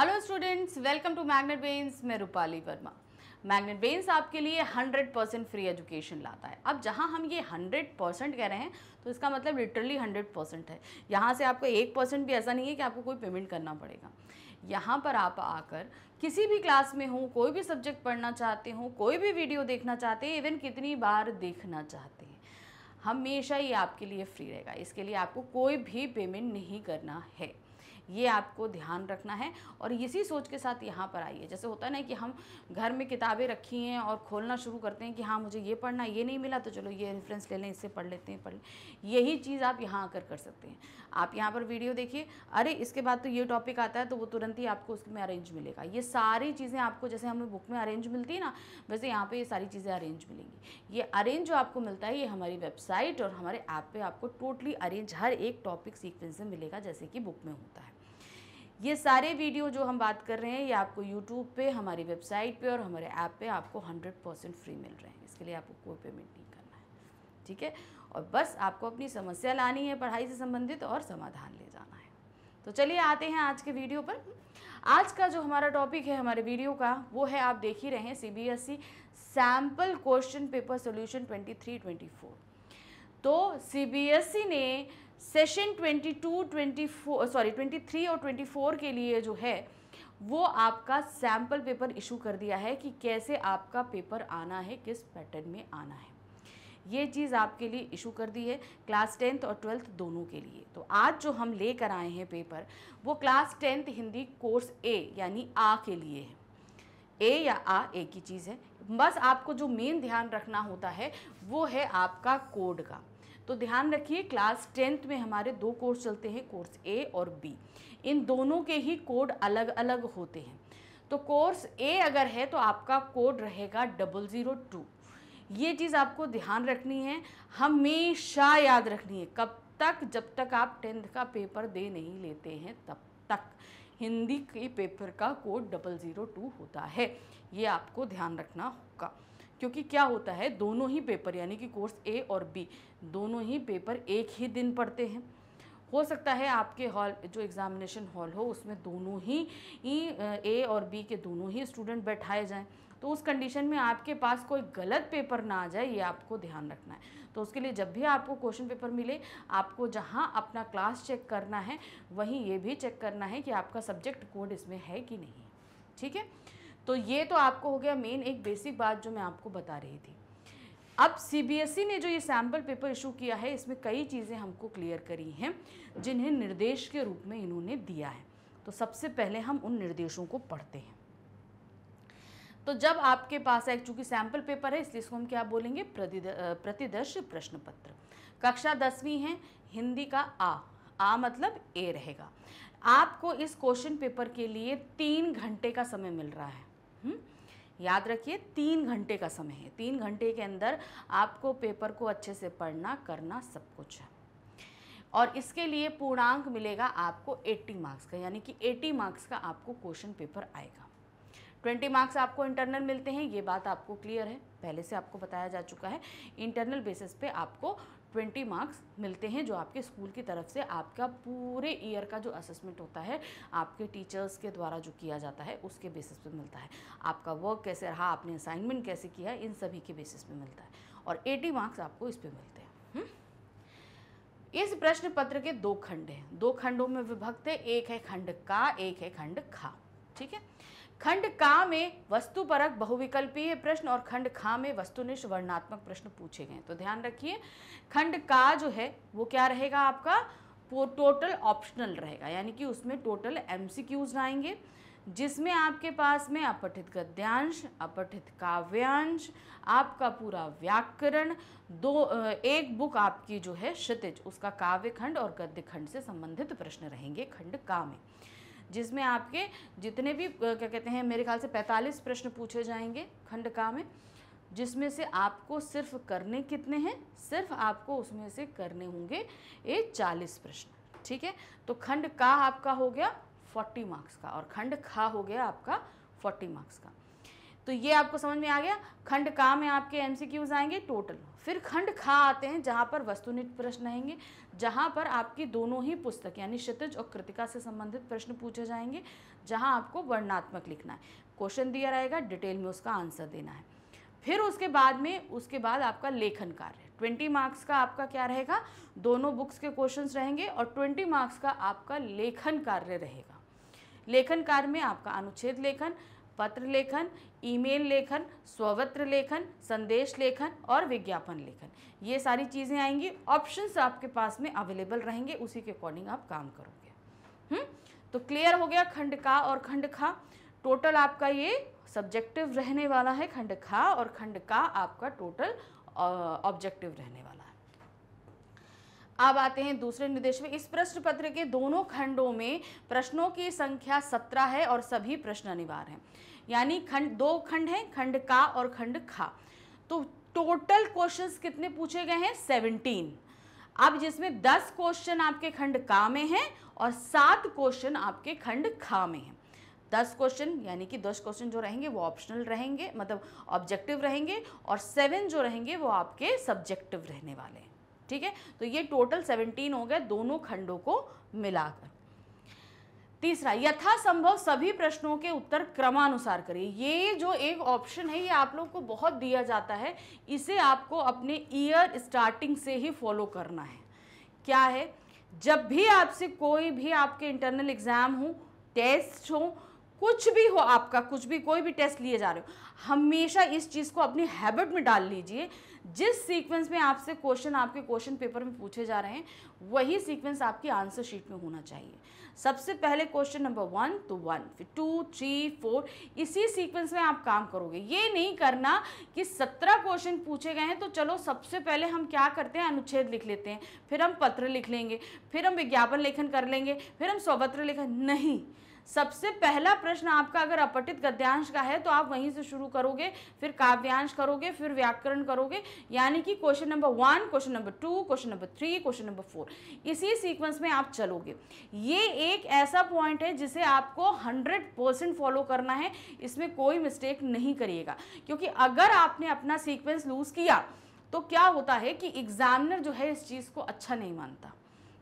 Hello students welcome to Magnet Brains मैं Rupali Verma magnet बेन्स आपके लिए 100 परसेंट फ्री एजुकेशन लाता है अब जहाँ हम ये 100 परसेंट कह रहे हैं तो इसका मतलब लिटरली 100 परसेंट है यहाँ से आपको एक परसेंट भी ऐसा नहीं है कि आपको कोई पेमेंट करना पड़ेगा यहाँ पर आप आकर किसी भी क्लास में हों कोई भी सब्जेक्ट पढ़ना चाहते हों कोई भी वीडियो देखना चाहते हैं इवन कितनी बार देखना चाहते हैं हमेशा ये आपके लिए फ्री रहेगा इसके लिए आपको कोई भी पेमेंट नहीं करना है ये आपको ध्यान रखना है और इसी सोच के साथ यहाँ पर आइए जैसे होता है ना कि हम घर में किताबें रखी हैं और खोलना शुरू करते हैं कि हाँ मुझे ये पढ़ना ये नहीं मिला तो चलो ये रेफरेंस ले लें इससे पढ़ लेते हैं पढ़ लें यही चीज़ आप यहाँ आकर कर सकते हैं आप यहाँ पर वीडियो देखिए अरे इसके बाद तो ये टॉपिक आता है तो वो तुरंत ही आपको उसमें अरेंज मिलेगा ये सारी चीज़ें आपको जैसे हमें बुक में अरेंज मिलती है ना वैसे यहाँ पर ये सारी चीज़ें अरेंज मिलेंगी ये अरेंज जो आपको मिलता है ये हमारी वेबसाइट और हमारे ऐप पर आपको टोटली अरेंज हर एक टॉपिक सीक्वेंस में मिलेगा जैसे कि बुक में होता है ये सारे वीडियो जो हम बात कर रहे हैं ये आपको यूट्यूब पे हमारी वेबसाइट पे और हमारे ऐप पे आपको 100 परसेंट फ्री मिल रहे हैं इसके लिए आपको कोई पेमेंट नहीं करना है ठीक है और बस आपको अपनी समस्या लानी है पढ़ाई से संबंधित और समाधान ले जाना है तो चलिए आते हैं आज के वीडियो पर आज का जो हमारा टॉपिक है हमारे वीडियो का वो है आप देख ही रहे हैं C E sample question paper solution twenty four तो ई e ने सेशन 22, 24 सॉरी 23 और 24 के लिए जो है वो आपका सैम्पल पेपर इशू कर दिया है कि कैसे आपका पेपर आना है किस पैटर्न में आना है ये चीज़ आपके लिए इशू कर दी है क्लास टेंथ और ट्वेल्थ दोनों के लिए तो आज जो हम लेकर आए हैं पेपर वो class tenth Hindi course A यानी आ के लिए है ए या आ ए की चीज़ है बस आपको जो मेन ध्यान रखना होता है वो है आपका कोड का तो ध्यान रखिए क्लास टेंथ में हमारे दो कोर्स चलते हैं कोर्स ए और बी इन दोनों के ही कोड अलग अलग होते हैं तो कोर्स ए अगर है तो आपका कोड रहेगा डबल ज़ीरो टू ये चीज़ आपको ध्यान रखनी है हमेशा याद रखनी है कब तक जब तक आप टेंथ का पेपर दे नहीं लेते हैं तब तक हिंदी के पेपर का कोड डबल ज़ीरो टू होता है ये आपको ध्यान रखना होगा क्योंकि क्या होता है दोनों ही पेपर यानी कि कोर्स ए और बी दोनों ही पेपर एक ही दिन पढ़ते हैं हो सकता है आपके हॉल जो एग्ज़ामिनेशन हॉल हो उसमें दोनों ही ए और बी के दोनों ही स्टूडेंट बैठाए जाएं तो उस कंडीशन में आपके पास कोई गलत पेपर ना आ जाए ये आपको ध्यान रखना है तो उसके लिए जब भी आपको क्वेश्चन पेपर मिले आपको जहाँ अपना क्लास चेक करना है वहीं ये भी चेक करना है कि आपका सब्जेक्ट कोड इसमें है कि नहीं ठीक है तो ये तो आपको हो गया मेन एक बेसिक बात जो मैं आपको बता रही थी अब सीबीएसई e ने जो ये सैम्पल पेपर इशू किया है इसमें कई चीज़ें हमको क्लियर करी हैं जिन्हें निर्देश के रूप में इन्होंने दिया है तो सबसे पहले हम उन निर्देशों को पढ़ते हैं तो जब आपके पास एक चूंकि सैम्पल पेपर है इसलिए इसको हम क्या बोलेंगे प्रतिदर्श प्रश्न पत्र कक्षा दसवीं है हिंदी का आ आ मतलब ए रहेगा आपको इस क्वेश्चन पेपर के लिए तीन घंटे का समय मिल रहा है हम्म, याद रखिए तीन घंटे का समय है तीन घंटे के अंदर आपको पेपर को अच्छे से पढ़ना करना सब कुछ है और इसके लिए पूर्णांक मिलेगा आपको 80 मार्क्स का यानी कि 80 मार्क्स का आपको क्वेश्चन पेपर आएगा 20 मार्क्स आपको इंटरनल मिलते हैं ये बात आपको क्लियर है पहले से आपको बताया जा चुका है इंटरनल बेसिस पे आपको ट्वेंटी मार्क्स मिलते हैं जो आपके स्कूल की तरफ से आपका पूरे ईयर का जो असेसमेंट होता है आपके टीचर्स के द्वारा जो किया जाता है उसके बेसिस पे मिलता है आपका वर्क कैसे रहा आपने असाइनमेंट कैसे किया इन सभी के बेसिस पे मिलता है और एटी मार्क्स आपको इस पर मिलते हैं हम्म? इस प्रश्न पत्र के दो खंड हैं दो खंडों में विभक्त है एक है खंड का एक है खंड खा ठीक है खंड का में वस्तु परक बहुविकल्पीय प्रश्न और खंड खा में वस्तुनिष्ठ वर्णात्मक प्रश्न पूछे गए तो ध्यान रखिए खंड का जो है वो क्या रहेगा आपका वो टोटल ऑप्शनल रहेगा यानी कि उसमें टोटल एमसीक्यूज आएंगे जिसमें आपके पास में अपठित गद्यांश अपठित काव्यांश आपका पूरा व्याकरण दो एक बुक आपकी जो है क्षितिज उसका काव्य खंड और गद्य खंड से संबंधित प्रश्न रहेंगे खंड का में जिसमें आपके जितने भी क्या कहते हैं मेरे ख्याल से 45 प्रश्न पूछे जाएंगे खंड का में जिसमें से आपको सिर्फ करने कितने हैं सिर्फ आपको उसमें से करने होंगे ये 40 प्रश्न ठीक है तो खंड का आपका हो गया 40 मार्क्स का और खंड खा हो गया आपका 40 मार्क्स का तो ये आपको समझ में आ गया खंड का में आपके एम आएंगे टोटल फिर खंड खा आते हैं जहाँ पर वस्तुनिष्ठ प्रश्न आएंगे जहाँ पर आपकी दोनों ही पुस्तक यानी क्षितिज और कृतिका से संबंधित प्रश्न पूछे जाएंगे जहाँ आपको वर्णात्मक लिखना है क्वेश्चन दिया रहेगा डिटेल में उसका आंसर देना है फिर उसके बाद में उसके बाद आपका लेखन कार्य ट्वेंटी मार्क्स का आपका क्या रहेगा दोनों बुक्स के क्वेश्चंस रहेंगे और ट्वेंटी मार्क्स का आपका लेखन कार्य रहेगा लेखन कार्य में आपका अनुच्छेद लेखन पत्र लेखन ईमेल लेखन स्वत्र लेखन संदेश लेखन और विज्ञापन लेखन ये सारी चीज़ें आएंगी ऑप्शंस आपके पास में अवेलेबल रहेंगे उसी के अकॉर्डिंग आप काम करोगे हुँ? हम्म? तो क्लियर हो गया खंड का और खंड खा टोटल आपका ये सब्जेक्टिव रहने वाला है खंड खा और खंड का आपका टोटल ऑब्जेक्टिव रहने वाला है अब आते हैं दूसरे निर्देश में इस प्रश्न पत्र के दोनों खंडों में प्रश्नों की संख्या सत्रह है और सभी प्रश्न अनिवार्य हैं यानी खंड दो खंड हैं खंड का और खंड खा तो टोटल क्वेश्चंस कितने पूछे गए हैं सेवनटीन अब जिसमें दस क्वेश्चन आपके खंड का में हैं और सात क्वेश्चन आपके खंड खा में हैं दस क्वेश्चन यानी कि दस क्वेश्चन जो रहेंगे वो ऑप्शनल रहेंगे मतलब ऑब्जेक्टिव रहेंगे और सेवन जो रहेंगे वो आपके सब्जेक्टिव रहने वाले हैं ठीक है तो ये टोटल सेवनटीन हो गए दोनों खंडों को मिलाकर तीसरा यथासंभव सभी प्रश्नों के उत्तर क्रमानुसार करिए ये जो एक ऑप्शन है ये आप लोग को बहुत दिया जाता है इसे आपको अपने ईयर स्टार्टिंग से ही फॉलो करना है क्या है जब भी आपसे कोई भी आपके इंटरनल एग्ज़ाम हो टेस्ट हो कुछ भी हो आपका कुछ भी कोई भी टेस्ट लिए जा रहे हो हमेशा इस चीज़ को अपनी हैबिट में डाल लीजिए जिस सीक्वेंस में आपसे क्वेश्चन आपके क्वेश्चन पेपर में पूछे जा रहे हैं वही सीक्वेंस आपकी आंसर शीट में होना चाहिए सबसे पहले क्वेश्चन नंबर वन तो वन फिर टू थ्री फोर इसी सीक्वेंस में आप काम करोगे ये नहीं करना कि सत्रह क्वेश्चन पूछे गए हैं तो चलो सबसे पहले हम क्या करते हैं अनुच्छेद लिख लेते हैं फिर हम पत्र लिख लेंगे फिर हम विज्ञापन लेखन कर लेंगे फिर हम स्वपत्र लेखन नहीं सबसे पहला प्रश्न आपका अगर अपटित गद्यांश का है तो आप वहीं से शुरू करोगे फिर काव्यांश करोगे फिर व्याकरण करोगे यानी कि question number one question number two question number three question number four इसी सीक्वेंस में आप चलोगे ये एक ऐसा पॉइंट है जिसे आपको हंड्रेड परसेंट फॉलो करना है इसमें कोई मिस्टेक नहीं करिएगा क्योंकि अगर आपने अपना सीक्वेंस लूज़ किया तो क्या होता है कि एग्जामिनर जो है इस चीज़ को अच्छा नहीं मानता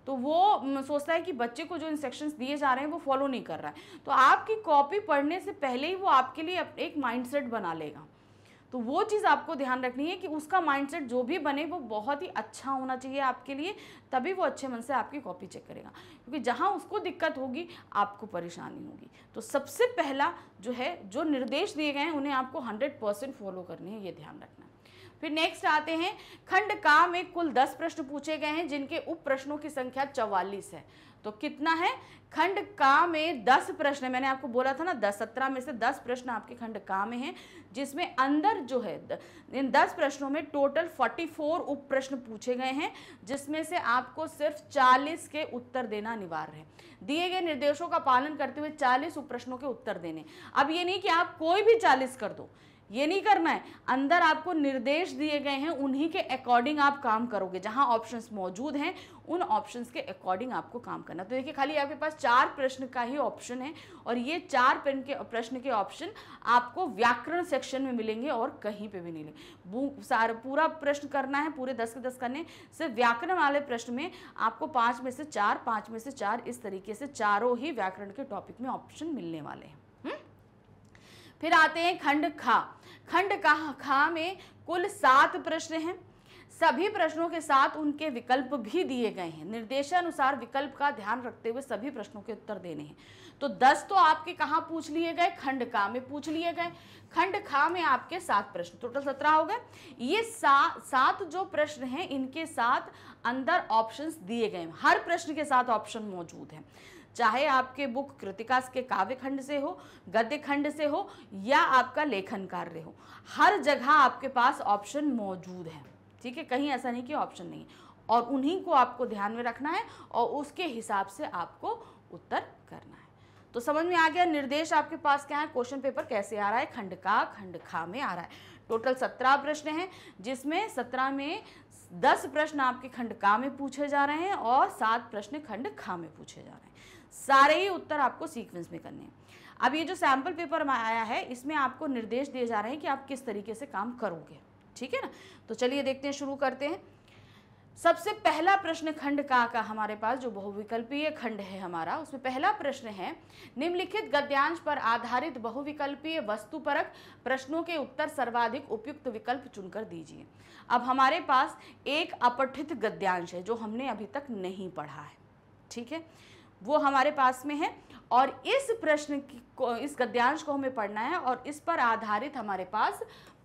तो वो सोचता है कि बच्चे को जो इंस्ट्रक्शंस दिए जा रहे हैं वो फॉलो नहीं कर रहा है तो आपकी कॉपी पढ़ने से पहले ही वो आपके लिए एक माइंडसेट बना लेगा तो वो चीज़ आपको ध्यान रखनी है कि उसका माइंडसेट जो भी बने वो बहुत ही अच्छा होना चाहिए आपके लिए तभी वो अच्छे मन से आपकी कॉपी चेक करेगा क्योंकि जहाँ उसको दिक्कत होगी आपको परेशानी होगी तो सबसे पहला जो है जो निर्देश दिए गए हैं उन्हें आपको हंड्रेड परसेंट फॉलो करनी है ये ध्यान रखना है फिर नेक्स्ट आते हैं खंड का में कुल दस प्रश्न पूछे गए हैं जिनके उप प्रश्नों की संख्या चौवालीस है तो कितना है खंड का में दस प्रश्न मैंने आपको बोला था ना दस सत्रह में से दस प्रश्न आपके खंड का में हैं जिसमें अंदर जो है इन दस प्रश्नों में टोटल फोर्टी फोर उप प्रश्न पूछे गए हैं जिसमें से आपको सिर्फ चालीस के उत्तर देना अनिवार्य है दिए गए निर्देशों का पालन करते हुए चालीस उप प्रश्नों के उत्तर देने अब ये नहीं कि आप कोई भी चालीस कर दो ये नहीं करना है अंदर आपको निर्देश दिए गए हैं उन्हीं के अकॉर्डिंग आप काम करोगे जहां ऑप्शंस मौजूद हैं उन ऑप्शंस के अकॉर्डिंग आपको काम करना तो देखिए खाली आपके पास चार प्रश्न का ही ऑप्शन है और ये चार पेन के प्रश्न के ऑप्शन आपको व्याकरण सेक्शन में मिलेंगे और कहीं पे भी नहीं मिलेंगे पूरा प्रश्न करना है पूरे दस के दस करने सिर्फ व्याकरण वाले प्रश्न में आपको पाँच में से चार पाँच में से चार इस तरीके से चारों ही व्याकरण के टॉपिक में ऑप्शन मिलने वाले हैं हम्म? फिर आते हैं खंड खा खंड का खा में कुल सात प्रश्न हैं सभी प्रश्नों के साथ उनके विकल्प भी दिए गए हैं निर्देशानुसार विकल्प का ध्यान रखते हुए सभी प्रश्नों के उत्तर देने हैं तो दस तो आपके कहाँ पूछ लिए गए खंड का में पूछ लिए गए खंड खा में आपके सात प्रश्न टोटल सत्रह हो गए ये सा, सात जो प्रश्न हैं इनके साथ अंदर ऑप्शंस दिए गए हैं हर प्रश्न के साथ ऑप्शन मौजूद हैं चाहे आपके बुक कृतिकास के काव्य खंड से हो गद्य खंड से हो या आपका लेखन कार्य हो हर जगह आपके पास ऑप्शन मौजूद है ठीक है कहीं ऐसा नहीं कि ऑप्शन नहीं है और उन्हीं को आपको ध्यान में रखना है और उसके हिसाब से आपको उत्तर करना है तो समझ में आ गया निर्देश आपके पास क्या है क्वेश्चन पेपर कैसे आ रहा है खंड का खंड खा में आ रहा है टोटल सत्रह प्रश्न हैं जिसमें सत्रह में दस प्रश्न आपके खंड का में पूछे जा रहे हैं और सात प्रश्न खंड खा में पूछे जा रहे हैं सारे ही उत्तर आपको सीक्वेंस में करने हैं अब ये जो सैम्पल पेपर आया है इसमें आपको निर्देश दिए जा रहे हैं कि आप किस तरीके से काम करोगे ठीक है ना तो चलिए देखते हैं शुरू करते हैं सबसे पहला प्रश्न खंड का का हमारे पास जो बहुविकल्पीय खंड है हमारा उसमें पहला प्रश्न है निम्नलिखित गद्यांश पर आधारित बहुविकल्पीय वस्तुपरक प्रश्नों के उत्तर सर्वाधिक उपयुक्त विकल्प चुनकर दीजिए अब हमारे पास एक अपठित गद्यांश है जो हमने अभी तक नहीं पढ़ा है ठीक है वो हमारे पास में है और इस प्रश्न को इस गद्यांश को हमें पढ़ना है और इस पर आधारित हमारे पास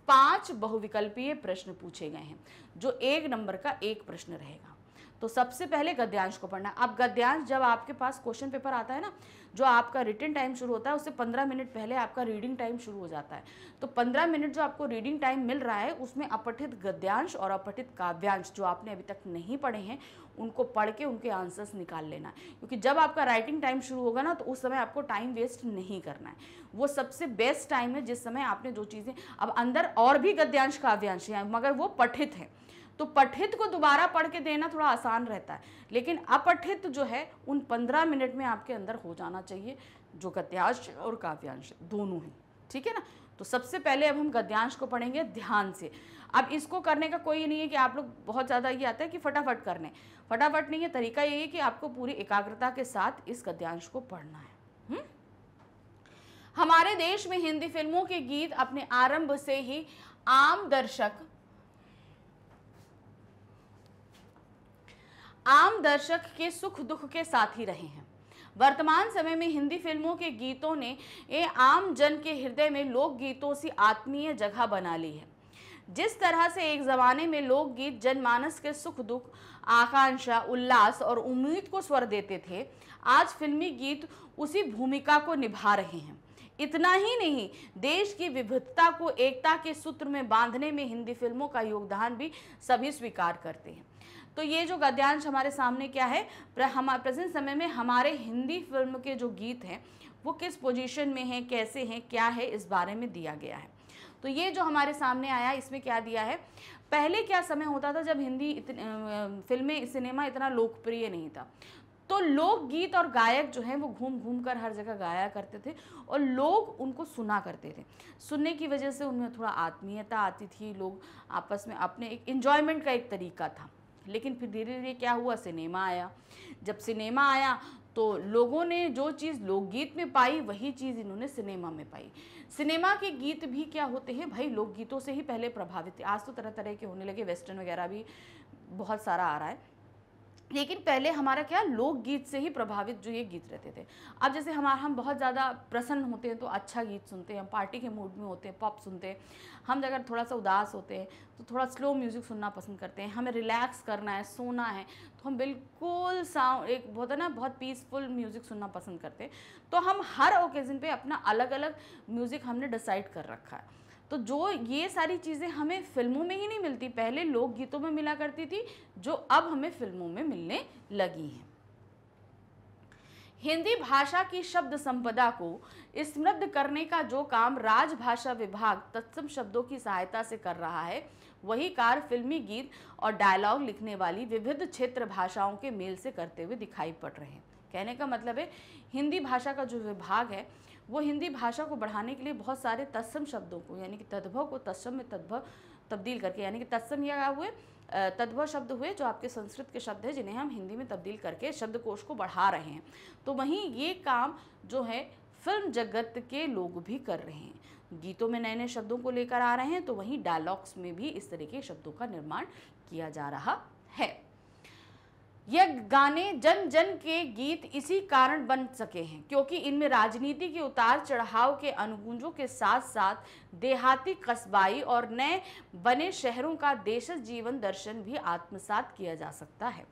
पांच बहुविकल्पीय प्रश्न पूछे गए हैं जो एक नंबर का एक प्रश्न रहेगा तो सबसे पहले गद्यांश को पढ़ना अब गद्यांश जब आपके पास क्वेश्चन पेपर आता है ना जो आपका रिटर्न टाइम शुरू होता है उससे पंद्रह मिनट पहले आपका रीडिंग टाइम शुरू हो जाता है तो पंद्रह मिनट जो आपको रीडिंग टाइम मिल रहा है उसमें अपठित गद्यांश और अपठित काव्यांश जो आपने अभी तक नहीं पढ़े हैं उनको पढ़ के उनके आंसर्स निकाल लेना क्योंकि जब आपका राइटिंग टाइम शुरू होगा ना तो उस समय आपको टाइम वेस्ट नहीं करना है वो सबसे बेस्ट टाइम है जिस समय आपने जो चीज़ें अब अंदर और भी गद्यांश काव्यांश हैं मगर वो पठित हैं तो पठित को दोबारा पढ़ के देना थोड़ा आसान रहता है लेकिन अपठित जो है उन पंद्रह मिनट में आपके अंदर हो जाना चाहिए जो गद्यांश और काव्यांश दोनों हैं ठीक है ना तो सबसे पहले अब हम गद्यांश को पढ़ेंगे ध्यान से अब इसको करने का कोई नहीं है कि आप लोग बहुत ज़्यादा ये आता है कि फटाफट करने फटाफट नहीं है तरीका ये है कि आपको पूरी एकाग्रता के साथ इस गद्यांश को पढ़ना है हुँ? हमारे देश में हिंदी फिल्मों के गीत अपने आरंभ से ही आम दर्शक आम दर्शक के सुख दुख के साथ ही रहे हैं वर्तमान समय में हिंदी फिल्मों के गीतों ने ये आम जन के हृदय में लोकगीतों से आत्मीय जगह बना ली है जिस तरह से एक ज़माने में लोकगीत जनमानस के सुख दुख आकांक्षा उल्लास और उम्मीद को स्वर देते थे आज फिल्मी गीत उसी भूमिका को निभा रहे हैं इतना ही नहीं देश की विविधता को एकता के सूत्र में बांधने में हिंदी फिल्मों का योगदान भी सभी स्वीकार करते हैं तो ये जो गद्यांश हमारे सामने क्या है हम प्रेजेंट समय में हमारे हिंदी फिल्म के जो गीत हैं वो किस पोजीशन में हैं कैसे हैं क्या है इस बारे में दिया गया है तो ये जो हमारे सामने आया इसमें क्या दिया है पहले क्या समय होता था जब हिंदी इतन, फिल्में सिनेमा इतना लोकप्रिय नहीं था तो गीत और गायक जो हैं वो घूम घूम कर हर जगह गाया करते थे और लोग उनको सुना करते थे सुनने की वजह से उनमें थोड़ा आत्मीयता आती थी लोग आपस में अपने एक इन्जॉयमेंट का एक तरीका था लेकिन फिर धीरे धीरे क्या हुआ सिनेमा आया जब सिनेमा आया तो लोगों ने जो चीज़ लोकगीत में पाई वही चीज़ इन्होंने सिनेमा में पाई सिनेमा के गीत भी क्या होते हैं भाई लोकगीतों से ही पहले प्रभावित थे आज तो तरह तरह के होने लगे वेस्टर्न वगैरह भी बहुत सारा आ रहा है लेकिन पहले हमारा क्या लोकगीत से ही प्रभावित जो ये गीत रहते थे अब जैसे हमारा हम बहुत ज़्यादा प्रसन्न होते हैं तो अच्छा गीत सुनते हैं हम पार्टी के मूड में होते हैं पॉप सुनते हैं हम अगर थोड़ा सा उदास होते हैं तो थोड़ा स्लो म्यूज़िक सुनना पसंद करते हैं हमें रिलैक्स करना है सोना है तो हम बिल्कुल साउंड एक बहुत है ना बहुत पीसफुल म्यूज़िक सुनना पसंद करते हैं तो हम हर ओकेज़न पर अपना अलग अलग म्यूज़िक हमने डिसाइड कर रखा है तो जो ये सारी चीज़ें हमें फिल्मों में ही नहीं मिलती पहले लोक गीतों में मिला करती थी जो अब हमें फिल्मों में मिलने लगी हैं हिंदी भाषा की शब्द संपदा को समृद्ध करने का जो काम राजभाषा विभाग तत्सम शब्दों की सहायता से कर रहा है वही कार फिल्मी गीत और डायलॉग लिखने वाली विविध क्षेत्र भाषाओं के मेल से करते हुए दिखाई पड़ रहे हैं कहने का मतलब है हिंदी भाषा का जो विभाग है वो हिंदी भाषा को बढ़ाने के लिए बहुत सारे तत्सम शब्दों को यानी कि तद्भव को तत्सम में तद्भव तब्दील करके यानी कि तत्सम या हुए तद्भव शब्द हुए जो आपके संस्कृत के शब्द हैं जिन्हें हम हिंदी में तब्दील करके शब्दकोश को बढ़ा रहे हैं तो वहीं ये काम जो है फिल्म जगत के लोग भी कर रहे हैं गीतों में नए नए शब्दों को लेकर आ रहे हैं तो वहीं डायलॉग्स में भी इस तरह के शब्दों का निर्माण किया जा रहा है ये गाने जन जन के गीत इसी कारण बन सके हैं क्योंकि इनमें राजनीति के उतार चढ़ाव के अनुगुंजों के साथ साथ देहाती कस्बाई और नए बने शहरों का देश जीवन दर्शन भी आत्मसात किया जा सकता है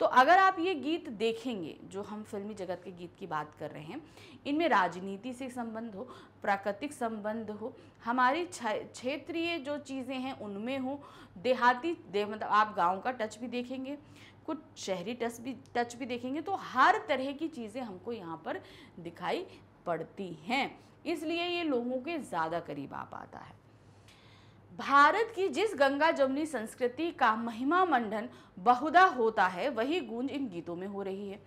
तो अगर आप ये गीत देखेंगे जो हम फिल्मी जगत के गीत की बात कर रहे हैं इनमें राजनीति से संबंध हो प्राकृतिक संबंध हो हमारी क्षेत्रीय जो चीज़ें हैं उनमें हो देहाती दे मतलब आप गांव का टच भी देखेंगे कुछ शहरी टच भी टच भी देखेंगे तो हर तरह की चीज़ें हमको यहाँ पर दिखाई पड़ती हैं इसलिए ये लोगों के ज़्यादा करीब आ पाता है भारत की जिस गंगा जमुनी संस्कृति का महिमा मंडन बहुधा होता है वही गूंज इन गीतों में हो रही है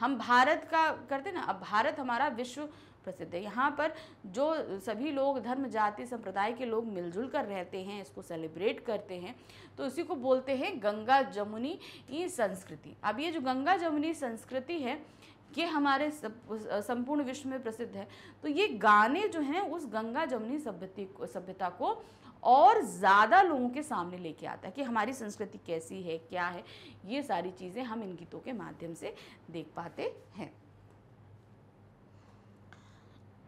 हम भारत का करते ना अब भारत हमारा विश्व प्रसिद्ध है यहाँ पर जो सभी लोग धर्म जाति संप्रदाय के लोग मिलजुल कर रहते हैं इसको सेलिब्रेट करते हैं तो उसी को बोलते हैं गंगा जमुनी ये संस्कृति अब ये जो गंगा जमुनी संस्कृति है ये हमारे संपूर्ण विश्व में प्रसिद्ध है तो ये गाने जो हैं उस गंगा जमुनी सभ्यती सभ्यता को और ज़्यादा लोगों के सामने लेके आता है कि हमारी संस्कृति कैसी है क्या है ये सारी चीज़ें हम इन गीतों के माध्यम से देख पाते हैं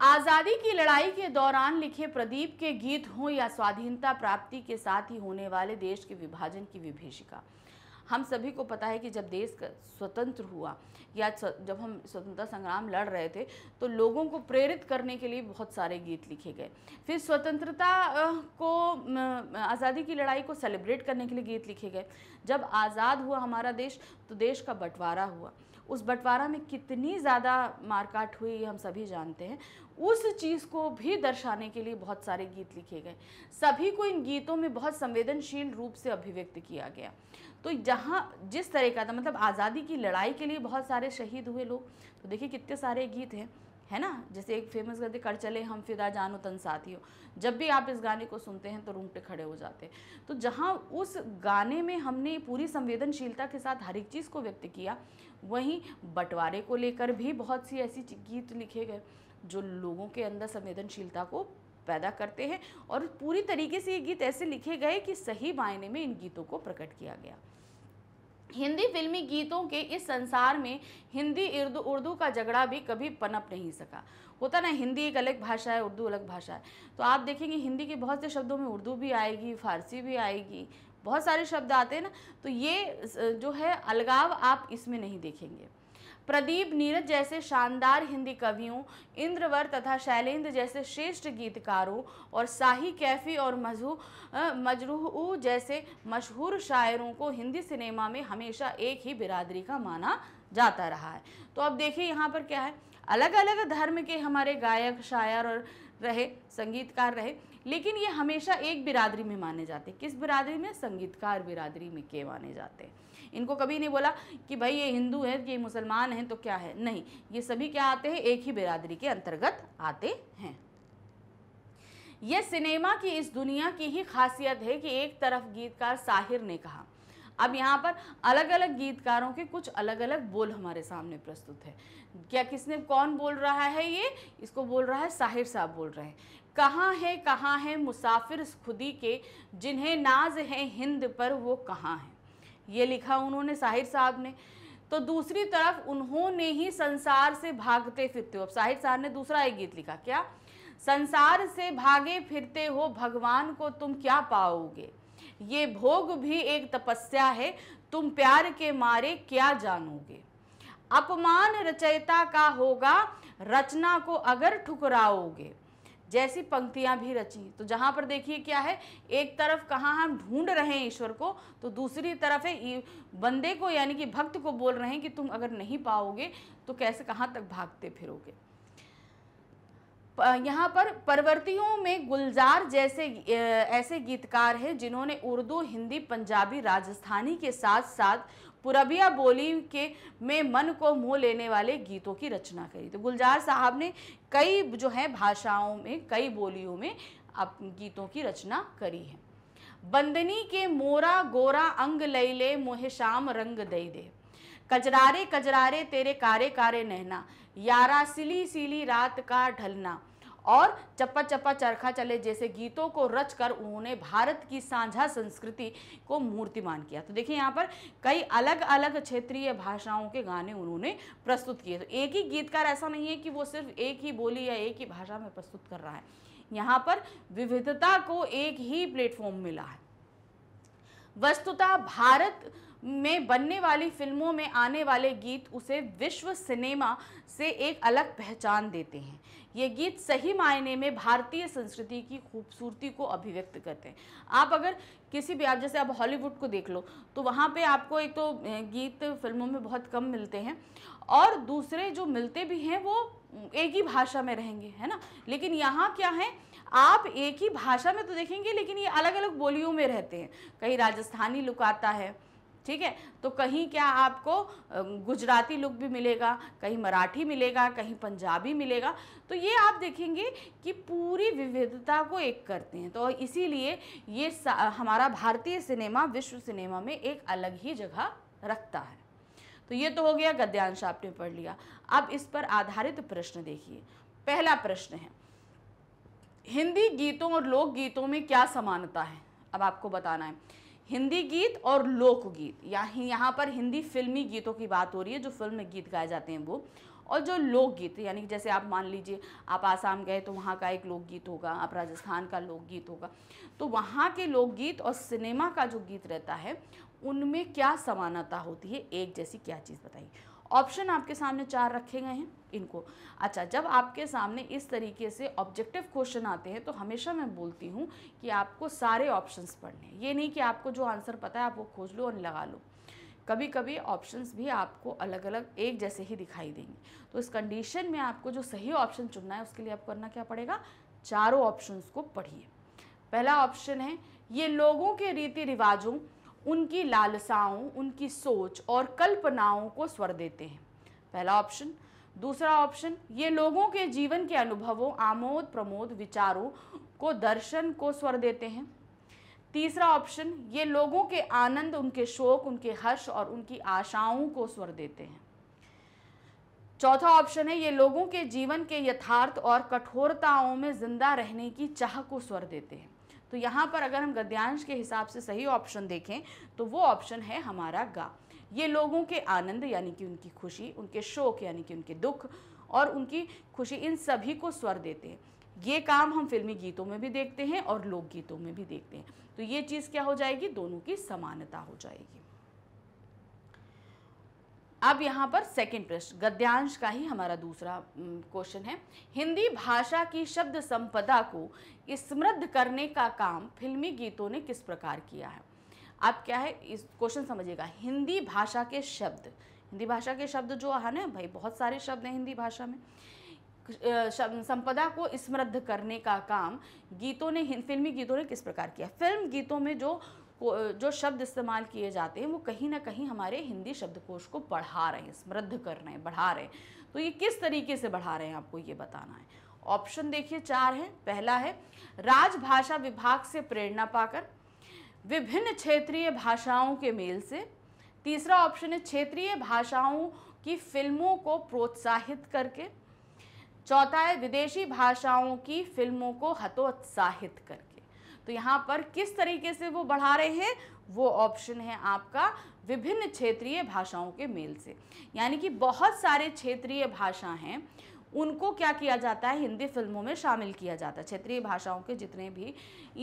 आज़ादी की लड़ाई के दौरान लिखे प्रदीप के गीत हों या स्वाधीनता प्राप्ति के साथ ही होने वाले देश के विभाजन की विभीषिका हम सभी को पता है कि जब देश का स्वतंत्र हुआ या जब हम स्वतंत्रता संग्राम लड़ रहे थे तो लोगों को प्रेरित करने के लिए बहुत सारे गीत लिखे गए फिर स्वतंत्रता को आज़ादी की लड़ाई को सेलिब्रेट करने के लिए गीत लिखे गए जब आज़ाद हुआ हमारा देश तो देश का बंटवारा हुआ उस बंटवारा में कितनी ज़्यादा मारकाट हुई हम सभी जानते हैं उस चीज़ को भी दर्शाने के लिए बहुत सारे गीत लिखे गए सभी को इन गीतों में बहुत संवेदनशील रूप से अभिव्यक्त किया गया तो जहाँ जिस तरह का था मतलब आज़ादी की लड़ाई के लिए बहुत सारे शहीद हुए लोग तो देखिए कितने सारे गीत हैं है ना जैसे एक फेमस गद्य कर चले हम फिदा जानो तन हो जब भी आप इस गाने को सुनते हैं तो रूंगटे खड़े हो जाते हैं तो जहाँ उस गाने में हमने पूरी संवेदनशीलता के साथ हर एक चीज़ को व्यक्त किया वहीं बंटवारे को लेकर भी बहुत सी ऐसी गीत लिखे गए जो लोगों के अंदर संवेदनशीलता को पैदा करते हैं और पूरी तरीके से ये गीत ऐसे लिखे गए कि सही मायने में इन गीतों को प्रकट किया गया हिंदी फिल्मी गीतों के इस संसार में हिंदी उर्दू उर्दू का झगड़ा भी कभी पनप नहीं सका होता ना हिंदी एक अलग भाषा है उर्दू अलग भाषा है तो आप देखेंगे हिंदी के बहुत से शब्दों में उर्दू भी आएगी फारसी भी आएगी बहुत सारे शब्द आते हैं ना तो ये जो है अलगाव आप इसमें नहीं देखेंगे प्रदीप नीरज जैसे शानदार हिंदी कवियों इंद्रवर तथा शैलेंद्र जैसे श्रेष्ठ गीतकारों और शाही कैफी और मजहू मजरूह जैसे मशहूर शायरों को हिंदी सिनेमा में हमेशा एक ही बिरादरी का माना जाता रहा है तो अब देखिए यहाँ पर क्या है अलग अलग धर्म के हमारे गायक शायर और रहे संगीतकार रहे लेकिन ये हमेशा एक बिरादरी में माने जाते किस बिरादरी में संगीतकार बिरादरी में के माने जाते हैं इनको कभी नहीं बोला कि भाई ये हिंदू है ये मुसलमान हैं तो क्या है नहीं ये सभी क्या आते हैं एक ही बिरादरी के अंतर्गत आते हैं यह सिनेमा की इस दुनिया की ही खासियत है कि एक तरफ गीतकार साहिर ने कहा अब यहाँ पर अलग अलग गीतकारों के कुछ अलग अलग बोल हमारे सामने प्रस्तुत है क्या किसने कौन बोल रहा है ये इसको बोल रहा है साहिर साहब बोल रहे हैं कहाँ है कहाँ है मुसाफिर खुदी के जिन्हें नाज है हिंद पर वो कहाँ हैं ये लिखा उन्होंने साहिर साहब ने तो दूसरी तरफ उन्होंने ही संसार से भागते फिरते हो अब साहिर साहब ने दूसरा एक गीत लिखा क्या संसार से भागे फिरते हो भगवान को तुम क्या पाओगे ये भोग भी एक तपस्या है तुम प्यार के मारे क्या जानोगे अपमान रचयिता का होगा रचना को अगर ठुकराओगे जैसी पंक्तियां भी रची तो जहां पर देखिए क्या है एक तरफ कहाँ हम ढूंढ रहे हैं ईश्वर को तो दूसरी तरफ है बंदे को यानी कि भक्त को बोल रहे हैं कि तुम अगर नहीं पाओगे तो कैसे कहाँ तक भागते फिरोगे यहाँ पर परवर्तियों में गुलजार जैसे ऐसे गीतकार हैं जिन्होंने उर्दू हिंदी पंजाबी राजस्थानी के साथ साथ पुरबिया बोली के में मन को मोह लेने वाले गीतों की रचना करी तो गुलजार साहब ने कई जो है भाषाओं में कई बोलियों में अप, गीतों की रचना करी है बंदनी के मोरा गोरा अंग लई ले मोहे श्याम रंग दई दे कजरारे कजरारे तेरे कारे कारे नहना यारा सिली सिली रात का ढलना और चप्पा चप्पा चरखा चले जैसे गीतों को रचकर उन्होंने भारत की साझा संस्कृति को मूर्तिमान किया तो देखिए यहाँ पर कई अलग अलग क्षेत्रीय भाषाओं के गाने उन्होंने प्रस्तुत किए तो एक ही गीतकार ऐसा नहीं है कि वो सिर्फ एक ही बोली या एक ही भाषा में प्रस्तुत कर रहा है यहाँ पर विविधता को एक ही प्लेटफॉर्म मिला है वस्तुतः भारत में बनने वाली फिल्मों में आने वाले गीत उसे विश्व सिनेमा से एक अलग पहचान देते हैं ये गीत सही मायने में भारतीय संस्कृति की खूबसूरती को अभिव्यक्त करते हैं आप अगर किसी भी आप जैसे आप हॉलीवुड को देख लो तो वहाँ पे आपको एक तो गीत फिल्मों में बहुत कम मिलते हैं और दूसरे जो मिलते भी हैं वो एक ही भाषा में रहेंगे है ना लेकिन यहाँ क्या है आप एक ही भाषा में तो देखेंगे लेकिन ये अलग अलग बोलियों में रहते हैं कहीं राजस्थानी लुक आता है ठीक है तो कहीं क्या आपको गुजराती लुक भी मिलेगा कहीं मराठी मिलेगा कहीं पंजाबी मिलेगा तो ये आप देखेंगे कि पूरी विविधता को एक करते हैं तो इसीलिए ये हमारा भारतीय सिनेमा विश्व सिनेमा में एक अलग ही जगह रखता है तो ये तो हो गया गद्यांश आपने पढ़ लिया अब इस पर आधारित प्रश्न देखिए पहला प्रश्न है हिंदी गीतों और लोकगीतों में क्या समानता है अब आपको बताना है हिंदी गीत और लोकगीत यहाँ यहाँ पर हिंदी फिल्मी गीतों की बात हो रही है जो फिल्म में गीत गाए जाते हैं वो और जो लोकगीत यानी कि जैसे आप मान लीजिए आप आसाम गए तो वहाँ का एक लोकगीत होगा आप राजस्थान का लोकगीत होगा तो वहाँ के लोकगीत और सिनेमा का जो गीत रहता है उनमें क्या समानता होती है एक जैसी क्या चीज़ बताइए ऑप्शन आपके सामने चार रखे गए हैं इनको अच्छा जब आपके सामने इस तरीके से ऑब्जेक्टिव क्वेश्चन आते हैं तो हमेशा मैं बोलती हूँ कि आपको सारे ऑप्शंस पढ़ने ये नहीं कि आपको जो आंसर पता है आप वो खोज लो और लगा लो कभी कभी ऑप्शंस भी आपको अलग अलग एक जैसे ही दिखाई देंगे तो इस कंडीशन में आपको जो सही ऑप्शन चुनना है उसके लिए आपको करना क्या पड़ेगा चारों ऑप्शंस को पढ़िए पहला ऑप्शन है ये लोगों के रीति रिवाजों उनकी लालसाओं उनकी सोच और कल्पनाओं को स्वर देते हैं पहला ऑप्शन दूसरा ऑप्शन ये लोगों के जीवन के अनुभवों आमोद प्रमोद विचारों को दर्शन को स्वर देते हैं तीसरा ऑप्शन ये लोगों के आनंद उनके शोक उनके हर्ष और उनकी आशाओं को स्वर देते हैं चौथा ऑप्शन है ये लोगों के जीवन के यथार्थ और कठोरताओं में जिंदा रहने की चाह को स्वर देते हैं तो यहाँ पर अगर हम गद्यांश के हिसाब से सही ऑप्शन देखें तो वो ऑप्शन है हमारा गा ये लोगों के आनंद यानी कि उनकी खुशी उनके शोक यानी कि उनके दुख और उनकी खुशी इन सभी को स्वर देते हैं ये काम हम फिल्मी गीतों में भी देखते हैं और लोकगीतों में भी देखते हैं तो ये चीज़ क्या हो जाएगी दोनों की समानता हो जाएगी अब यहाँ पर सेकंड प्रश्न गद्यांश का ही हमारा दूसरा क्वेश्चन है हिंदी भाषा की शब्द संपदा को समृद्ध करने का काम फिल्मी गीतों ने किस प्रकार किया है आप क्या है इस क्वेश्चन समझिएगा हिंदी भाषा के शब्द हिंदी भाषा के शब्द जो है ना भाई बहुत सारे शब्द हैं हिंदी भाषा में संपदा को समृद्ध करने का काम गीतों ने फिल्मी गीतों ने किस प्रकार किया फिल्म गीतों में जो जो शब्द इस्तेमाल किए जाते हैं वो कहीं ना कहीं हमारे हिंदी शब्दकोश को बढ़ा रहे हैं समृद्ध कर रहे हैं बढ़ा रहे हैं तो ये किस तरीके से बढ़ा रहे हैं आपको ये बताना है ऑप्शन देखिए चार हैं पहला है राजभाषा विभाग से प्रेरणा पाकर विभिन्न क्षेत्रीय भाषाओं के मेल से तीसरा ऑप्शन है क्षेत्रीय भाषाओं की फिल्मों को प्रोत्साहित करके चौथा है विदेशी भाषाओं की फिल्मों को हतोत्साहित करके तो यहाँ पर किस तरीके से वो बढ़ा रहे हैं वो ऑप्शन है आपका विभिन्न क्षेत्रीय भाषाओं के मेल से यानी कि बहुत सारे क्षेत्रीय भाषा हैं उनको क्या किया जाता है हिंदी फिल्मों में शामिल किया जाता है क्षेत्रीय भाषाओं के जितने भी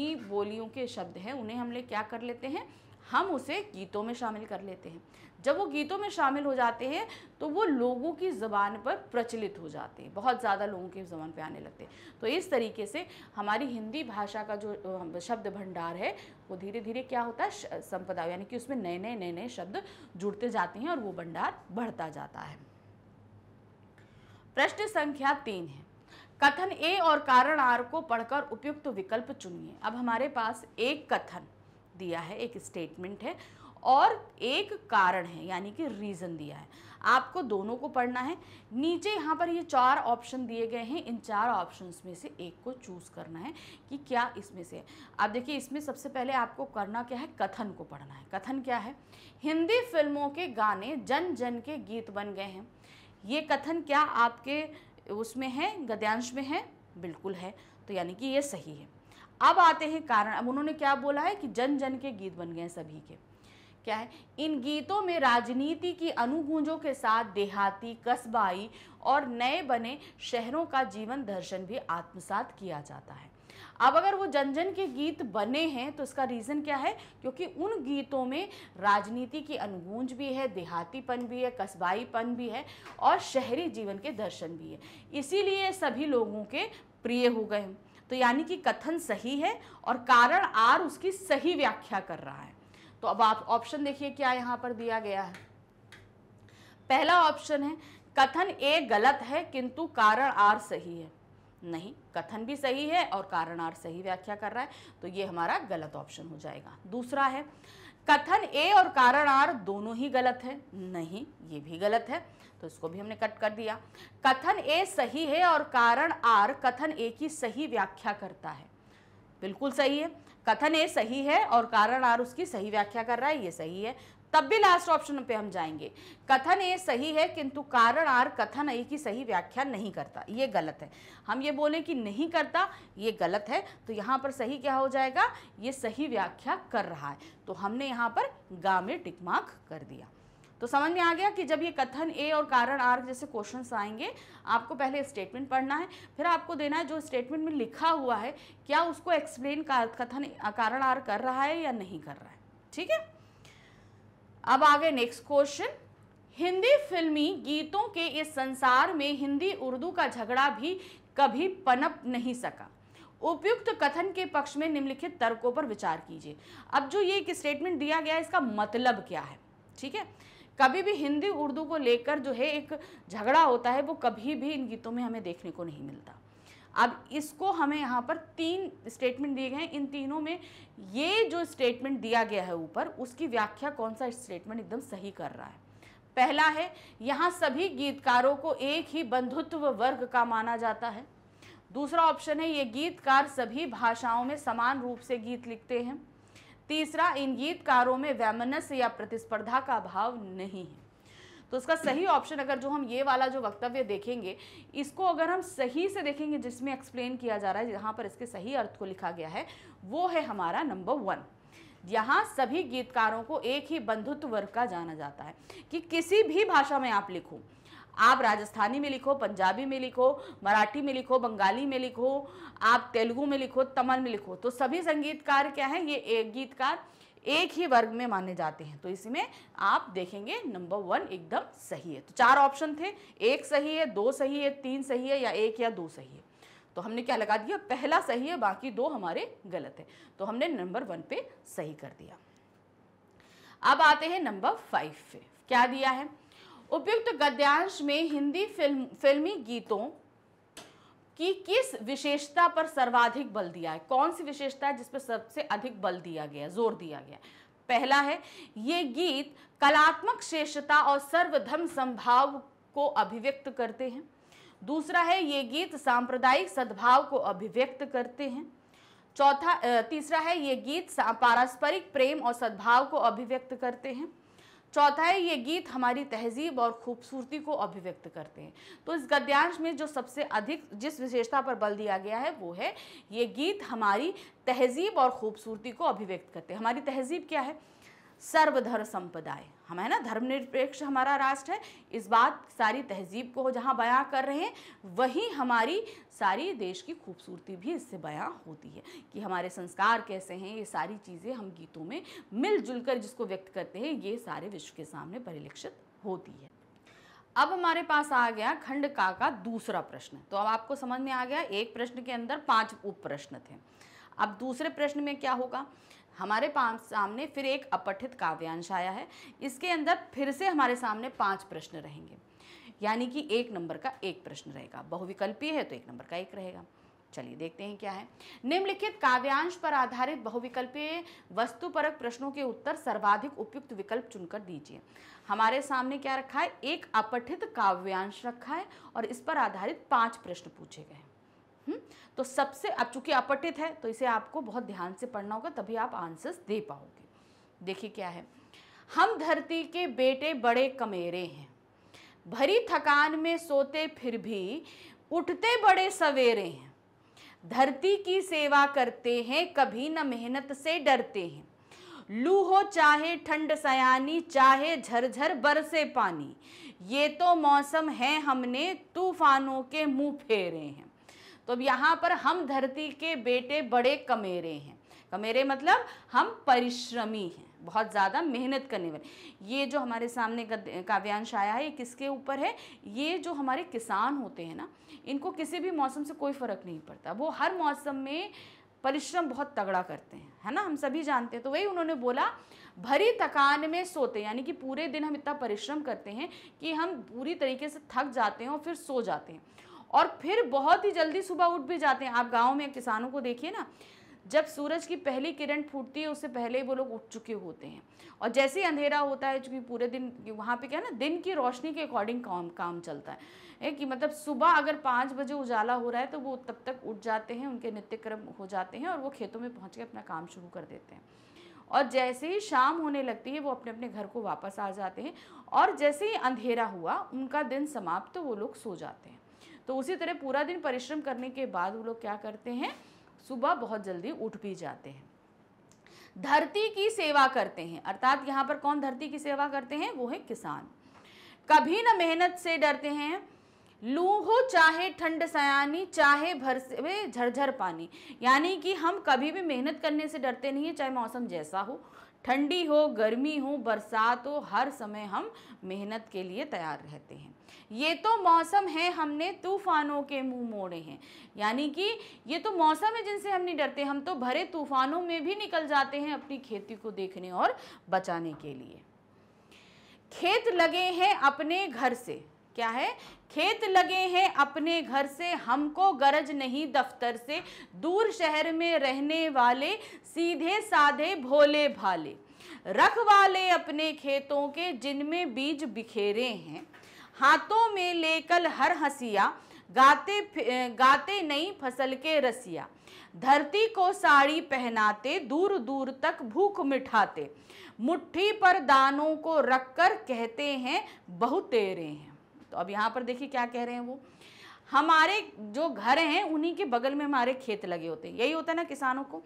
ई बोलियों के शब्द हैं उन्हें हम लोग क्या कर लेते हैं हम उसे गीतों में शामिल कर लेते हैं जब वो गीतों में शामिल हो जाते हैं तो वो लोगों की ज़बान पर प्रचलित हो जाते हैं बहुत ज़्यादा लोगों की ज़बान पर आने लगते हैं तो इस तरीके से हमारी हिंदी भाषा का जो शब्द भंडार है वो धीरे धीरे क्या होता है संपदा यानी कि उसमें नए नए नए नए शब्द जुड़ते जाते हैं और वो भंडार बढ़ता जाता है प्रश्न संख्या तीन है कथन ए और कारण आर को पढ़कर उपयुक्त विकल्प चुनिए अब हमारे पास एक कथन दिया है एक स्टेटमेंट है और एक कारण है यानी कि रीज़न दिया है आपको दोनों को पढ़ना है नीचे यहाँ पर ये चार ऑप्शन दिए गए हैं इन चार ऑप्शंस में से एक को चूज़ करना है कि क्या इसमें से है आप देखिए इसमें सबसे पहले आपको करना क्या है कथन को पढ़ना है कथन क्या है हिंदी फिल्मों के गाने जन जन के गीत बन गए हैं ये कथन क्या आपके उसमें है गद्यांश में है बिल्कुल है तो यानी कि ये सही है अब आते हैं कारण अब उन्होंने क्या बोला है कि जन जन के गीत बन गए हैं सभी के क्या है इन गीतों में राजनीति की अनुगूंजों के साथ देहाती कस्बाई और नए बने शहरों का जीवन दर्शन भी आत्मसात किया जाता है अब अगर वो जन जन के गीत बने हैं तो इसका रीज़न क्या है क्योंकि उन गीतों में राजनीति की अनुगूंज भी है देहातीपन भी है कस्बाईपन भी है और शहरी जीवन के दर्शन भी है इसीलिए सभी लोगों के प्रिय हो गए तो यानी कि कथन सही है और कारण आर उसकी सही व्याख्या कर रहा है तो अब आप ऑप्शन देखिए क्या यहाँ पर दिया गया है पहला ऑप्शन है कथन ए गलत है किंतु कारण आर सही है नहीं कथन भी सही है और कारण आर सही व्याख्या कर रहा है तो ये हमारा गलत ऑप्शन हो जाएगा दूसरा है कथन ए और कारण आर दोनों ही गलत है नहीं ये भी गलत है तो इसको भी हमने कट कर दिया कथन ए सही है और कारण आर कथन ए की सही व्याख्या करता है बिल्कुल सही है कथन ए सही है और कारण आर उसकी सही व्याख्या कर रहा है ये सही है तब भी लास्ट ऑप्शन पे हम जाएंगे कथन ए सही है किंतु कारण आर कथन ए की सही व्याख्या नहीं करता ये गलत है हम ये बोले कि नहीं करता ये गलत है तो यहाँ पर सही क्या हो जाएगा ये सही व्याख्या कर रहा है तो हमने यहाँ पर गा में टिकमार्क कर दिया तो समझ में आ गया कि जब ये कथन ए और कारण आर जैसे क्वेश्चन आएंगे आपको पहले स्टेटमेंट पढ़ना है फिर आपको देना है जो स्टेटमेंट में लिखा हुआ है क्या उसको एक्सप्लेन कथन कारण आर कर रहा है या नहीं कर रहा है ठीक है अब आ गए नेक्स्ट क्वेश्चन हिंदी फिल्मी गीतों के इस संसार में हिंदी उर्दू का झगड़ा भी कभी पनप नहीं सका उपयुक्त कथन के पक्ष में निम्नलिखित तर्कों पर विचार कीजिए अब जो ये एक स्टेटमेंट दिया गया है इसका मतलब क्या है ठीक है कभी भी हिंदी उर्दू को लेकर जो है एक झगड़ा होता है वो कभी भी इन गीतों में हमें देखने को नहीं मिलता अब इसको हमें यहाँ पर तीन स्टेटमेंट दिए गए हैं इन तीनों में ये जो स्टेटमेंट दिया गया है ऊपर उसकी व्याख्या कौन सा स्टेटमेंट एकदम सही कर रहा है पहला है यहाँ सभी गीतकारों को एक ही बंधुत्व वर्ग का माना जाता है दूसरा ऑप्शन है ये गीतकार सभी भाषाओं में समान रूप से गीत लिखते हैं तीसरा इन गीतकारों में वैमनस्य या प्रतिस्पर्धा का अभाव नहीं है तो इसका सही ऑप्शन अगर जो हम ये वाला जो वक्तव्य देखेंगे इसको अगर हम सही से देखेंगे जिसमें एक्सप्लेन किया जा रहा है जहाँ पर इसके सही अर्थ को लिखा गया है वो है हमारा नंबर वन यहाँ सभी गीतकारों को एक ही बंधुत्व वर्ग का जाना जाता है कि किसी भी भाषा में आप लिखो आप राजस्थानी में लिखो पंजाबी में लिखो मराठी में लिखो बंगाली में लिखो आप तेलुगु में लिखो तमिल में लिखो तो सभी संगीतकार क्या हैं ये एक गीतकार एक ही वर्ग में माने जाते हैं तो इसमें आप देखेंगे नंबर वन एकदम सही है तो चार ऑप्शन थे एक सही है दो सही है तीन सही है या एक या दो सही है तो हमने क्या लगा दिया पहला सही है बाकी दो हमारे गलत है तो हमने नंबर वन पे सही कर दिया अब आते हैं नंबर फाइव पे क्या दिया है उपयुक्त गद्यांश में हिंदी फिल्म फिल्मी गीतों की किस विशेषता पर सर्वाधिक बल दिया है कौन सी विशेषता है जिस पर सबसे अधिक बल दिया गया जोर दिया गया पहला है ये गीत कलात्मक श्रेष्ठता और सर्वधर्म संभाव को अभिव्यक्त करते हैं दूसरा है ये गीत सांप्रदायिक सद्भाव को अभिव्यक्त करते हैं चौथा तीसरा है ये गीत पारस्परिक प्रेम और सद्भाव को अभिव्यक्त करते हैं चौथा है ये गीत हमारी तहजीब और खूबसूरती को अभिव्यक्त करते हैं तो इस गद्यांश में जो सबसे अधिक जिस विशेषता पर बल दिया गया है वो है ये गीत हमारी तहजीब और खूबसूरती को अभिव्यक्त करते हैं हमारी तहजीब क्या है सर्वधर्म संप्रदाय हम है ना धर्मनिरपेक्ष हमारा राष्ट्र है इस बात सारी तहजीब को जहाँ बयां कर रहे हैं वहीं हमारी सारी देश की खूबसूरती भी इससे बयां होती है कि हमारे संस्कार कैसे हैं ये सारी चीज़ें हम गीतों में मिलजुल कर जिसको व्यक्त करते हैं ये सारे विश्व के सामने परिलक्षित होती है अब हमारे पास आ गया खंड का का दूसरा प्रश्न तो अब आपको समझ में आ गया एक प्रश्न के अंदर पांच उप प्रश्न थे अब दूसरे प्रश्न में क्या होगा हमारे पास सामने फिर एक अपठित काव्यांश आया है इसके अंदर फिर से हमारे सामने पांच प्रश्न रहेंगे यानी कि एक नंबर का एक प्रश्न रहेगा बहुविकल्पीय है तो एक नंबर का एक रहेगा चलिए देखते हैं क्या है निम्नलिखित काव्यांश पर आधारित बहुविकल्पीय वस्तुपरक प्रश्नों के उत्तर सर्वाधिक उपयुक्त विकल्प चुनकर दीजिए हमारे सामने क्या रखा है एक अपठित काव्यांश रखा है और इस पर आधारित पांच प्रश्न पूछे गए हैं हम्म? तो सबसे अब चूंकि अपटित है तो इसे आपको बहुत ध्यान से पढ़ना होगा तभी आप आंसर्स दे पाओगे देखिए क्या है हम धरती के बेटे बड़े कमेरे हैं भरी थकान में सोते फिर भी उठते बड़े सवेरे हैं धरती की सेवा करते हैं कभी न मेहनत से डरते हैं लू हो चाहे ठंड सयानी चाहे झरझर बरसे पानी ये तो मौसम है हमने तूफानों के मुंह फेरे हैं तो अब यहाँ पर हम धरती के बेटे बड़े कमेरे हैं कमेरे मतलब हम परिश्रमी हैं बहुत ज़्यादा मेहनत करने वाले ये जो हमारे सामने काव्यांश आया है ये किसके ऊपर है ये जो हमारे किसान होते हैं ना इनको किसी भी मौसम से कोई फ़र्क नहीं पड़ता वो हर मौसम में परिश्रम बहुत तगड़ा करते हैं है ना हम सभी जानते हैं तो वही उन्होंने बोला भरी थकान में सोते यानी कि पूरे दिन हम इतना परिश्रम करते हैं कि हम पूरी तरीके से थक जाते हैं और फिर सो जाते हैं और फिर बहुत ही जल्दी सुबह उठ भी जाते हैं आप गाँव में किसानों को देखिए ना जब सूरज की पहली किरण फूटती है उससे पहले ही वो लोग उठ चुके होते हैं और जैसे ही अंधेरा होता है चूँकि पूरे दिन वहाँ पे क्या है ना दिन की रोशनी के अकॉर्डिंग काम काम चलता है ए, कि मतलब सुबह अगर पाँच बजे उजाला हो रहा है तो वो तब तक उठ जाते हैं उनके नित्यक्रम हो जाते हैं और वो खेतों में पहुँच के अपना काम शुरू कर देते हैं और जैसे ही शाम होने लगती है वो अपने अपने घर को वापस आ जाते हैं और जैसे ही अंधेरा हुआ उनका दिन समाप्त तो वो लोग सो जाते हैं तो उसी तरह पूरा दिन परिश्रम करने के बाद वो लोग क्या करते हैं सुबह बहुत जल्दी उठ भी जाते हैं धरती की सेवा करते हैं अर्थात यहाँ पर कौन धरती की सेवा करते हैं वो है किसान कभी न मेहनत से डरते हैं लू हो चाहे ठंड सयानी चाहे भर से झरझर पानी यानी कि हम कभी भी मेहनत करने से डरते नहीं हैं चाहे मौसम जैसा हो ठंडी हो गर्मी हो बरसात हो हर समय हम मेहनत के लिए तैयार रहते हैं ये तो मौसम है हमने तूफानों के मुंह मोड़े हैं यानी कि ये तो मौसम है जिनसे हम नहीं डरते हम तो भरे तूफानों में भी निकल जाते हैं अपनी खेती को देखने और बचाने के लिए खेत लगे हैं अपने घर से क्या है खेत लगे हैं अपने घर से हमको गरज नहीं दफ्तर से दूर शहर में रहने वाले सीधे साधे भोले भाले रख वाले अपने खेतों के जिनमें बीज बिखेरे हैं हाथों में लेकर हर हसिया गाते गाते नई फसल के रसिया धरती को साड़ी पहनाते दूर दूर तक भूख मिठाते मुट्ठी पर दानों को रखकर कहते हैं बहुतेरे हैं तो अब यहाँ पर देखिए क्या कह रहे हैं वो हमारे जो घर हैं उन्हीं के बगल में हमारे खेत लगे होते हैं यही होता है ना किसानों को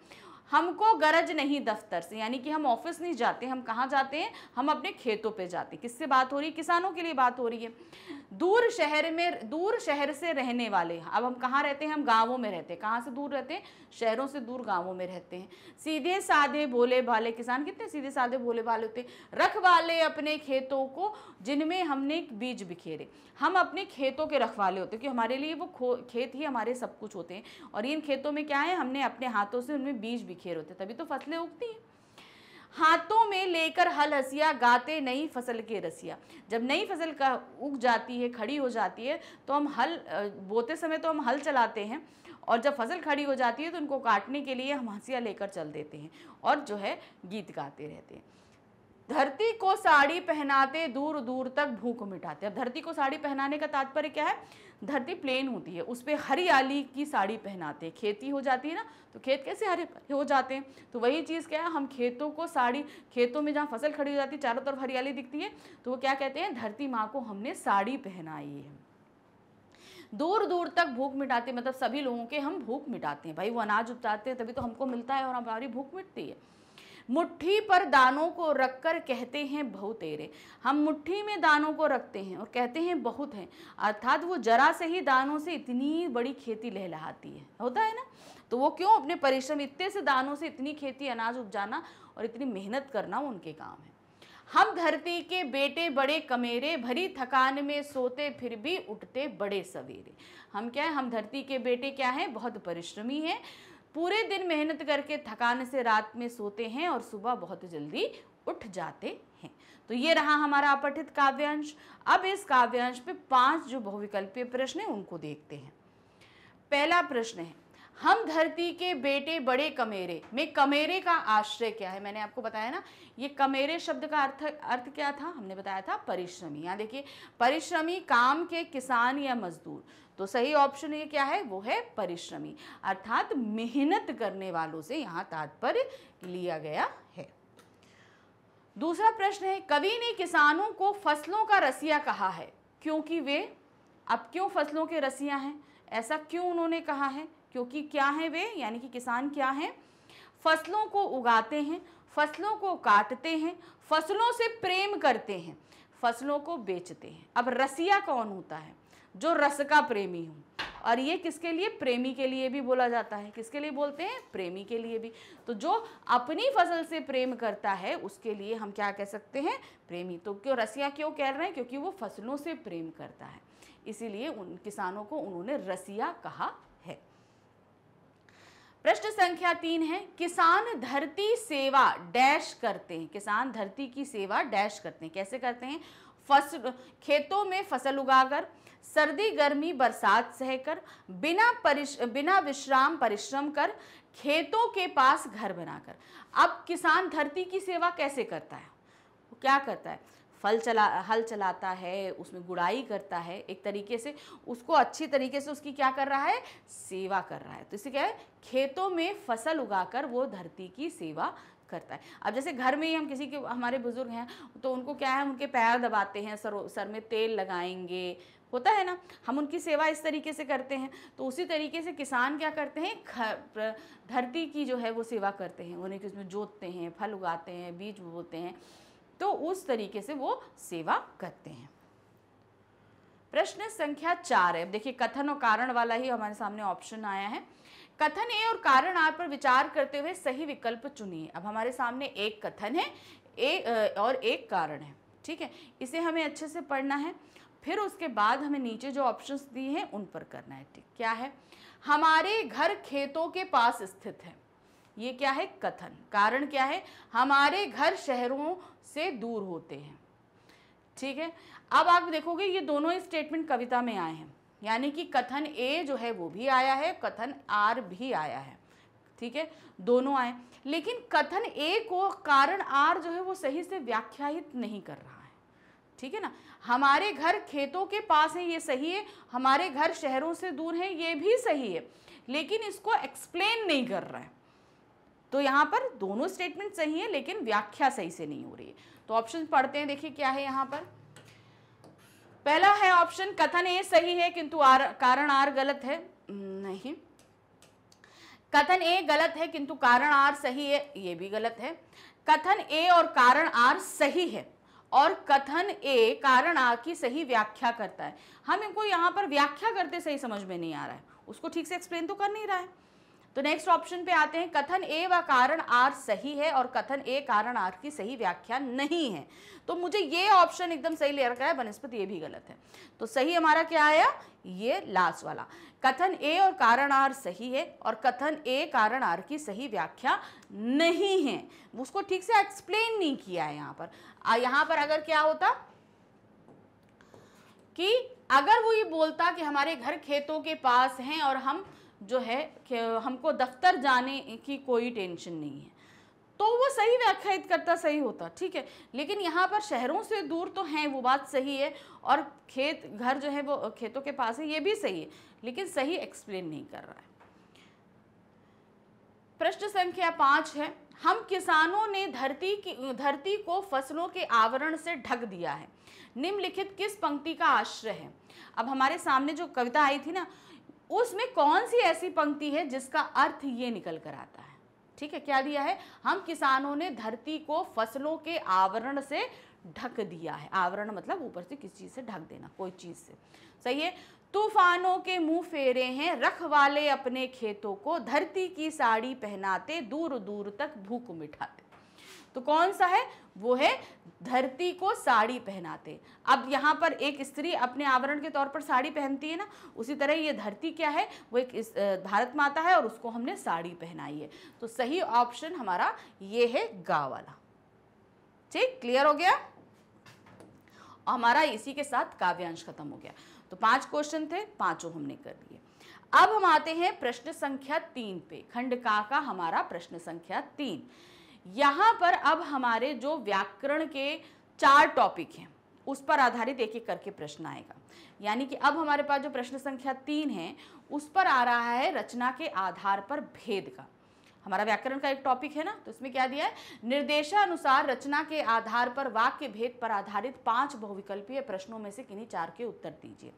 हमको गरज नहीं दफ्तर से यानी कि हम ऑफिस नहीं जाते हम कहाँ जाते हैं हम अपने खेतों पे जाते किससे बात हो रही है किसानों के लिए बात हो रही है दूर शहर में दूर शहर से रहने वाले अब हम कहाँ रहते हैं हम गाँवों में रहते हैं कहाँ से दूर रहते हैं शहरों से दूर गाँवों में रहते हैं सीधे साधे भोले भाले किसान कितने सीधे साधे भोले भाले होते रख रखवाले अपने खेतों को जिनमें हमने बीज बिखेरे हम अपने खेतों के रखवाले होते हैं हमारे लिए वो खेत ही हमारे सब कुछ होते हैं और इन खेतों में क्या है हमने अपने हाथों से उनमें बीज बिखेर होते तभी तो फसलें उगती हैं हाथों में लेकर हल हसिया गाते नई फसल के रसिया जब नई फसल का उग जाती है खड़ी हो जाती है तो हम हल बोते समय तो हम हल चलाते हैं और जब फसल खड़ी हो जाती है तो उनको काटने के लिए हम हंसिया लेकर चल देते हैं और जो है गीत गाते रहते हैं धरती को साड़ी पहनाते दूर दूर तक भूख मिटाते अब धरती को साड़ी पहनाने का तात्पर्य क्या है धरती प्लेन होती है उस पर हरियाली की साड़ी पहनाते हैं खेती हो जाती है ना तो खेत कैसे हरे हो जाते हैं तो वही चीज़ क्या है हम खेतों को साड़ी खेतों में जहाँ फसल खड़ी हो जाती है चारों तरफ हरियाली दिखती है तो वो क्या कहते हैं धरती माँ को हमने साड़ी पहनाई है दूर दूर तक भूख मिटाते मतलब सभी लोगों के हम भूख मिटाते हैं भाई वो अनाज उपजाते हैं तभी तो हमको मिलता है और हमारी भूख मिटती है मुट्ठी पर दानों को रखकर कहते हैं बहु तेरे हम मुट्ठी में दानों को रखते हैं और कहते हैं बहुत हैं अर्थात वो जरा से ही दानों से इतनी बड़ी खेती लहलाती है होता है ना तो वो क्यों अपने परिश्रम इतने से दानों से इतनी खेती अनाज उपजाना और इतनी मेहनत करना उनके काम है हम धरती के बेटे बड़े कमेरे भरी थकान में सोते फिर भी उठते बड़े सवेरे हम क्या है हम धरती के बेटे क्या हैं बहुत परिश्रमी हैं पूरे दिन मेहनत करके थकान से रात में सोते हैं और सुबह बहुत जल्दी उठ जाते हैं तो ये रहा हमारा अपठित काव्यांश अब इस काव्यांश पे पांच जो बहुविकल्पीय प्रश्न है उनको देखते हैं पहला प्रश्न है हम धरती के बेटे बड़े कमेरे में कमेरे का आश्रय क्या है मैंने आपको बताया ना ये कमेरे शब्द का अर्थ अर्थ क्या था हमने बताया था परिश्रमी यहाँ देखिए परिश्रमी काम के किसान या मजदूर तो सही ऑप्शन ये क्या है वो है परिश्रमी अर्थात मेहनत करने वालों से यहाँ तात्पर्य लिया गया है दूसरा प्रश्न है कवि ने किसानों को फसलों का रसिया कहा है क्योंकि वे अब क्यों फसलों के रसिया हैं ऐसा क्यों उन्होंने कहा है क्योंकि क्या है वे यानी कि किसान क्या है फसलों को उगाते हैं फसलों को काटते हैं फसलों से प्रेम करते हैं फसलों को बेचते हैं अब रसिया कौन होता है जो रस का प्रेमी हो और ये किसके लिए प्रेमी के लिए भी बोला जाता है किसके लिए बोलते हैं प्रेमी के लिए भी तो जो अपनी फसल से प्रेम करता है उसके लिए हम क्या कह सकते हैं प्रेमी तो क्यों रसिया क्यों कह रहे हैं क्योंकि वो फसलों से प्रेम करता है इसीलिए उन किसानों को उन्होंने रसिया कहा प्रश्न संख्या तीन है किसान धरती सेवा डैश करते हैं किसान धरती की सेवा डैश करते हैं कैसे करते हैं फसल खेतों में फसल उगाकर सर्दी गर्मी बरसात सहकर बिना परिश बिना विश्राम परिश्रम कर खेतों के पास घर बनाकर अब किसान धरती की सेवा कैसे करता है क्या करता है फल चला हल चलाता है उसमें गुड़ाई करता है एक तरीके से उसको अच्छी तरीके से उसकी क्या कर रहा है सेवा कर रहा है तो इसे क्या है खेतों में फसल उगाकर वो धरती की सेवा करता है अब जैसे घर में ही हम किसी के हमारे बुजुर्ग हैं तो उनको क्या है उनके पैर दबाते हैं सर सर में तेल लगाएंगे होता है ना हम उनकी सेवा इस तरीके से करते हैं तो उसी तरीके से किसान क्या करते हैं धरती की जो है वो सेवा करते हैं उन्हें उसमें जोतते हैं फल उगाते हैं बीज बोते हैं तो उस तरीके से वो सेवा करते हैं प्रश्न संख्या चार है देखिए कथन और कारण वाला ही हमारे सामने ऑप्शन आया है कथन ए और कारण आर पर विचार करते हुए सही विकल्प चुनिए अब हमारे सामने एक कथन है ए और एक कारण है ठीक है इसे हमें अच्छे से पढ़ना है फिर उसके बाद हमें नीचे जो ऑप्शंस दिए हैं उन पर करना है ठीक क्या है हमारे घर खेतों के पास स्थित है ये क्या है कथन कारण क्या है हमारे घर शहरों से दूर होते हैं ठीक है अब आप देखोगे ये दोनों स्टेटमेंट कविता में आए हैं यानी कि कथन ए जो है वो भी आया है कथन आर भी आया है ठीक है दोनों आए लेकिन कथन ए को कारण आर जो है वो सही से व्याख्यात नहीं कर रहा है ठीक है ना हमारे घर खेतों के पास है ये सही है हमारे घर शहरों से दूर है ये भी सही है लेकिन इसको एक्सप्लेन नहीं कर रहा है तो यहाँ पर दोनों स्टेटमेंट सही है लेकिन व्याख्या सही से नहीं हो रही है तो ऑप्शन पढ़ते हैं देखिए क्या है यहाँ पर पहला है ऑप्शन कथन ए सही है किंतु आर कारण आर गलत है नहीं कथन ए गलत है किंतु कारण आर सही है ये भी गलत है कथन ए और कारण आर सही है और कथन ए कारण आर की सही व्याख्या करता है हम इनको यहाँ पर व्याख्या करते सही समझ में नहीं आ रहा है उसको ठीक से एक्सप्लेन तो कर नहीं रहा है तो नेक्स्ट ऑप्शन पे आते हैं कथन ए व कारण आर सही है और कथन ए कारण आर की सही व्याख्या नहीं है तो मुझे ये ऑप्शन एकदम सही ले रखा है बनस्पत ये भी गलत है तो सही हमारा क्या आया ये लास्ट वाला कथन ए और कारण आर सही है और कथन ए कारण आर की सही व्याख्या नहीं है उसको ठीक से एक्सप्लेन नहीं किया है यहाँ पर यहाँ पर अगर क्या होता कि अगर वो ये बोलता कि हमारे घर खेतों के पास हैं और हम जो है हमको दफ्तर जाने की कोई टेंशन नहीं है तो वो सही व्याख्यात करता सही होता ठीक है लेकिन यहाँ पर शहरों से दूर तो हैं वो बात सही है और खेत घर जो है वो खेतों के पास है ये भी सही है लेकिन सही एक्सप्लेन नहीं कर रहा है प्रश्न संख्या पाँच है हम किसानों ने धरती की धरती को फसलों के आवरण से ढक दिया है निम्नलिखित किस पंक्ति का आश्रय है अब हमारे सामने जो कविता आई थी ना उसमें कौन सी ऐसी पंक्ति है जिसका अर्थ ये निकल कर आता है ठीक है क्या दिया है हम किसानों ने धरती को फसलों के आवरण से ढक दिया है आवरण मतलब ऊपर से किसी चीज़ से ढक देना कोई चीज़ से सही है तूफानों के मुंह फेरे हैं रख वाले अपने खेतों को धरती की साड़ी पहनाते दूर दूर तक भूख मिठाते तो कौन सा है वो है धरती को साड़ी पहनाते अब यहाँ पर एक स्त्री अपने आवरण के तौर पर साड़ी पहनती है ना उसी तरह ये धरती क्या है वो एक भारत माता है और उसको हमने साड़ी पहनाई है तो सही ऑप्शन हमारा ये है गा वाला ठीक क्लियर हो गया हमारा इसी के साथ काव्यांश खत्म हो गया तो पांच क्वेश्चन थे पांचों हमने कर लिए अब हम आते हैं प्रश्न संख्या तीन पे खंड का का हमारा प्रश्न संख्या तीन यहाँ पर अब हमारे जो व्याकरण के चार टॉपिक हैं उस पर आधारित एक एक करके प्रश्न आएगा यानी कि अब हमारे पास जो प्रश्न संख्या तीन है उस पर आ रहा है रचना के आधार पर भेद का हमारा व्याकरण का एक टॉपिक है ना तो इसमें क्या दिया है निर्देशानुसार रचना के आधार पर वाक्य भेद पर आधारित पांच बहुविकल्पीय प्रश्नों में से किन्हीं चार के उत्तर दीजिए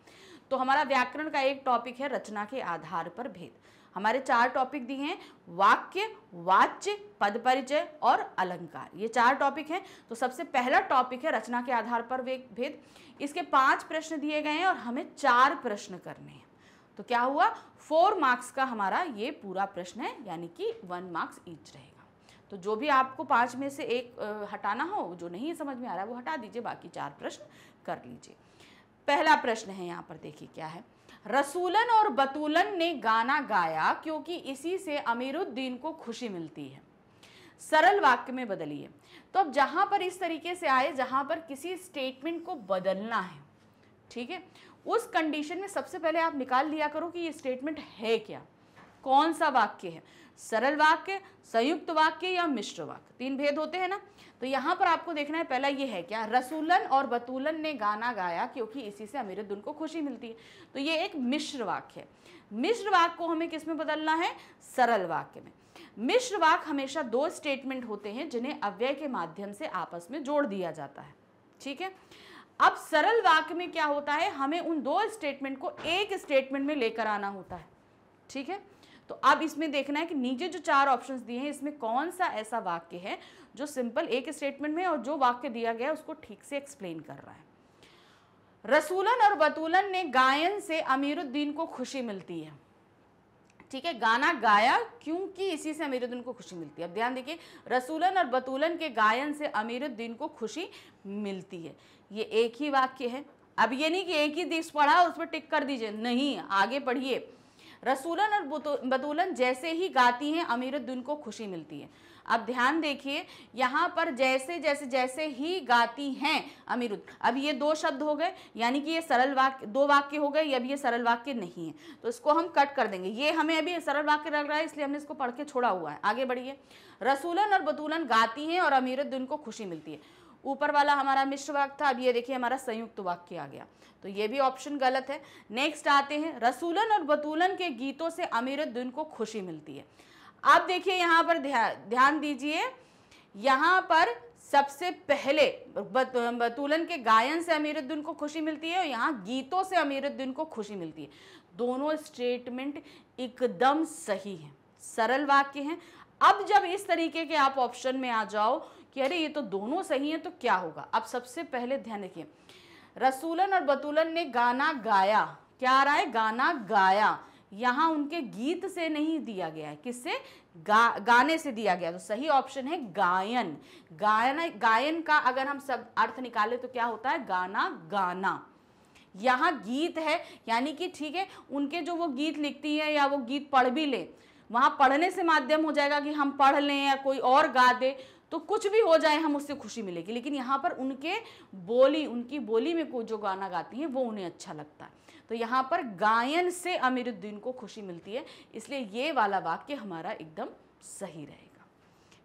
तो हमारा व्याकरण का एक टॉपिक है रचना के आधार पर भेद हमारे चार टॉपिक दिए हैं वाक्य वाच्य पद परिचय और अलंकार ये चार टॉपिक हैं तो सबसे पहला टॉपिक है रचना के आधार पर भेद इसके पांच प्रश्न दिए गए हैं और हमें चार प्रश्न करने हैं तो क्या हुआ फोर मार्क्स का हमारा ये पूरा प्रश्न है यानी कि वन मार्क्स ईच रहेगा तो जो भी आपको पाँच में से एक हटाना हो जो नहीं समझ में आ रहा है वो हटा दीजिए बाकी चार प्रश्न कर लीजिए पहला प्रश्न है यहाँ पर देखिए क्या है रसूलन और बतूलन ने गाना गाया क्योंकि इसी से अमीरुद्दीन को खुशी मिलती है सरल वाक्य में बदलिए तो अब जहां पर इस तरीके से आए जहां पर किसी स्टेटमेंट को बदलना है ठीक है उस कंडीशन में सबसे पहले आप निकाल लिया करो कि ये स्टेटमेंट है क्या कौन सा वाक्य है सरल वाक्य संयुक्त वाक्य या मिश्र वाक्य तीन भेद होते हैं ना तो यहाँ पर आपको देखना है पहला ये है क्या रसूलन और बतूलन ने गाना गाया क्योंकि इसी से अमीरुद्दीन को खुशी मिलती है तो ये एक मिश्र वाक्य है मिश्र वाक्य को हमें किस में बदलना है सरल वाक्य में मिश्र वाक्य हमेशा दो स्टेटमेंट होते हैं जिन्हें अव्यय के माध्यम से आपस में जोड़ दिया जाता है ठीक है अब सरल वाक्य में क्या होता है हमें उन दो स्टेटमेंट को एक स्टेटमेंट में लेकर आना होता है ठीक है तो अब इसमें देखना है कि नीचे जो चार ऑप्शंस दिए हैं इसमें कौन सा ऐसा वाक्य है जो सिंपल एक स्टेटमेंट में और जो वाक्य दिया गया है उसको ठीक से एक्सप्लेन कर रहा है रसूलन और बतूलन ने गायन से अमीरुद्दीन को खुशी मिलती है ठीक है गाना गाया क्योंकि इसी से अमीरुद्दीन को खुशी मिलती है अब ध्यान देखिए रसूलन और बतूलन के गायन से अमीरुद्दीन को खुशी मिलती है ये एक ही वाक्य है अब ये नहीं कि एक ही दिश पढ़ा उस पर टिक कर दीजिए नहीं आगे पढ़िए रसूलन और बतूलन जैसे ही गाती हैं अमीरुद्दीन को खुशी मिलती है अब ध्यान देखिए यहाँ पर जैसे जैसे जैसे ही गाती हैं अमीरुद अब ये दो शब्द हो गए यानी कि ये सरल वाक्य दो वाक्य हो गए अब ये सरल वाक्य नहीं है तो इसको हम कट कर देंगे ये हमें अभी सरल वाक्य लग रहा है इसलिए हमने इसको पढ़ के छोड़ा हुआ है आगे बढ़िए रसूलन और बतूलन गाती हैं और अमीरुद्दीन को खुशी मिलती है ऊपर वाला हमारा मिश्र वाक्य था अब ये देखिए हमारा संयुक्त वाक्य आ गया तो ये भी ऑप्शन गलत है नेक्स्ट आते हैं रसूलन और बतूलन के गीतों से अमीर को खुशी मिलती है आप देखिए यहाँ पर ध्यान दीजिए यहाँ पर सबसे पहले बतूलन के गायन से अमीरुद्दीन को खुशी मिलती है और यहाँ गीतों से अमीरुद्दीन को खुशी मिलती है दोनों स्टेटमेंट एकदम सही है सरल वाक्य हैं अब जब इस तरीके के आप ऑप्शन में आ जाओ कि अरे ये तो दोनों सही हैं तो क्या होगा अब सबसे पहले ध्यान रखिए रसूलन और बतूलन ने गाना गाया क्या रहा है गाना गाया यहाँ उनके गीत से नहीं दिया गया है किससे गा गाने से दिया गया तो सही ऑप्शन है गायन गायन गायन का अगर हम सब अर्थ निकाले तो क्या होता है गाना गाना यहाँ गीत है यानी कि ठीक है उनके जो वो गीत लिखती हैं या वो गीत पढ़ भी ले वहाँ पढ़ने से माध्यम हो जाएगा कि हम पढ़ लें या कोई और गा दे तो कुछ भी हो जाए हम उससे खुशी मिलेगी लेकिन यहाँ पर उनके बोली उनकी बोली में जो गाना गाती हैं वो उन्हें अच्छा लगता है तो यहाँ पर गायन से अमीरुद्दीन को खुशी मिलती है इसलिए ये वाला वाक्य हमारा एकदम सही रहेगा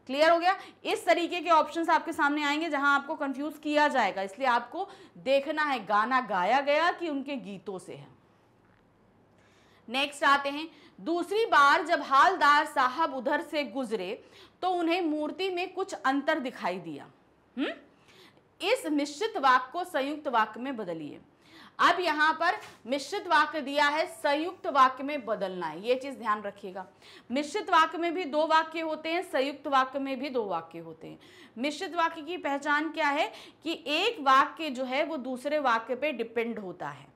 क्लियर हो गया इस तरीके के ऑप्शंस आपके सामने आएंगे जहां आपको कंफ्यूज किया जाएगा इसलिए आपको देखना है गाना गाया गया कि उनके गीतों से है नेक्स्ट आते हैं दूसरी बार जब हालदार साहब उधर से गुजरे तो उन्हें मूर्ति में कुछ अंतर दिखाई दिया हम्म इस मिश्रित वाक को संयुक्त वाक्य में बदलिए अब यहां पर मिश्रित वाक्य दिया है संयुक्त वाक्य में बदलना है ये चीज ध्यान रखिएगा मिश्रित वाक्य में भी दो वाक्य होते हैं संयुक्त वाक्य में भी दो वाक्य होते हैं मिश्रित वाक्य की पहचान क्या है कि एक वाक्य जो है वो दूसरे वाक्य पे डिपेंड होता है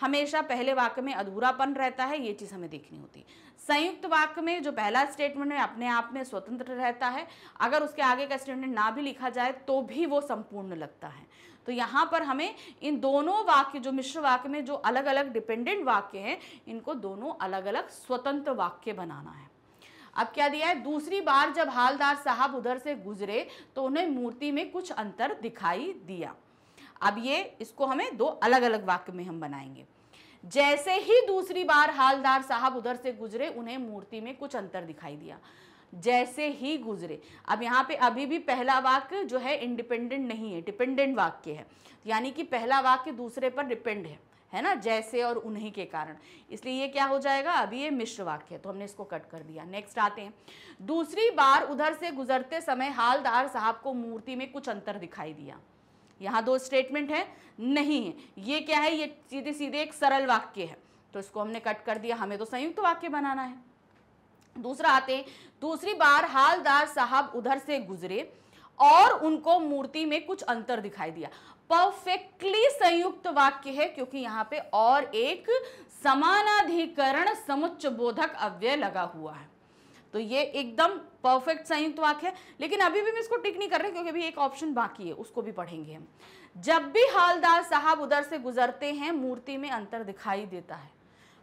हमेशा पहले वाक्य में अधूरापन रहता है ये चीज़ हमें देखनी होती है संयुक्त वाक्य में जो पहला स्टेटमेंट है अपने आप में स्वतंत्र रहता है अगर उसके आगे का स्टेटमेंट ना भी लिखा जाए तो भी वो संपूर्ण लगता है तो यहाँ पर हमें इन दोनों वाक्य जो मिश्र वाक्य में जो अलग अलग डिपेंडेंट वाक्य हैं इनको दोनों अलग अलग स्वतंत्र वाक्य बनाना है अब क्या दिया है दूसरी बार जब हालदार साहब उधर से गुजरे तो उन्हें मूर्ति में कुछ अंतर दिखाई दिया अब ये इसको हमें दो अलग अलग वाक्य में हम बनाएंगे जैसे ही दूसरी बार हालदार साहब उधर से गुजरे उन्हें मूर्ति में कुछ अंतर दिखाई दिया जैसे ही गुजरे अब यहाँ पे अभी भी पहला वाक्य जो है इंडिपेंडेंट नहीं है डिपेंडेंट वाक्य है यानी कि पहला वाक्य दूसरे पर डिपेंड है है ना जैसे और उन्हीं के कारण इसलिए ये क्या हो जाएगा अभी ये मिश्र वाक्य है तो हमने इसको कट कर दिया नेक्स्ट आते हैं दूसरी बार उधर से गुजरते समय हालदार साहब को मूर्ति में कुछ अंतर दिखाई दिया यहाँ दो स्टेटमेंट है नहीं है ये क्या है ये सीधे सीधे एक सरल वाक्य है तो इसको हमने कट कर दिया हमें तो संयुक्त वाक्य बनाना है दूसरा आते हैं दूसरी बार हालदार साहब उधर से गुजरे और उनको मूर्ति में कुछ अंतर दिखाई दिया परफेक्टली संयुक्त वाक्य है क्योंकि यहाँ पे और एक समानाधिकरण समुच्च बोधक अव्यय लगा हुआ है तो ये एकदम परफेक्ट संयुक्त वाक्य है लेकिन अभी भी हम इसको टिक नहीं कर रहे क्योंकि अभी एक ऑप्शन बाकी है उसको भी पढ़ेंगे हम जब भी हालदार साहब उधर से गुजरते हैं मूर्ति में अंतर दिखाई देता है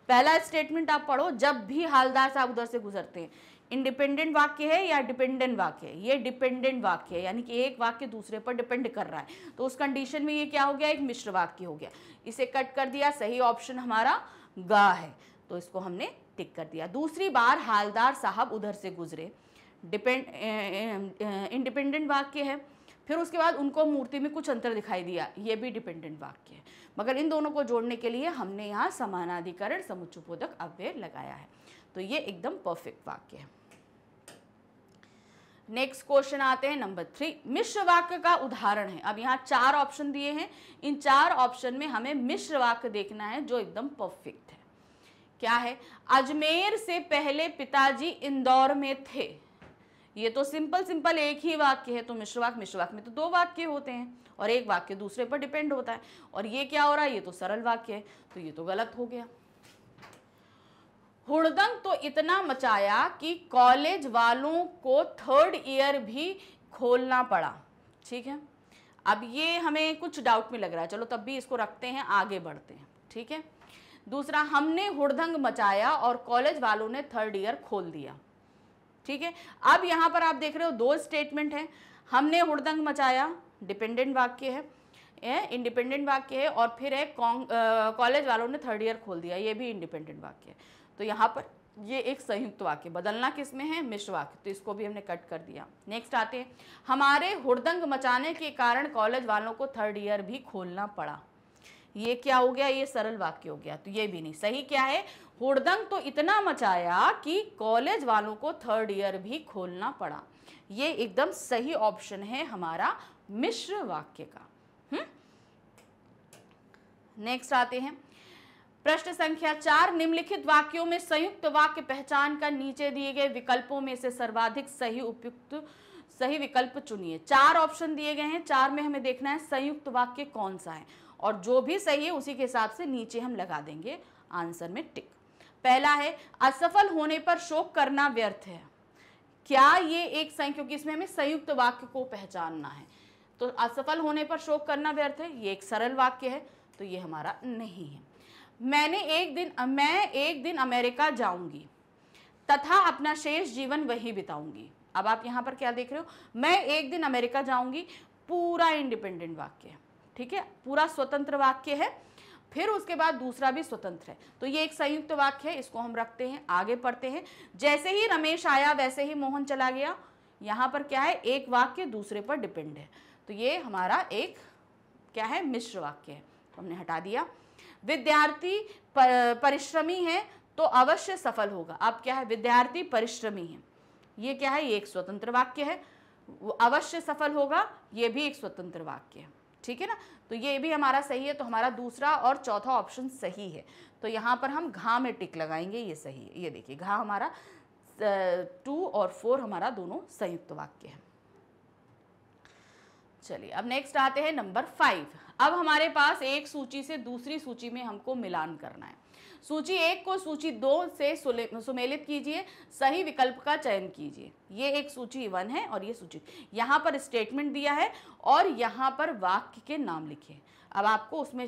पहला स्टेटमेंट आप पढ़ो जब भी हालदार साहब उधर से गुजरते हैं इंडिपेंडेंट वाक्य है या डिपेंडेंट वाक्य है ये डिपेंडेंट वाक्य है यानी कि एक वाक्य दूसरे पर डिपेंड कर रहा है तो उस कंडीशन में ये क्या हो गया एक मिश्र वाक्य हो गया इसे कट कर दिया सही ऑप्शन हमारा गा है तो इसको हमने टिक कर दिया दूसरी बार हालदार साहब उधर से गुजरे डिपेंड इंडिपेंडेंट वाक्य है फिर उसके बाद उनको मूर्ति में कुछ अंतर दिखाई दिया ये भी डिपेंडेंट वाक्य है मगर इन दोनों को जोड़ने के लिए हमने यहाँ समानाधिकरण समुचुपोधक अव्यय लगाया है तो ये एकदम परफेक्ट वाक्य है नेक्स्ट क्वेश्चन आते हैं नंबर थ्री मिश्र वाक्य का उदाहरण है अब यहाँ चार ऑप्शन दिए हैं इन चार ऑप्शन में हमें मिश्र वाक्य देखना है जो एकदम परफेक्ट है क्या है अजमेर से पहले पिताजी इंदौर में थे ये तो सिंपल सिंपल एक ही वाक्य है तो मिश्रवाक मिश्रवाक में तो दो वाक्य होते हैं और एक वाक्य दूसरे पर डिपेंड होता है और ये क्या हो रहा है ये तो सरल वाक्य है तो ये तो गलत हो गया हुड़दंग तो इतना मचाया कि कॉलेज वालों को थर्ड ईयर भी खोलना पड़ा ठीक है अब ये हमें कुछ डाउट में लग रहा है चलो तब भी इसको रखते हैं आगे बढ़ते हैं ठीक है दूसरा हमने हुड़दंग मचाया और कॉलेज वालों ने थर्ड ईयर खोल दिया ठीक है अब यहाँ पर आप देख रहे हो दो स्टेटमेंट हैं हमने हुड़दंग मचाया डिपेंडेंट वाक्य है इंडिपेंडेंट वाक्य है और फिर है कॉलेज वालों ने थर्ड ईयर खोल दिया ये भी इंडिपेंडेंट वाक्य है तो यहाँ पर ये एक संयुक्त वाक्य बदलना किस में है मिश्र वाक्य तो इसको भी हमने कट कर दिया नेक्स्ट आते हैं हमारे हुड़दंग मचाने के कारण कॉलेज वालों को थर्ड ईयर भी खोलना पड़ा ये क्या हो गया ये सरल वाक्य हो गया तो ये भी नहीं सही क्या है हुड़दंग तो इतना मचाया कि कॉलेज वालों को थर्ड ईयर भी खोलना पड़ा ये एकदम सही ऑप्शन है हमारा मिश्र वाक्य का नेक्स्ट हम्म? आते हैं प्रश्न संख्या चार निम्नलिखित वाक्यों में संयुक्त वाक्य पहचान का नीचे दिए गए विकल्पों में से सर्वाधिक सही उपयुक्त सही विकल्प चुनिए चार ऑप्शन दिए गए हैं चार में हमें देखना है संयुक्त वाक्य कौन सा है और जो भी सही है उसी के हिसाब से नीचे हम लगा देंगे आंसर में टिक पहला है असफल होने पर शोक करना व्यर्थ है क्या ये एक संयुक्त क्योंकि इसमें हमें संयुक्त वाक्य को पहचानना है तो असफल होने पर शोक करना व्यर्थ है ये एक सरल वाक्य है तो ये हमारा नहीं है मैंने एक दिन मैं एक दिन अमेरिका जाऊंगी तथा अपना शेष जीवन वहीं बिताऊंगी अब आप यहाँ पर क्या देख रहे हो मैं एक दिन अमेरिका जाऊंगी पूरा इंडिपेंडेंट वाक्य है ठीक है पूरा स्वतंत्र वाक्य है फिर उसके बाद दूसरा भी स्वतंत्र है तो ये एक संयुक्त वाक्य है इसको हम रखते हैं आगे पढ़ते हैं जैसे ही रमेश आया वैसे ही मोहन चला गया यहाँ पर क्या है एक वाक्य दूसरे पर डिपेंड है तो ये हमारा एक क्या है मिश्र वाक्य है तो हमने हटा दिया विद्यार्थी पर, परिश्रमी है तो अवश्य सफल होगा अब क्या है विद्यार्थी परिश्रमी है ये क्या है ये एक स्वतंत्र वाक्य है अवश्य सफल होगा ये भी एक स्वतंत्र वाक्य है ठीक है ना तो ये भी हमारा सही है तो हमारा दूसरा और चौथा ऑप्शन सही है तो यहाँ पर हम घा में टिक लगाएंगे ये सही है ये देखिए घा हमारा टू और फोर हमारा दोनों संयुक्त वाक्य है चलिए अब नेक्स्ट आते हैं नंबर फाइव अब हमारे पास एक सूची से दूसरी सूची में हमको मिलान करना है सूची एक को सूची दो से सुमेलित कीजिए सही विकल्प का चयन कीजिए ये एक सूची वन है और ये सूची यहाँ पर स्टेटमेंट दिया है और यहाँ पर वाक्य के नाम लिखे अब आपको उसमें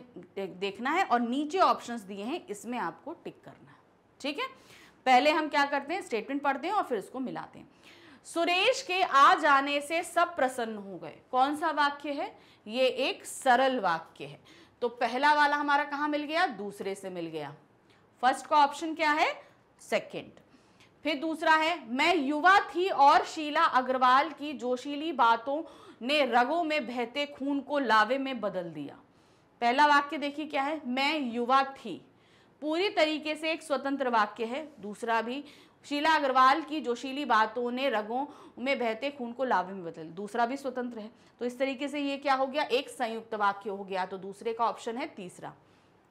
देखना है और नीचे ऑप्शंस दिए हैं इसमें आपको टिक करना है ठीक है पहले हम क्या करते हैं स्टेटमेंट पढ़ते हैं और फिर उसको मिलाते हैं सुरेश के आ जाने से सब प्रसन्न हो गए कौन सा वाक्य है ये एक सरल वाक्य है तो पहला वाला हमारा कहाँ मिल गया दूसरे से मिल गया फर्स्ट का ऑप्शन क्या है सेकंड फिर दूसरा है मैं युवा थी और शीला अग्रवाल की जोशीली बातों ने रगों में बहते खून को लावे में बदल दिया पहला वाक्य देखिए क्या है मैं युवा थी पूरी तरीके से एक स्वतंत्र वाक्य है दूसरा भी शीला अग्रवाल की जोशीली बातों ने रगों में बहते खून को लावे में बदल दूसरा भी स्वतंत्र है तो इस तरीके से ये क्या हो गया एक संयुक्त वाक्य हो गया तो दूसरे का ऑप्शन है तीसरा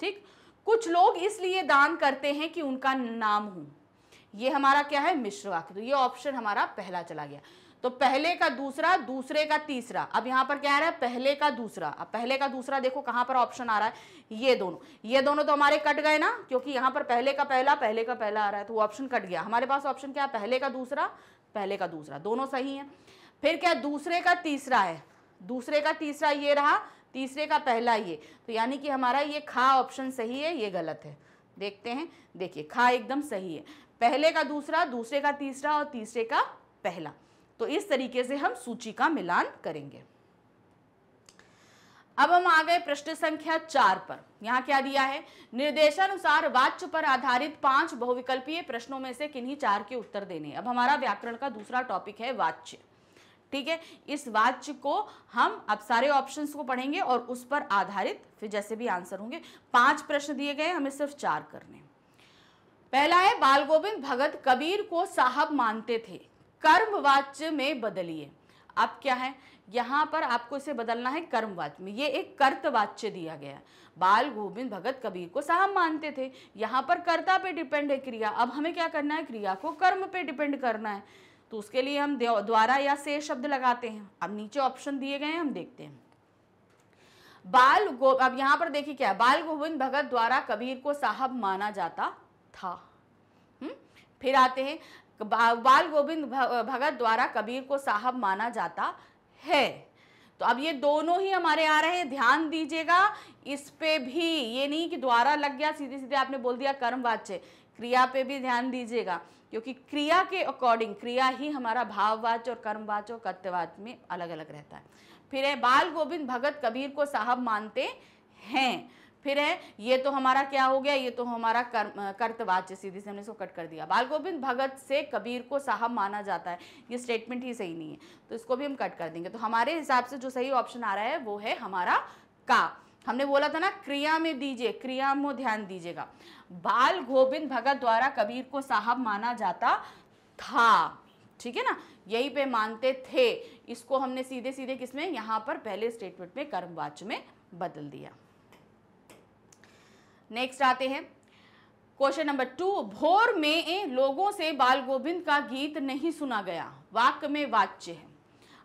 ठीक कुछ लोग इसलिए दान करते हैं कि उनका नाम हो ये हमारा क्या है मिश्र वाक्य तो ये ऑप्शन हमारा पहला चला गया तो पहले का दूसरा दूसरे का तीसरा अब यहां पर क्या आ रहा है पहले का दूसरा अब पहले का दूसरा देखो कहां पर ऑप्शन आ रहा है ये दोनों ये दोनों तो हमारे कट गए ना क्योंकि यहां पर पहले का पहला पहले का पहला आ रहा है तो वो ऑप्शन कट गया हमारे पास ऑप्शन क्या है पहले का दूसरा पहले का दूसरा दोनों सही है फिर क्या दूसरे का तीसरा है दूसरे का तीसरा ये रहा तीसरे का पहला ये तो यानी कि हमारा ये खा ऑप्शन सही है ये गलत है देखते हैं देखिए खा एकदम सही है पहले का दूसरा दूसरे का तीसरा और तीसरे का पहला तो इस तरीके से हम सूची का मिलान करेंगे अब हम आ गए प्रश्न संख्या चार पर यहाँ क्या दिया है निर्देशानुसार वाच्य पर आधारित पांच बहुविकल्पीय प्रश्नों में से किन्हीं चार के उत्तर देने अब हमारा व्याकरण का दूसरा टॉपिक है वाच्य ठीक है इस वाच्य को हम अब सारे ऑप्शंस को पढ़ेंगे और उस पर आधारित फिर जैसे भी आंसर होंगे पांच प्रश्न दिए गए हमें सिर्फ चार करने पहला है बाल गोविंद भगत कबीर को साहब मानते थे कर्म वाच्य में बदलिए अब क्या है यहां पर आपको इसे बदलना है कर्मवाच्य में ये एक कर्तवाच्य दिया गया बाल गोविंद भगत कबीर को साहब मानते थे यहाँ पर कर्ता पे डिपेंड है क्रिया अब हमें क्या करना है क्रिया को कर्म पे डिपेंड करना है तो उसके लिए हम द्वारा या से शब्द लगाते हैं अब नीचे ऑप्शन दिए गए हैं हम देखते हैं बाल गो अब यहां पर देखिए क्या है बाल गोविंद भगत द्वारा कबीर को साहब माना जाता था हम्म फिर आते हैं बाल गोविंद भगत द्वारा कबीर को साहब माना जाता है तो अब ये दोनों ही हमारे आ रहे हैं ध्यान दीजिएगा इस पे भी ये नहीं कि द्वारा लग गया सीधे सीधे आपने बोल दिया कर्मवाच्य क्रिया पे भी ध्यान दीजिएगा क्योंकि क्रिया के अकॉर्डिंग क्रिया ही हमारा भाववाच और कर्मवाच और कर्तवाच में अलग अलग रहता है फिर है बाल गोविंद भगत कबीर को साहब मानते हैं फिर है ये तो हमारा क्या हो गया ये तो हमारा कर्म कर्तवाच्य सीधे से हमने इसको कट कर दिया बाल गोविंद भगत से कबीर को साहब माना जाता है ये स्टेटमेंट ही सही नहीं है तो इसको भी हम कट कर देंगे तो हमारे हिसाब से जो सही ऑप्शन आ रहा है वो है हमारा का हमने बोला था ना क्रिया में दीजिए क्रिया में ध्यान दीजिएगा बाल गोविंद भगत द्वारा कबीर को साहब माना जाता था ठीक है ना यही पे मानते थे इसको हमने सीधे सीधे किसमें यहाँ पर पहले स्टेटमेंट में कर्मवाच में बदल दिया नेक्स्ट आते हैं क्वेश्चन नंबर टू भोर में लोगों से बाल गोविंद का गीत नहीं सुना गया वाक्य में वाच्य है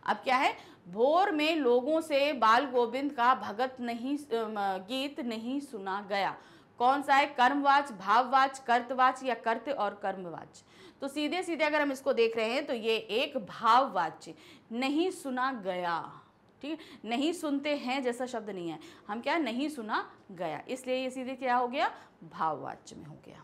अब क्या है भोर में लोगों से बाल गोविंद का भगत नहीं गीत नहीं सुना गया कौन सा है कर्मवाच भाववाच कर्तवाच या कर्त और कर्मवाच तो सीधे सीधे अगर हम इसको देख रहे हैं तो ये एक भाववाच्य नहीं सुना गया ठीक है नहीं सुनते हैं जैसा शब्द नहीं है हम क्या नहीं सुना गया इसलिए ये सीधे क्या हो गया भाववाच्य में हो गया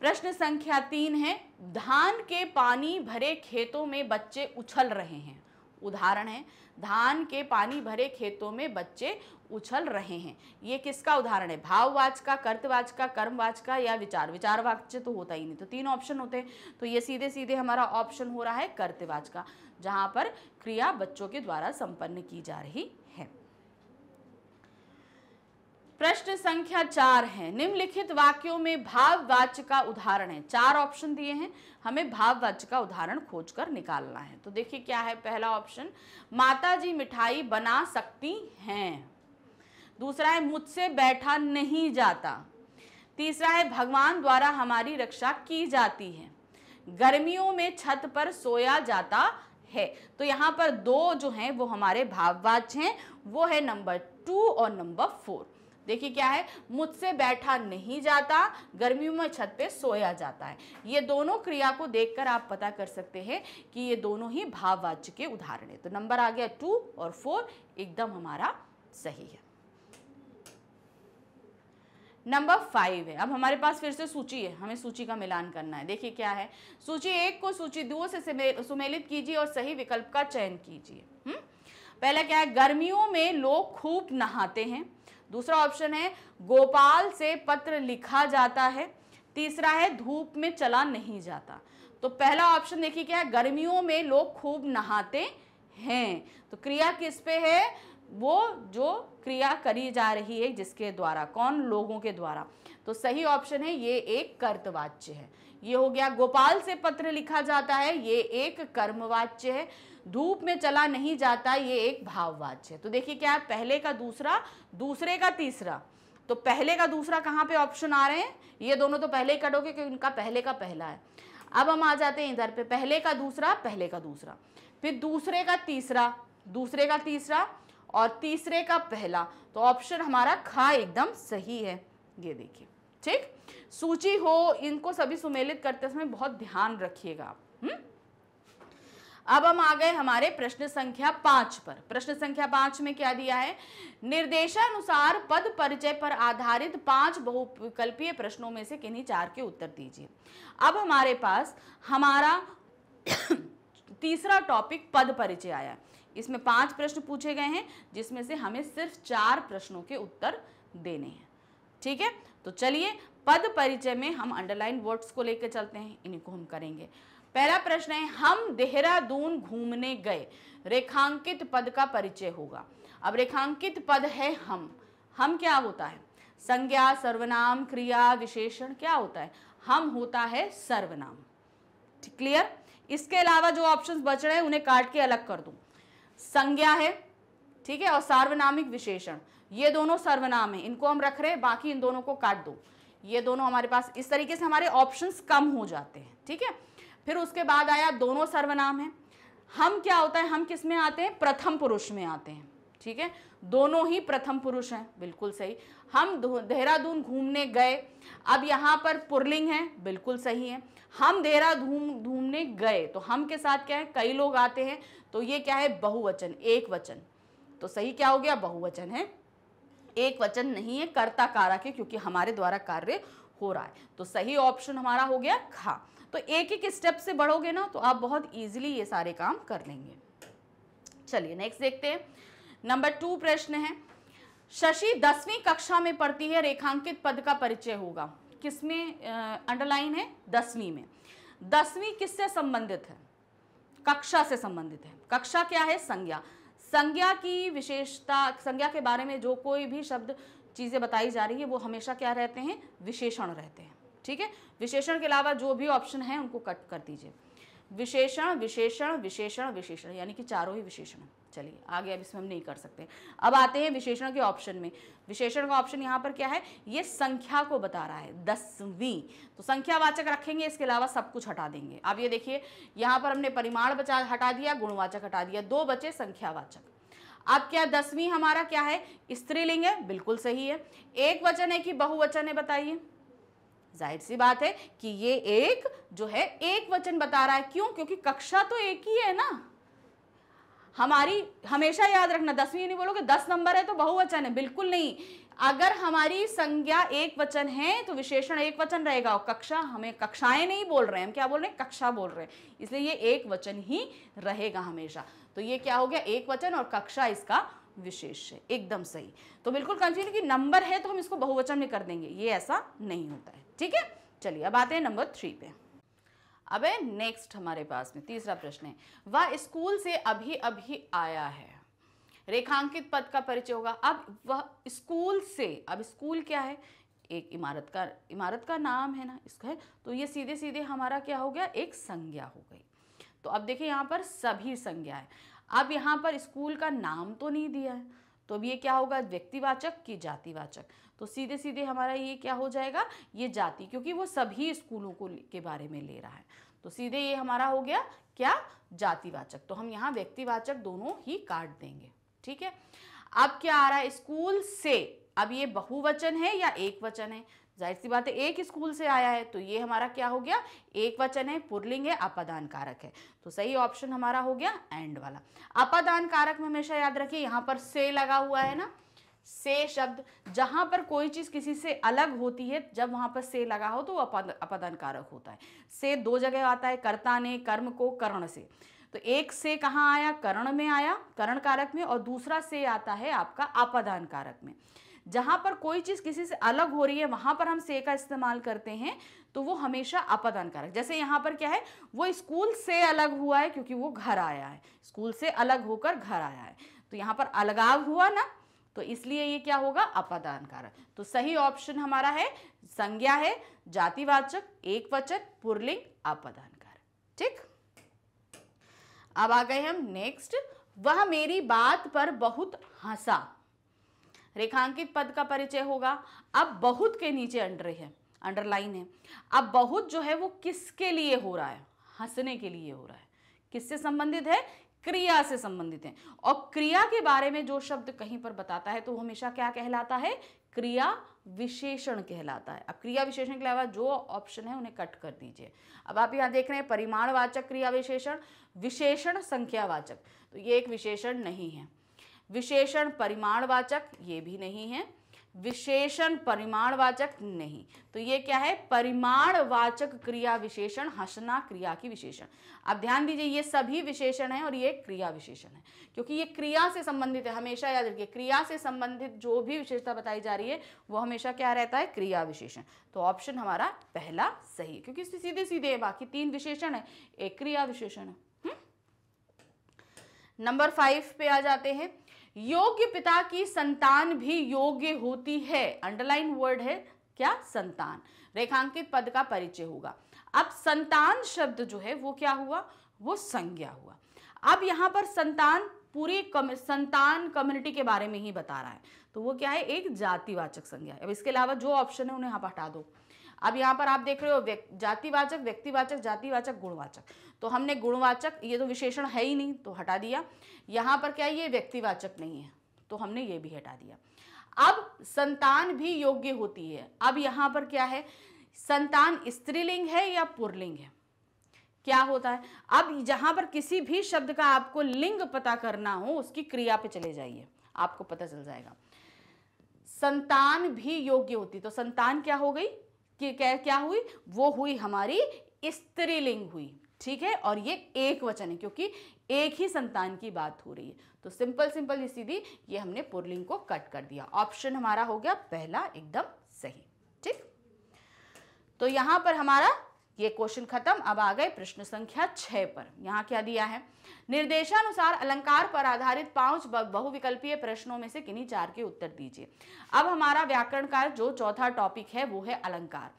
प्रश्न संख्या तीन है धान के पानी भरे खेतों में बच्चे उछल रहे हैं उदाहरण है धान के पानी भरे खेतों में बच्चे उछल रहे हैं ये किसका उदाहरण है भाववाच का कर्तवाच का कर्मवाच का या विचार विचार वाच्य तो होता ही नहीं तो तीन ऑप्शन होते हैं तो ये सीधे सीधे हमारा ऑप्शन हो रहा है कर्तवाच का जहाँ पर क्रिया बच्चों के द्वारा संपन्न की जा रही प्रश्न संख्या चार है निम्नलिखित वाक्यों में भाववाच्य का उदाहरण है चार ऑप्शन दिए हैं हमें भाववाच्य का उदाहरण खोजकर निकालना है तो देखिए क्या है पहला ऑप्शन माता जी मिठाई बना सकती हैं दूसरा है मुझसे बैठा नहीं जाता तीसरा है भगवान द्वारा हमारी रक्षा की जाती है गर्मियों में छत पर सोया जाता है तो यहाँ पर दो जो हैं वो हमारे भाववाच्य हैं वो है नंबर टू और नंबर फोर देखिए क्या है मुझसे बैठा नहीं जाता गर्मियों में छत पे सोया जाता है ये दोनों क्रिया को देखकर आप पता कर सकते हैं कि ये दोनों ही भाववाच्य के उदाहरण है तो नंबर आ गया टू और फोर एकदम हमारा सही है नंबर फाइव है अब हमारे पास फिर से सूची है हमें सूची का मिलान करना है देखिए क्या है सूची एक को सूची दो से सुमेलित कीजिए और सही विकल्प का चयन कीजिए हम्म, पहला क्या है गर्मियों में लोग खूब नहाते हैं दूसरा ऑप्शन है गोपाल से पत्र लिखा जाता है तीसरा है धूप में चला नहीं जाता तो पहला ऑप्शन देखिए क्या है गर्मियों में लोग खूब नहाते हैं तो क्रिया किस पे है वो जो क्रिया करी जा रही है जिसके द्वारा कौन लोगों के द्वारा तो सही ऑप्शन है ये एक कर्तवाच्य है ये हो गया गोपाल से पत्र लिखा जाता है ये एक कर्मवाच्य है धूप में चला नहीं जाता ये एक भाववाच्य तो देखिए क्या है पहले का दूसरा दूसरे का तीसरा तो पहले का दूसरा कहाँ पे ऑप्शन आ रहे हैं ये दोनों तो पहले ही कटोगे क्योंकि उनका पहले का पहला है अब हम आ जाते हैं इधर पे पहले का दूसरा पहले का दूसरा फिर दूसरे का तीसरा दूसरे का तीसरा और तीसरे का पहला तो ऑप्शन हमारा खा एकदम सही है ये देखिए ठीक सूची हो इनको सभी सुमेलित करते समय बहुत ध्यान रखिएगा आप हम्म? अब हम आ गए हमारे प्रश्न संख्या पांच पर प्रश्न संख्या पांच में क्या दिया है निर्देशानुसार पद परिचय पर आधारित पांच बहुविकल्पीय प्रश्नों में से किन्हीं चार के उत्तर दीजिए अब हमारे पास हमारा तीसरा टॉपिक पद परिचय आया इसमें पांच प्रश्न पूछे गए हैं जिसमें से हमें सिर्फ चार प्रश्नों के उत्तर देने हैं ठीक है तो चलिए पद परिचय में हम अंडरलाइन वर्ड्स को लेकर चलते हैं इन्हीं को हम करेंगे पहला प्रश्न है हम देहरादून घूमने गए रेखांकित पद का परिचय होगा अब रेखांकित पद है हम हम क्या होता है संज्ञा सर्वनाम क्रिया विशेषण क्या होता है हम होता है सर्वनाम क्लियर इसके अलावा जो ऑप्शंस बच रहे हैं उन्हें काट के अलग कर दूं संज्ञा है ठीक है और सार्वनामिक विशेषण ये दोनों सर्वनाम है इनको हम रख रहे हैं बाकी इन दोनों को काट दो ये दोनों हमारे पास इस तरीके से हमारे ऑप्शंस कम हो जाते हैं ठीक है फिर उसके बाद आया दोनों सर्वनाम है हम क्या होता है हम किस में आते हैं प्रथम पुरुष में आते हैं ठीक है दोनों ही प्रथम पुरुष हैं बिल्कुल सही हम देहरादून घूमने गए अब यहाँ पर पुरलिंग है बिल्कुल सही है हम देहरादून घूमने गए तो हम के साथ क्या है कई लोग आते हैं तो ये क्या है बहुवचन एक वचन तो सही क्या हो गया बहुवचन है एक वचन नहीं है कर्ता कारक है क्योंकि हमारे द्वारा कार्य हो रहा है तो सही ऑप्शन हमारा हो गया खा तो एक एक स्टेप से बढ़ोगे ना तो आप बहुत इजीली ये सारे काम कर लेंगे चलिए नेक्स्ट देखते हैं नंबर टू प्रश्न है शशि दसवीं कक्षा में पढ़ती है रेखांकित पद का परिचय होगा किसमें अंडरलाइन है दसवीं में दसवीं किससे संबंधित है कक्षा से संबंधित है कक्षा क्या है संज्ञा संज्ञा की विशेषता संज्ञा के बारे में जो कोई भी शब्द चीज़ें बताई जा रही है वो हमेशा क्या रहते हैं विशेषण रहते हैं ठीक है विशेषण के अलावा जो भी ऑप्शन है उनको कट कर दीजिए विशेषण विशेषण विशेषण विशेषण यानी कि चारों ही विशेषण चलिए आगे अब इसमें हम नहीं कर सकते अब आते हैं विशेषण के ऑप्शन में विशेषण का ऑप्शन यहाँ पर क्या है ये संख्या को बता रहा है दसवीं तो संख्यावाचक रखेंगे इसके अलावा सब कुछ हटा देंगे अब ये देखिए यहाँ पर हमने परिमाण बचा हटा दिया गुणवाचक हटा दिया दो बचे संख्यावाचक अब क्या दसवीं हमारा क्या है स्त्रीलिंग है बिल्कुल सही है एक वचन है कि बहुवचन है बताइए जाहिर सी बात है कि ये एक जो है एक वचन बता रहा है क्यों क्योंकि कक्षा तो एक ही है ना हमारी हमेशा याद रखना दसवीं नहीं बोलोगे दस नंबर है तो बहुवचन है बिल्कुल नहीं अगर हमारी संज्ञा एक वचन है तो विशेषण एक वचन रहेगा और कक्षा हमें कक्षाएं नहीं बोल रहे हैं हम क्या बोल रहे हैं कक्षा बोल रहे हैं इसलिए ये एक वचन ही रहेगा हमेशा तो ये क्या हो गया एक वचन और कक्षा इसका विशेष है एकदम सही तो बिल्कुल कंफ्यूजन कि नंबर है तो हम इसको बहुवचन में कर देंगे ये ऐसा नहीं होता है ठीक है चलिए अब आते हैं नंबर थ्री पे अब है नेक्स्ट हमारे पास में तीसरा प्रश्न है वह स्कूल से अभी अभी आया है रेखांकित पद का परिचय होगा अब वह स्कूल से अब स्कूल क्या है एक इमारत का इमारत का नाम है ना इसका है तो ये सीधे सीधे हमारा क्या हो गया एक संज्ञा हो गई तो अब देखिए यहाँ पर सभी संज्ञाएं अब यहाँ पर स्कूल का नाम तो नहीं दिया है तो अब ये क्या होगा व्यक्तिवाचक कि जातिवाचक तो सीधे सीधे हमारा ये क्या हो जाएगा ये जाति क्योंकि वो सभी स्कूलों को के बारे में ले रहा है तो सीधे ये हमारा हो गया क्या जातिवाचक तो हम यहाँ व्यक्तिवाचक दोनों ही काट देंगे ठीक है अब क्या आ रहा है स्कूल से अब ये बहुवचन है या एक वचन है जाहिर सी बात है एक स्कूल से आया है तो ये हमारा क्या हो गया एक वचन है पुरलिंग है अपादान कारक है तो सही ऑप्शन हमारा हो गया एंड वाला अपादान कारक में हमेशा याद रखिए यहाँ पर से लगा हुआ है ना से शब्द जहां पर कोई चीज़ किसी से अलग होती है जब वहां पर से लगा हो तो वो अपदान कारक होता है से दो जगह आता है कर्ता ने कर्म को कर्ण से तो एक से कहाँ आया कर्ण में आया कर्ण कारक में और दूसरा से आता है आपका अपादान कारक में जहां पर कोई चीज़ किसी से अलग हो रही है वहां पर हम से का इस्तेमाल करते हैं तो वो हमेशा अपदान कारक जैसे यहां पर क्या है वो स्कूल से अलग हुआ है क्योंकि वो घर आया है स्कूल से अलग होकर घर आया है तो यहां पर अलगाव हुआ ना तो इसलिए ये क्या होगा अपदान कारक तो सही ऑप्शन हमारा है संज्ञा है जातिवाचक एक वचन पुरलिंग अपदान कारक ठीक अब आ गए हम नेक्स्ट वह मेरी बात पर बहुत हंसा रेखांकित पद का परिचय होगा अब बहुत के नीचे अंडर है अंडरलाइन है अब बहुत जो है वो किसके लिए हो रहा है हंसने के लिए हो रहा है किससे संबंधित है क्रिया से संबंधित है और क्रिया के बारे में जो शब्द कहीं पर बताता है तो हमेशा क्या कहलाता है क्रिया विशेषण कहलाता है अब क्रिया विशेषण के अलावा जो ऑप्शन है उन्हें कट कर दीजिए अब आप यहाँ देख रहे हैं परिमाणवाचक क्रिया विशेषण विशेषण संख्यावाचक तो ये एक विशेषण नहीं है विशेषण परिमाणवाचक ये भी नहीं है विशेषण परिमाणवाचक नहीं तो ये क्या है परिमाणवाचक क्रिया विशेषण हंसना क्रिया की विशेषण अब ध्यान दीजिए ये सभी विशेषण है और ये क्रिया विशेषण है क्योंकि ये क्रिया से संबंधित है हमेशा याद रखिए क्रिया से संबंधित जो भी विशेषता बताई जा रही है वो हमेशा क्या रहता है क्रिया विशेषण तो ऑप्शन हमारा पहला सही है क्योंकि सीधे सीधे बाकी तीन विशेषण है एक क्रिया विशेषण है नंबर फाइव पे आ जाते हैं योग्य पिता की संतान भी योग्य होती है अंडरलाइन वर्ड है क्या संतान रेखांकित पद का परिचय होगा अब संतान शब्द जो है वो क्या हुआ वो संज्ञा हुआ अब यहां पर संतान पूरी कम, संतान कम्युनिटी के बारे में ही बता रहा है तो वो क्या है एक जातिवाचक संज्ञा है अब इसके अलावा जो ऑप्शन है उन्हें यहाँ पर हटा दो अब यहाँ पर आप देख रहे हो जातिवाचक व्यक्तिवाचक जातिवाचक गुणवाचक तो हमने गुणवाचक ये तो विशेषण है ही नहीं तो हटा दिया यहाँ पर क्या ये व्यक्तिवाचक नहीं है तो हमने ये भी हटा दिया अब संतान भी योग्य होती है अब यहाँ पर क्या है संतान स्त्रीलिंग है या पुरलिंग है क्या होता है अब जहाँ पर किसी भी शब्द का आपको लिंग पता करना हो उसकी क्रिया पे चले जाइए आपको पता चल जाएगा संतान भी योग्य होती तो संतान क्या हो गई कि क्या क्या हुई वो हुई हमारी स्त्रीलिंग हुई ठीक है और ये एक वचन है क्योंकि एक ही संतान की बात हो रही है तो सिंपल सिंपल ये सीधी ये हमने पुरलिंग को कट कर दिया ऑप्शन हमारा हो गया पहला एकदम सही ठीक तो यहां पर हमारा ये क्वेश्चन खत्म अब आ गए प्रश्न संख्या छः पर यहाँ क्या दिया है निर्देशानुसार अलंकार पर आधारित पांच बहुविकल्पीय प्रश्नों में से किन्हीं चार के उत्तर दीजिए अब हमारा व्याकरण का जो चौथा टॉपिक है वो है अलंकार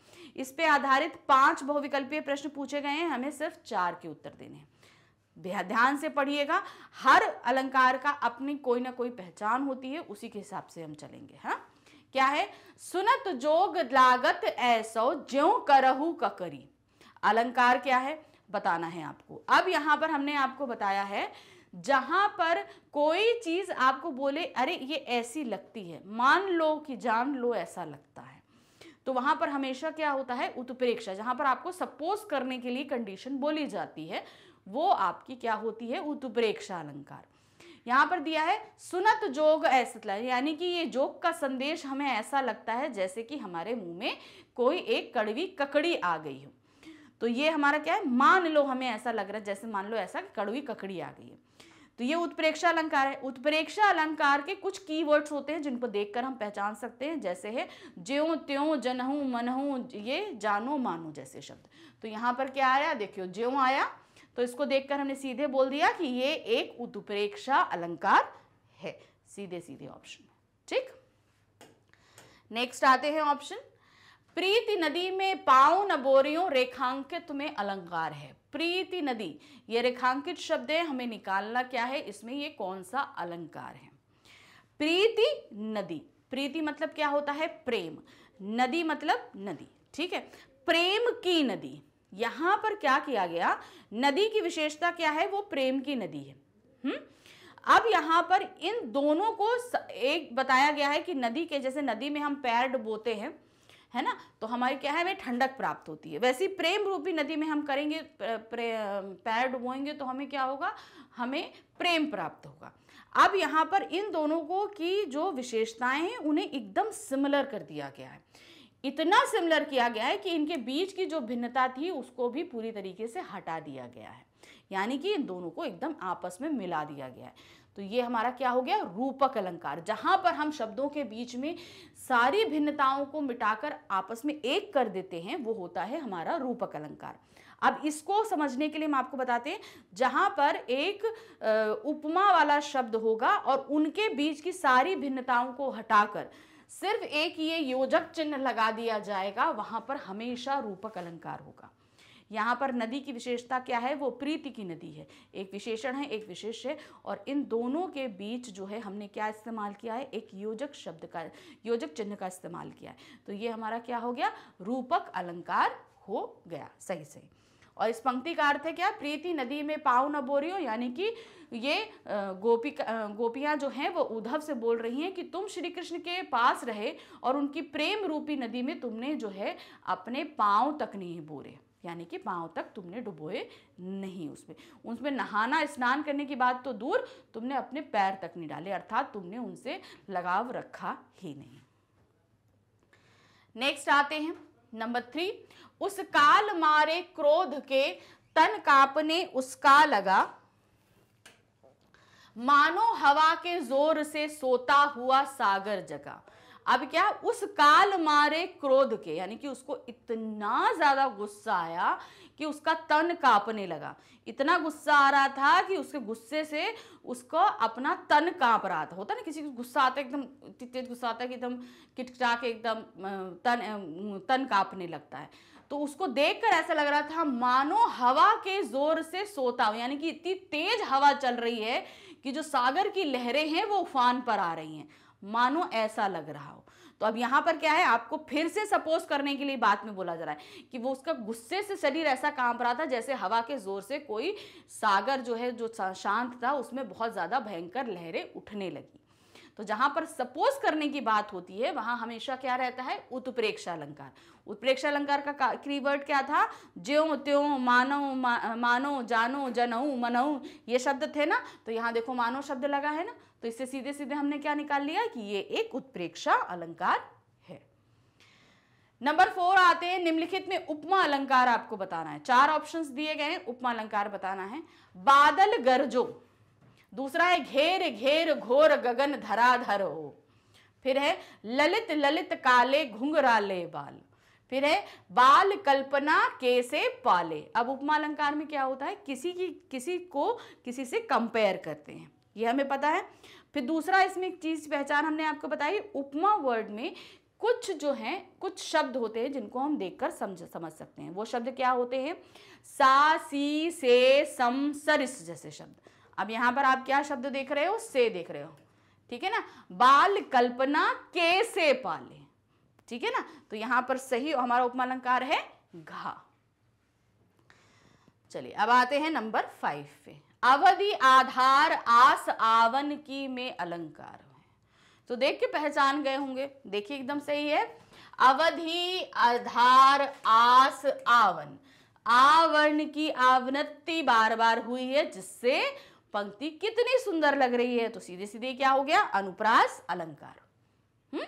इस पे आधारित पांच बहुविकल्पीय प्रश्न पूछे गए हैं हमें सिर्फ चार के उत्तर देने हैं ध्यान से पढ़िएगा हर अलंकार का अपनी कोई ना कोई पहचान होती है उसी के हिसाब से हम चलेंगे हाँ क्या है सुनत जोग लागत ऐसो ज्यो करहू ककरी अलंकार क्या है बताना है आपको अब यहाँ पर हमने आपको बताया है जहाँ पर कोई चीज़ आपको बोले अरे ये ऐसी लगती है मान लो कि जान लो ऐसा लगता है तो वहां पर हमेशा क्या होता है उत्प्रेक्षा जहां पर आपको सपोज करने के लिए कंडीशन बोली जाती है वो आपकी क्या होती है उत्प्रेक्षा अलंकार यहाँ पर दिया है सुनत जोग ऐसा यानी कि ये जोग का संदेश हमें ऐसा लगता है जैसे कि हमारे मुंह में कोई एक कड़वी ककड़ी आ गई हो तो ये हमारा क्या है मान लो हमें ऐसा लग रहा है जैसे मान लो ऐसा कड़वी ककड़ी आ गई है तो ये उत्प्रेक्षा अलंकार है उत्प्रेक्षा अलंकार के कुछ कीवर्ड्स होते हैं जिनको देखकर हम पहचान सकते हैं जैसे है ज्यो त्यों जनहू मनहू ये जानो मानो जैसे शब्द तो यहाँ पर क्या आया देखियो ज्यो आया तो इसको देखकर हमने सीधे बोल दिया कि ये एक उत्प्रेक्षा अलंकार है सीधे सीधे ऑप्शन ठीक नेक्स्ट आते हैं ऑप्शन प्रीति नदी में पाओ न बोरियों रेखांकित में अलंकार है प्रीति नदी ये रेखांकित शब्द है हमें निकालना क्या है इसमें ये कौन सा अलंकार है प्रीति नदी प्रीति मतलब क्या होता है प्रेम नदी मतलब नदी ठीक है प्रेम की नदी यहाँ पर क्या किया गया नदी की विशेषता क्या है वो प्रेम की नदी है हम्म अब यहां पर इन दोनों को एक बताया गया है कि नदी के जैसे नदी में हम पैर डुबोते हैं है ना तो हमारी क्या है हमें ठंडक प्राप्त होती है वैसे प्रेम रूपी नदी में हम करेंगे पैर डुबोएंगे तो हमें क्या होगा हमें प्रेम प्राप्त होगा अब यहाँ पर इन दोनों को की जो विशेषताएं हैं उन्हें एकदम सिमिलर कर दिया गया है इतना सिमिलर किया गया है कि इनके बीच की जो भिन्नता थी उसको भी पूरी तरीके से हटा दिया गया है यानी कि इन दोनों को एकदम आपस में मिला दिया गया है तो ये हमारा क्या हो गया रूपक अलंकार जहाँ पर हम शब्दों के बीच में सारी भिन्नताओं को मिटाकर आपस में एक कर देते हैं वो होता है हमारा रूपक अलंकार अब इसको समझने के लिए हम आपको बताते हैं जहाँ पर एक उपमा वाला शब्द होगा और उनके बीच की सारी भिन्नताओं को हटाकर सिर्फ एक ये योजक चिन्ह लगा दिया जाएगा वहाँ पर हमेशा रूपक अलंकार होगा यहाँ पर नदी की विशेषता क्या है वो प्रीति की नदी है एक विशेषण है एक विशेष है और इन दोनों के बीच जो है हमने क्या इस्तेमाल किया है एक योजक शब्द का योजक चिन्ह का इस्तेमाल किया है तो ये हमारा क्या हो गया रूपक अलंकार हो गया सही सही और इस पंक्ति का अर्थ है क्या प्रीति नदी में पाव न बोरियो यानी कि ये गोपी गोपियाँ जो हैं वो उद्धव से बोल रही हैं कि तुम श्री कृष्ण के पास रहे और उनकी प्रेम रूपी नदी में तुमने जो है अपने पाँव तक नहीं बोरे यानी कि पाँव तक तुमने डुबोए नहीं उसमें उसमें नहाना स्नान करने की बात तो दूर तुमने अपने पैर तक नहीं डाले अर्थात तुमने उनसे लगाव रखा ही नहीं नेक्स्ट आते हैं नंबर थ्री उस काल मारे क्रोध के तन कापने उसका लगा मानो हवा के जोर से सोता हुआ सागर जगा अब क्या उस काल मारे क्रोध के यानी कि उसको इतना ज़्यादा गुस्सा आया कि उसका तन कांपने लगा इतना गुस्सा आ रहा था कि उसके गुस्से से उसको अपना तन कांप रहा था होता ना किसी को गुस्सा आता है एकदम इतनी तेज गुस्सा आता है कि एकदम किटकटा के एकदम तन तन कांपने लगता है तो उसको देखकर ऐसा लग रहा था मानो हवा के जोर से सोता हो यानी कि इतनी तेज हवा चल रही है कि जो सागर की लहरें हैं वो उफान पर आ रही हैं मानो ऐसा लग रहा हो तो अब यहाँ पर क्या है आपको फिर से सपोज करने के लिए बात में बोला जा रहा है कि वो उसका गुस्से से शरीर ऐसा कांप रहा था जैसे हवा के जोर से कोई सागर जो है जो शांत था उसमें बहुत ज़्यादा भयंकर लहरें उठने लगी तो जहां पर सपोज करने की बात होती है वहां हमेशा क्या रहता है उत्प्रेक्षा अलंकार उत्प्रेक्षा अलंकार का कीवर्ड क्या था ज्यो त्यो मानव मा, मानो जानो जनऊ मनऊ ये शब्द थे ना तो यहाँ देखो मानो शब्द लगा है ना तो इससे सीधे सीधे हमने क्या निकाल लिया कि ये एक उत्प्रेक्षा अलंकार नंबर फोर आते हैं निम्नलिखित में उपमा अलंकार आपको बताना है चार ऑप्शंस दिए गए हैं उपमा अलंकार बताना है बादल गरजो दूसरा है घेर घेर घोर गगन धराधर हो फिर है ललित ललित काले घुंघराले बाल फिर है बाल कल्पना कैसे पाले अब उपमा अलंकार में क्या होता है किसी की किसी को किसी से कंपेयर करते हैं ये हमें पता है फिर दूसरा इसमें एक चीज़ पहचान हमने आपको बताई उपमा वर्ड में कुछ जो हैं कुछ शब्द होते हैं जिनको हम देखकर समझ समझ सकते हैं वो शब्द क्या होते हैं सा सी से सम सरिस जैसे शब्द अब यहां पर आप क्या शब्द देख रहे हो से देख रहे हो ठीक है ना बाल कल्पना के से पाले ठीक है ना तो यहां पर सही हमारा उपमालंकार है घा चलिए अब आते हैं नंबर फाइव पे अवधि आधार आस आवन की में अलंकार तो देख के पहचान गए होंगे देखिए एकदम सही है अवधि आधार आस आवन आवर्ण की आवृत्ति बार बार हुई है जिससे पंक्ति कितनी सुंदर लग रही है तो सीधे सीधे क्या हो गया अनुप्रास अलंकार हम्म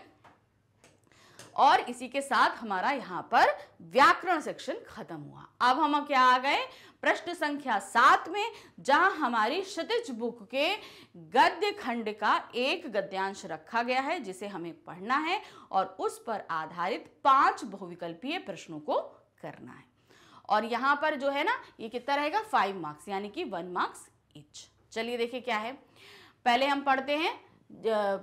और इसी के साथ हमारा यहाँ पर व्याकरण सेक्शन खत्म हुआ अब हम क्या आ गए प्रश्न संख्या सात में जहां हमारी क्षतिज बुक के गद्य खंड का एक गद्यांश रखा गया है जिसे हमें पढ़ना है और उस पर आधारित पांच बहुविकल्पीय प्रश्नों को करना है और यहां पर जो है ना ये कितना रहेगा फाइव मार्क्स यानी कि वन मार्क्स इच चलिए देखिए क्या है पहले हम पढ़ते हैं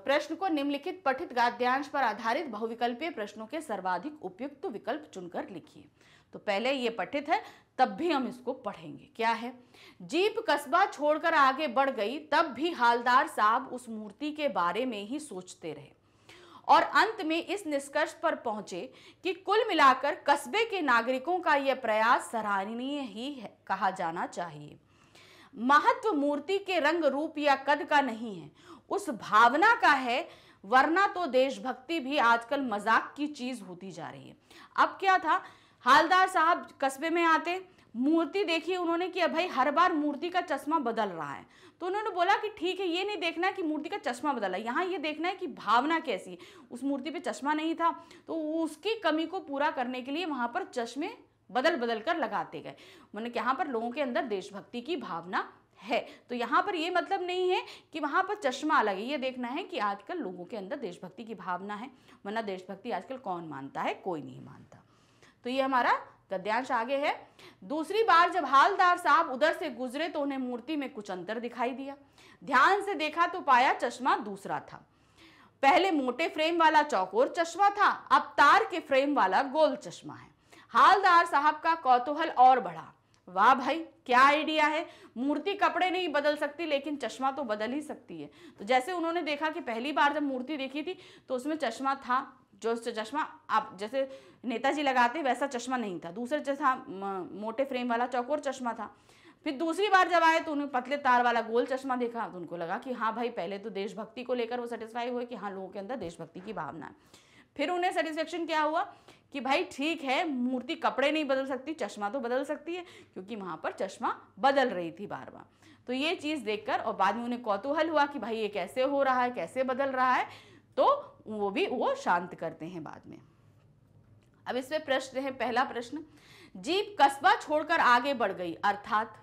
प्रश्न को निम्नलिखित पठित गाद्यांश पर आधारित बहुविकल्पीय प्रश्नों के सर्वाधिक उपयुक्त तो विकल्प चुनकर लिखिए तो पहले ये पठित है तब भी हम इसको पढ़ेंगे क्या है जीप कस्बा छोड़कर आगे बढ़ गई तब भी हालदार साहब उस मूर्ति के बारे में ही सोचते रहे और अंत में इस निष्कर्ष पर पहुंचे कि कुल मिलाकर कस्बे के नागरिकों का यह प्रयास सराहनीय ही है, कहा जाना चाहिए महत्व मूर्ति के रंग रूप या कद का नहीं है उस भावना का है वरना तो देशभक्ति भी आजकल मजाक की चीज होती जा रही है अब क्या था हालदार साहब कस्बे में आते मूर्ति देखी उन्होंने कि भाई हर बार मूर्ति का चश्मा बदल रहा है तो उन्होंने बोला कि ठीक है ये नहीं देखना है कि मूर्ति का चश्मा बदला यहाँ ये देखना है कि भावना कैसी है उस मूर्ति पे चश्मा नहीं था तो उसकी कमी को पूरा करने के लिए वहाँ पर चश्मे बदल बदल कर लगाते गए मैंने यहाँ पर लोगों के अंदर देशभक्ति की भावना है तो यहाँ पर ये मतलब नहीं है कि वहाँ पर चश्मा अलग है ये देखना है कि आजकल लोगों के अंदर देशभक्ति की भावना है वरना देशभक्ति आजकल कौन मानता है कोई नहीं मानता तो ये हमारा गद्यांश आगे है दूसरी बार जब हालदार साहब उधर से गुजरे तो उन्हें मूर्ति में कुछ अंतर दिखाई दिया ध्यान से देखा तो पाया चश्मा दूसरा था पहले मोटे फ्रेम वाला चौकोर चश्मा था अब तार के फ्रेम वाला गोल चश्मा है हालदार साहब का कौतूहल और बढ़ा वाह भाई क्या आइडिया है मूर्ति कपड़े नहीं बदल सकती लेकिन चश्मा तो बदल ही सकती है तो जैसे उन्होंने देखा कि पहली बार जब मूर्ति देखी थी तो उसमें चश्मा था जो चश्मा आप जैसे नेताजी लगाते वैसा चश्मा नहीं था दूसरा जैसा मोटे फ्रेम वाला चौकोर चश्मा था फिर दूसरी बार जब आए तो उन्हें पतले तार वाला गोल चश्मा देखा तो उनको लगा कि हाँ भाई पहले तो देशभक्ति को लेकर वो सेटिस्फाई हुए कि हाँ लोगों के अंदर देशभक्ति की भावना है फिर उन्हें सेटिस्फेक्शन क्या हुआ कि भाई ठीक है मूर्ति कपड़े नहीं बदल सकती चश्मा तो बदल सकती है क्योंकि वहाँ पर चश्मा बदल रही थी बार बार तो ये चीज़ देखकर और बाद में उन्हें कौतूहल हुआ कि भाई ये कैसे हो रहा है कैसे बदल रहा है तो वो भी वो शांत करते हैं बाद में अब इसमें प्रश्न है पहला प्रश्न जीप कस्बा छोड़कर आगे बढ़ गई अर्थात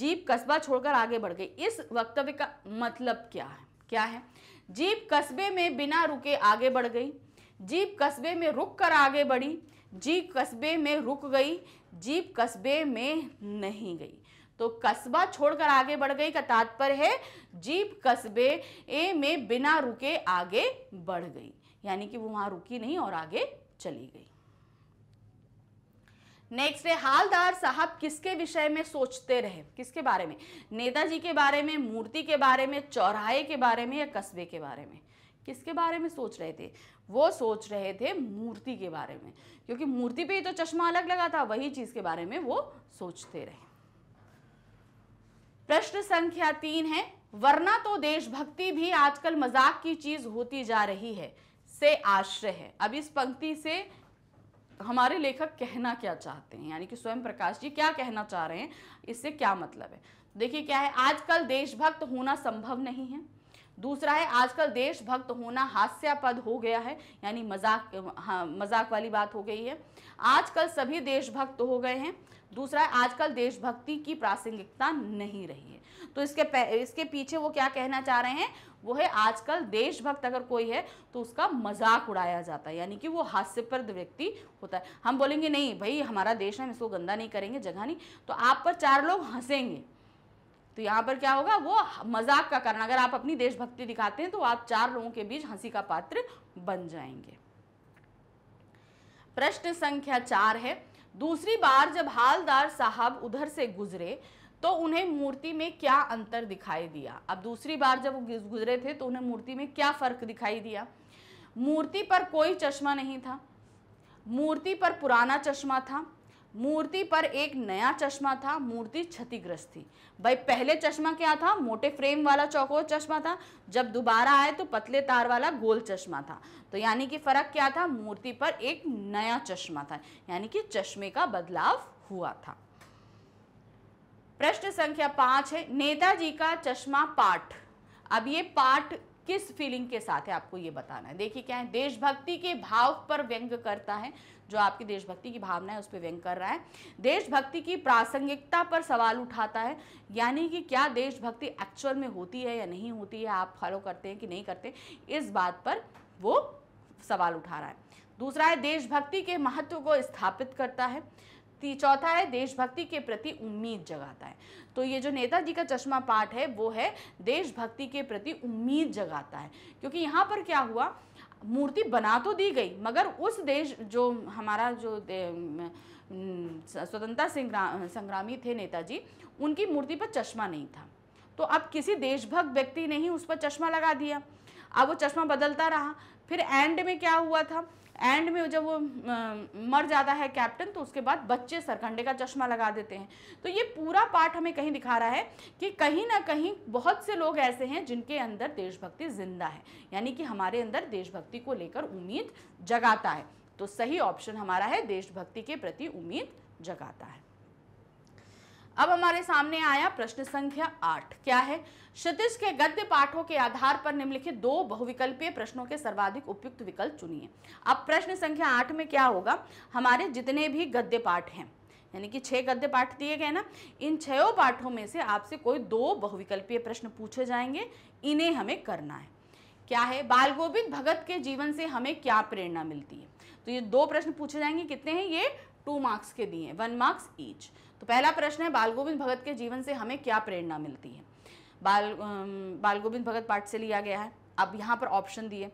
जीप कस्बा छोड़कर आगे बढ़ गई इस वक्तव्य का मतलब क्या है क्या है जीप कस्बे में बिना रुके आगे बढ़ गई जीप कस्बे में रुक कर आगे बढ़ी जीप कस्बे में रुक गई जीप कस्बे में नहीं गई तो कस्बा छोड़कर आगे बढ़ गई का तात्पर्य है जीप कस्बे ए में बिना रुके आगे बढ़ गई यानी कि वो वहां रुकी नहीं और आगे चली गई नेक्स्ट है हालदार साहब किसके विषय में सोचते रहे किसके बारे में नेताजी के बारे में मूर्ति के बारे में चौराहे के बारे में या कस्बे के बारे में किसके बारे में सोच रहे थे वो सोच रहे थे मूर्ति के बारे में क्योंकि मूर्ति पे ही तो चश्मा अलग लगा था वही चीज़ के बारे में वो सोचते रहे प्रश्न संख्या तीन है वरना तो देशभक्ति भी आजकल मजाक की चीज होती जा रही है से आश्रय है अब इस पंक्ति से हमारे लेखक कहना क्या चाहते हैं यानी कि स्वयं प्रकाश जी क्या कहना चाह रहे हैं इससे क्या मतलब है देखिए क्या है आजकल देशभक्त होना संभव नहीं है दूसरा है आजकल देशभक्त होना हास्यापद हो गया है यानी मजाक हाँ मजाक वाली बात हो गई है आजकल सभी देशभक्त हो गए हैं दूसरा है आजकल देशभक्ति की प्रासंगिकता नहीं रही है तो इसके इसके पीछे वो क्या कहना चाह रहे हैं वो है आजकल देशभक्त अगर कोई है तो उसका मजाक उड़ाया जाता है यानी कि वो हास्यप्रद व्यक्ति होता है हम बोलेंगे नहीं भाई हमारा देश है हम इसको गंदा नहीं करेंगे जगह नहीं तो आप पर चार लोग हंसेंगे तो यहाँ पर क्या होगा वो मजाक का कारण अगर आप अपनी देशभक्ति दिखाते हैं तो आप चार लोगों के बीच हंसी का पात्र बन जाएंगे प्रश्न संख्या चार है दूसरी बार जब हालदार साहब उधर से गुजरे तो उन्हें मूर्ति में क्या अंतर दिखाई दिया अब दूसरी बार जब गुजरे थे तो उन्हें मूर्ति में क्या फर्क दिखाई दिया मूर्ति पर कोई चश्मा नहीं था मूर्ति पर पुराना चश्मा था मूर्ति पर एक नया चश्मा था मूर्ति क्षतिग्रस्त थी भाई पहले चश्मा क्या था मोटे फ्रेम वाला चौकोर चश्मा था जब दोबारा आए तो पतले तार वाला गोल चश्मा था तो यानी कि फर्क क्या था मूर्ति पर एक नया चश्मा था यानी कि चश्मे का बदलाव हुआ था प्रश्न संख्या पांच है नेताजी का चश्मा पाठ अब ये पाठ किस फीलिंग के साथ है आपको ये बताना है देखिए क्या है देशभक्ति के भाव पर व्यंग करता है जो आपकी देशभक्ति की भावना है उस पर व्यंग कर रहा है देशभक्ति की प्रासंगिकता पर सवाल उठाता है यानी कि क्या देशभक्ति एक्चुअल में होती है या नहीं होती है आप फॉलो करते हैं कि नहीं करते इस बात पर वो सवाल उठा रहा है दूसरा है देशभक्ति के महत्व को स्थापित करता है चौथा है देशभक्ति के प्रति उम्मीद जगाता है तो ये जो नेताजी का चश्मा पाठ है वो है देशभक्ति के प्रति उम्मीद जगाता है क्योंकि यहाँ पर क्या हुआ मूर्ति बना तो दी गई मगर उस देश जो हमारा जो स्वतंत्रता संग्रा, संग्रामी थे नेताजी उनकी मूर्ति पर चश्मा नहीं था तो अब किसी देशभक्त व्यक्ति ने ही उस पर चश्मा लगा दिया अब वो चश्मा बदलता रहा फिर एंड में क्या हुआ था एंड में जब वो मर जाता है कैप्टन तो उसके बाद बच्चे सरकंडे का चश्मा लगा देते हैं तो ये पूरा पार्ट हमें कहीं दिखा रहा है कि कहीं ना कहीं बहुत से लोग ऐसे हैं जिनके अंदर देशभक्ति जिंदा है यानी कि हमारे अंदर देशभक्ति को लेकर उम्मीद जगाता है तो सही ऑप्शन हमारा है देशभक्ति के प्रति उम्मीद जगाता है अब हमारे सामने आया प्रश्न संख्या आठ क्या है क्षितिज के गद्य पाठों के आधार पर निम्नलिखित दो बहुविकल्पीय प्रश्नों के सर्वाधिक उपयुक्त विकल्प चुनिए अब प्रश्न संख्या आठ में क्या होगा हमारे जितने भी गद्य पाठ हैं यानी कि छह गद्य पाठ दिए गए ना इन छो पाठों में से आपसे कोई दो बहुविकल्पीय प्रश्न पूछे जाएंगे इन्हें हमें करना है क्या है बाल गोविंद भगत के जीवन से हमें क्या प्रेरणा मिलती है तो ये दो प्रश्न पूछे जाएंगे कितने हैं ये टू मार्क्स के दिए वन मार्क्स ईच तो पहला प्रश्न है बाल गोविंद भगत के जीवन से हमें क्या प्रेरणा मिलती है बाल बाल गोविंद भगत पाठ से लिया गया है अब यहाँ पर ऑप्शन दिए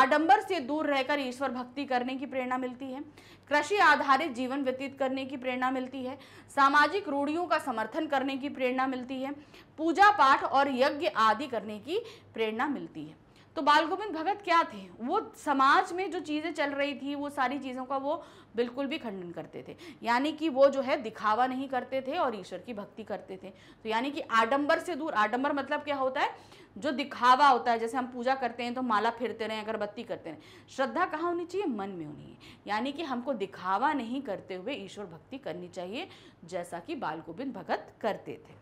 आडंबर से दूर रहकर ईश्वर भक्ति करने की प्रेरणा मिलती है कृषि आधारित जीवन व्यतीत करने की प्रेरणा मिलती है सामाजिक रूढ़ियों का समर्थन करने की प्रेरणा मिलती है पूजा पाठ और यज्ञ आदि करने की प्रेरणा मिलती है तो बाल गोविंद भगत क्या थे वो समाज में जो चीज़ें चल रही थी वो सारी चीज़ों का वो बिल्कुल भी खंडन करते थे यानी कि वो जो है दिखावा नहीं करते थे और ईश्वर की भक्ति करते थे तो यानी कि आडंबर से दूर आडंबर मतलब क्या होता है जो दिखावा होता है जैसे हम पूजा करते हैं तो माला फिरते रहें अगरबत्ती करते रहें श्रद्धा कहाँ होनी चाहिए मन में होनी है यानी कि हमको दिखावा नहीं करते हुए ईश्वर भक्ति करनी चाहिए जैसा कि बाल गोविंद भगत करते थे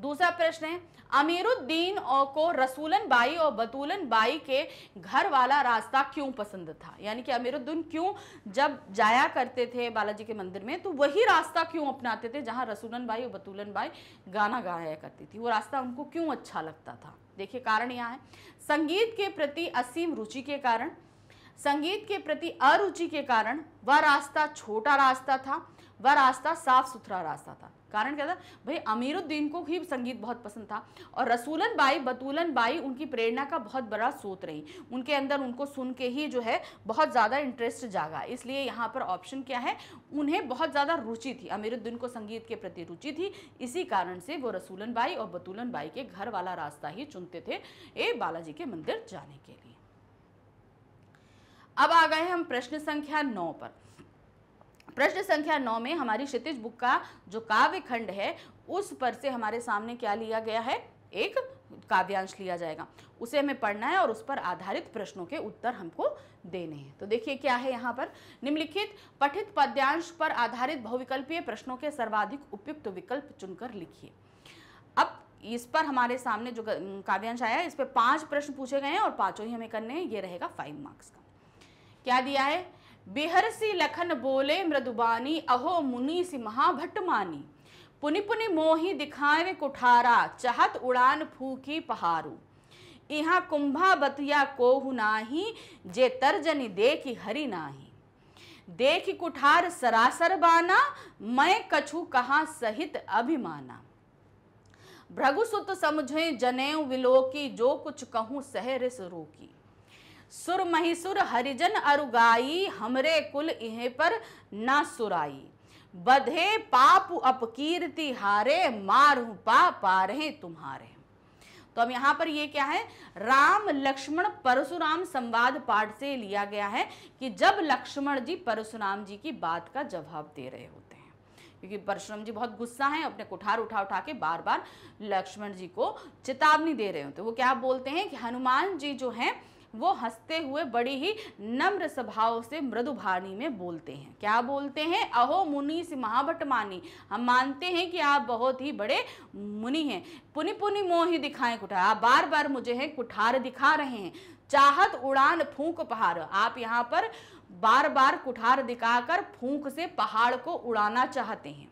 दूसरा प्रश्न है अमीरुद्दीन को रसूलन बाई और बतूलन बाई के घर वाला रास्ता क्यों पसंद था यानी कि अमीरुद्दीन क्यों जब जाया करते थे बालाजी के मंदिर में तो वही रास्ता क्यों अपनाते थे जहां रसूलन बाई और बतूलन बाई गाना गाया करती थी वो रास्ता उनको क्यों अच्छा लगता था देखिए कारण यहाँ है संगीत के प्रति असीम रुचि के कारण संगीत के प्रति अरुचि के कारण वह रास्ता छोटा रास्ता था वह रास्ता साफ सुथरा रास्ता था कारण क्या था भाई अमीरुद्दीन को ही संगीत बहुत पसंद था और रसूलन बाई बतूलन बाई उनकी प्रेरणा का बहुत बड़ा स्रोत रही उनके अंदर उनको सुन के ही जो है बहुत ज़्यादा इंटरेस्ट जागा इसलिए यहाँ पर ऑप्शन क्या है उन्हें बहुत ज़्यादा रुचि थी अमीरुद्दीन को संगीत के प्रति रुचि थी इसी कारण से वो रसूलन बाई और बतूलन बाई के घर वाला रास्ता ही चुनते थे ए बालाजी के मंदिर जाने के लिए अब आ गए हम प्रश्न संख्या नौ पर प्रश्न संख्या नौ में हमारी क्षितिज बुक का जो काव्य खंड है उस पर से हमारे सामने क्या लिया गया है एक काव्यांश लिया जाएगा उसे हमें पढ़ना है और उस पर आधारित प्रश्नों के उत्तर हमको देने हैं तो देखिए क्या है यहाँ पर निम्नलिखित पठित पद्यांश पर आधारित बहुविकल्पीय प्रश्नों के सर्वाधिक उपयुक्त विकल्प चुनकर लिखिए अब इस पर हमारे सामने जो काव्यांश आया है इस पर पांच प्रश्न पूछे गए हैं और पांचों ही हमें करने हैं ये रहेगा फाइव मार्क्स का क्या दिया है बिहरसी लखन बोले मृदुबानी अहो मुनीसि महाभट्ट मानी पुनि पुनि मोहि दिखावे कुठारा चहत उड़ान फूकी पहारू इहां कुंभा बतिया कोहु नाही जे तरजनी देखी हरि नाही देख कुठार सरासर बाना मैं कछु कहां सहित अभिमाना भृगुसुत समझे जनेऊ विलोकी जो कुछ कहूँ सहरिस रोकी सुर महिसुर हरिजन अरुगाई हमरे कुल इहे पर ना सुराई बधे पाप अपकीर्ति हारे मारू पा रहे तुम्हारे तो अब यहाँ पर ये क्या है राम लक्ष्मण परशुराम संवाद पाठ से लिया गया है कि जब लक्ष्मण जी परशुराम जी की बात का जवाब दे रहे होते हैं क्योंकि परशुराम जी बहुत गुस्सा हैं अपने कुठार उठा उठा के बार बार लक्ष्मण जी को चेतावनी दे रहे होते हैं वो क्या बोलते हैं कि हनुमान जी जो हैं वो हंसते हुए बड़ी ही नम्र स्वभाव से मृदु भानी में बोलते हैं क्या बोलते हैं अहो मुनि महाभटमानी हम मानते हैं कि आप बहुत ही बड़े मुनि हैं पुनि पुनि मोह ही दिखाएं कुठार आप बार बार मुझे है कुठार दिखा रहे हैं चाहत उड़ान फूंक पहाड़ आप यहाँ पर बार बार कुठार दिखाकर फूंक से पहाड़ को उड़ाना चाहते हैं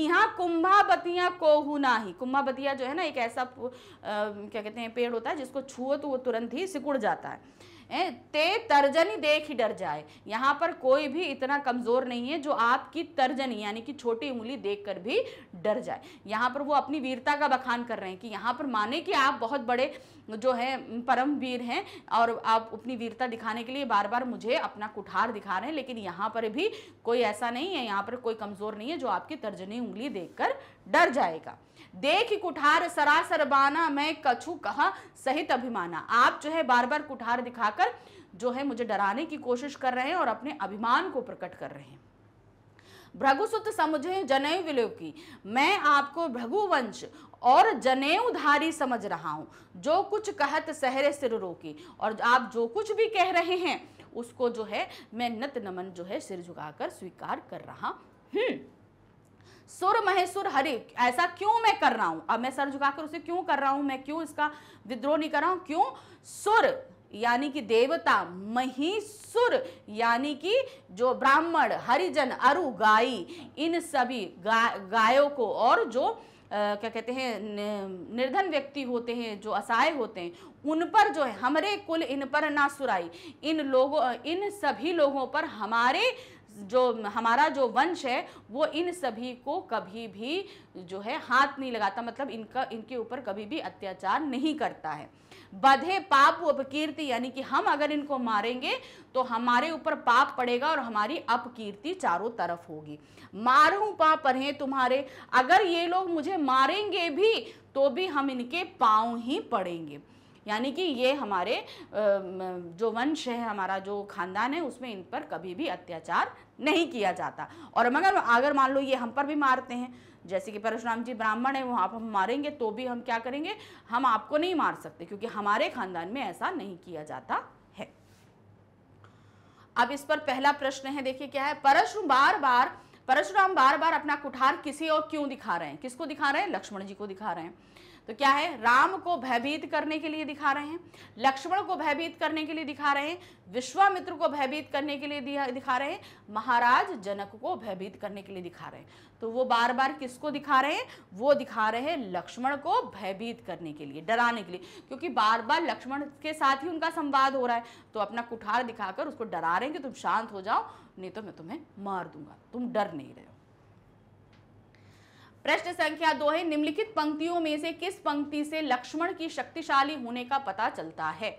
यहाँ कुंभा बतिया कोहू नाही कुंभा बतिया जो है ना एक ऐसा आ, क्या कहते हैं पेड़ होता है जिसको छुओ तो वो तुरंत ही सिकुड़ जाता है ए, ते तर्जनी देख ही डर जाए यहाँ पर कोई भी इतना कमज़ोर नहीं है जो आपकी तर्जनी यानी कि छोटी उंगली देख कर भी डर जाए यहाँ पर वो अपनी वीरता का बखान कर रहे हैं कि यहाँ पर माने कि आप बहुत बड़े जो है परम वीर हैं और आप अपनी वीरता दिखाने के लिए बार बार मुझे अपना कुठार दिखा रहे हैं लेकिन यहाँ पर भी कोई ऐसा नहीं है यहाँ पर कोई कमज़ोर नहीं है जो आपकी तर्जनी उंगली देखकर डर जाएगा देख कुठार सरासर बाना मैं कछु कहा सहित अभिमाना आप जो है बार बार कुठार दिखाकर जो है मुझे डराने की कोशिश कर रहे हैं और अपने अभिमान को प्रकट कर रहे हैं भृगु समझे जनेव विलो की मैं आपको भृगुवंश और जनेऊधारी समझ रहा हूँ जो कुछ कहत सहरे सिर रोकी और आप जो कुछ भी कह रहे हैं उसको जो है मैं नत नमन जो है सिर झुकाकर स्वीकार कर रहा हूँ सुर महेश्वर हरि ऐसा क्यों मैं कर रहा हूं अब मैं सर झुकाकर उसे क्यों कर रहा हूं मैं क्यों इसका विद्रोह नहीं कर रहा हूं क्यों सुर यानी कि देवता महिसुर यानी कि जो ब्राह्मण हरिजन अरु गाई इन सभी गा, गायों को और जो आ, क्या कहते हैं निर्धन व्यक्ति होते हैं जो असहाय होते हैं उन पर जो है हमरे कुल इन पर ना सुराई इन लोगों इन सभी लोगों पर हमारे जो हमारा जो वंश है वो इन सभी को कभी भी जो है हाथ नहीं लगाता मतलब इनका इनके ऊपर कभी भी अत्याचार नहीं करता है बधे पाप अपकीर्ति यानी कि हम अगर इनको मारेंगे तो हमारे ऊपर पाप पड़ेगा और हमारी अपकीर्ति चारों तरफ होगी मारू पाप हैं तुम्हारे अगर ये लोग मुझे मारेंगे भी तो भी हम इनके पाँव ही पड़ेंगे यानी कि ये हमारे जो वंश है हमारा जो खानदान है उसमें इन पर कभी भी अत्याचार नहीं किया जाता और मगर अगर मान लो ये हम पर भी मारते हैं जैसे कि परशुराम जी ब्राह्मण है वहाँ आप हम मारेंगे तो भी हम क्या करेंगे हम आपको नहीं मार सकते क्योंकि हमारे खानदान में ऐसा नहीं किया जाता है अब इस पर पहला प्रश्न है देखिए क्या है परशु बार बार परशुराम बार बार अपना कुठार किसी और क्यों दिखा रहे हैं किसको दिखा रहे हैं लक्ष्मण जी को दिखा रहे हैं तो क्या है राम को भयभीत करने के लिए दिखा रहे हैं लक्ष्मण को भयभीत करने के लिए दिखा रहे हैं विश्वामित्र को भयभीत करने के लिए दिखा रहे हैं महाराज जनक को भयभीत करने के लिए दिखा रहे हैं तो वो बार बार किसको दिखा रहे हैं वो दिखा रहे हैं लक्ष्मण को भयभीत करने के लिए डराने के लिए क्योंकि बार बार लक्ष्मण के साथ ही उनका संवाद हो रहा है तो अपना कुठार दिखाकर उसको डरा रहे हैं कि तुम शांत हो जाओ नहीं तो मैं तुम्हें मार दूंगा तुम डर नहीं रहे प्रश्न संख्या दो है निम्नलिखित पंक्तियों में से किस पंक्ति से लक्ष्मण की शक्तिशाली होने का पता चलता है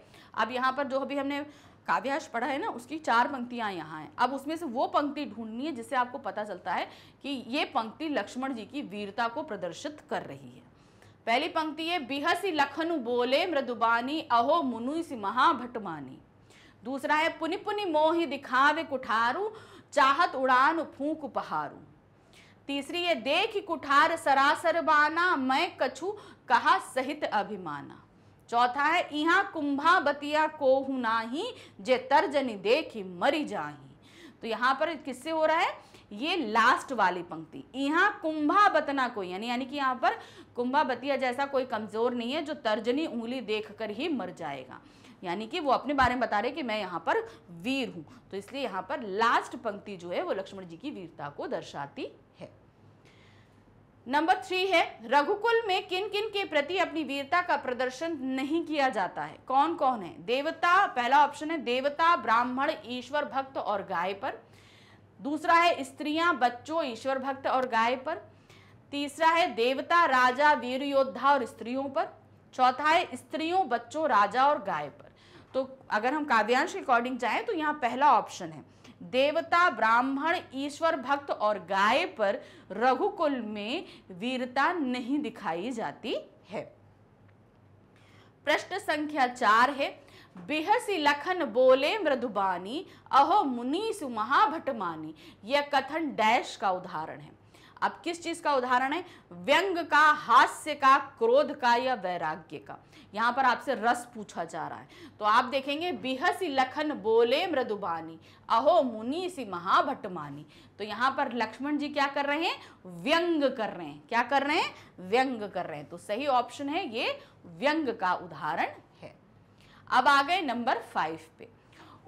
अब यहाँ पर जो अभी हमने काव्याश पढ़ा है ना उसकी चार पंक्तियां यहाँ हैं अब उसमें से वो पंक्ति ढूंढनी है जिससे आपको पता चलता है कि ये पंक्ति लक्ष्मण जी की वीरता को प्रदर्शित कर रही है पहली पंक्ति है बिहसी लखनु बोले मृदुबानी अहो मुनुस महाभटमानी दूसरा है पुनि पुनि मोहि दिखावे कुठारू चाहत उड़ान फूक पहारू तीसरी है देख कुठार सरासर बाना मैं कछु कहा सहित अभिमाना चौथा है यहाँ कुंभा बतिया को ही जे तर्जनी देख मरी जाही तो यहाँ पर किससे हो रहा है ये लास्ट वाली पंक्ति यहाँ कुंभा बतना को यानी यानी कि यहाँ पर कुंभा बतिया जैसा कोई कमजोर नहीं है जो तर्जनी उंगली देखकर ही मर जाएगा यानी कि वो अपने बारे में बता रहे कि मैं यहाँ पर वीर हूँ तो इसलिए यहाँ पर लास्ट पंक्ति जो है वो लक्ष्मण जी की वीरता को दर्शाती नंबर थ्री है रघुकुल में किन किन के प्रति अपनी वीरता का प्रदर्शन नहीं किया जाता है कौन कौन है देवता पहला ऑप्शन है देवता ब्राह्मण ईश्वर भक्त और गाय पर दूसरा है स्त्रियां बच्चों ईश्वर भक्त और गाय पर तीसरा है देवता राजा वीर योद्धा और स्त्रियों पर चौथा है स्त्रियों बच्चों राजा और गाय पर तो अगर हम काव्यांश के अकॉर्डिंग जाए तो यहाँ पहला ऑप्शन है देवता ब्राह्मण ईश्वर भक्त और गाय पर रघुकुल में वीरता नहीं दिखाई जाती है प्रश्न संख्या चार है बेहसी लखन बोले मृदुबानी अहो मुनीस महाभटमानी यह कथन डैश का उदाहरण है अब किस चीज का उदाहरण है व्यंग का हास्य का क्रोध का या वैराग्य का यहाँ पर आपसे रस पूछा जा रहा है तो आप देखेंगे बिहसी लखन बोले मृदुबानी अहो मुनि सी महाभटमानी तो यहाँ पर लक्ष्मण जी क्या कर रहे हैं व्यंग कर रहे हैं क्या कर रहे हैं व्यंग कर रहे हैं तो सही ऑप्शन है ये व्यंग का उदाहरण है अब आ गए नंबर फाइव पे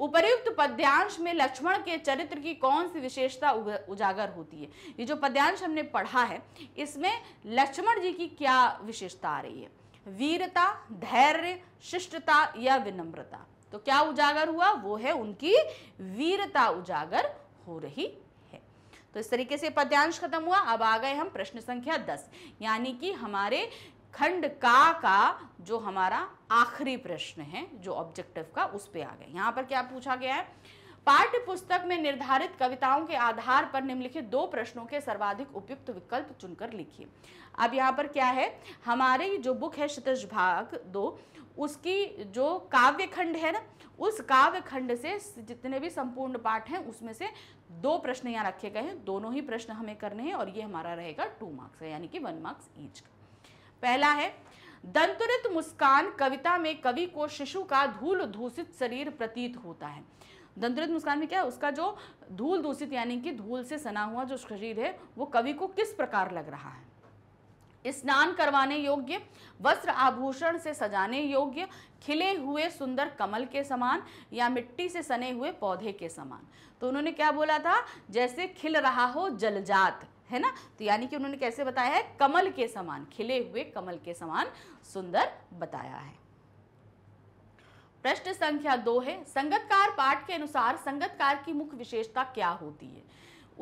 उपर्युक्त पद्यांश में लक्ष्मण के चरित्र की कौन सी विशेषता उजागर होती है ये जो पद्यांश हमने पढ़ा है इसमें लक्ष्मण जी की क्या विशेषता आ रही है वीरता धैर्य शिष्टता या विनम्रता तो क्या उजागर हुआ वो है उनकी वीरता उजागर हो रही है तो इस तरीके से पद्यांश खत्म हुआ अब आ गए हम प्रश्न संख्या दस यानी कि हमारे खंड का का जो हमारा आखिरी प्रश्न है जो ऑब्जेक्टिव का उस पे आ गया यहाँ पर क्या पूछा गया है पाठ्य पुस्तक में निर्धारित कविताओं के आधार पर निम्नलिखित दो प्रश्नों के सर्वाधिक उपयुक्त विकल्प चुनकर लिखिए अब यहाँ पर क्या है हमारी जो बुक है शतज भाग दो उसकी जो काव्य खंड है ना उस काव्य खंड से जितने भी संपूर्ण पाठ हैं उसमें से दो प्रश्न यहाँ रखे गए हैं दोनों ही प्रश्न हमें करने हैं और ये हमारा रहेगा टू मार्क्स यानी कि वन मार्क्स ईच का पहला है दंतुरित मुस्कान कविता में कवि को शिशु का धूल दूषित शरीर प्रतीत होता है दंतुरित मुस्कान में क्या है उसका जो धूल दूषित यानी कि धूल से सना हुआ जो शरीर है वो कवि को किस प्रकार लग रहा है स्नान करवाने योग्य वस्त्र आभूषण से सजाने योग्य खिले हुए सुंदर कमल के समान या मिट्टी से सने हुए पौधे के समान तो उन्होंने क्या बोला था जैसे खिल रहा हो जलजात है ना तो यानी कि उन्होंने कैसे बताया है कमल के समान खिले हुए कमल के समान सुंदर बताया है प्रश्न संख्या दो है संगतकार पाठ के अनुसार संगतकार की मुख्य विशेषता क्या होती है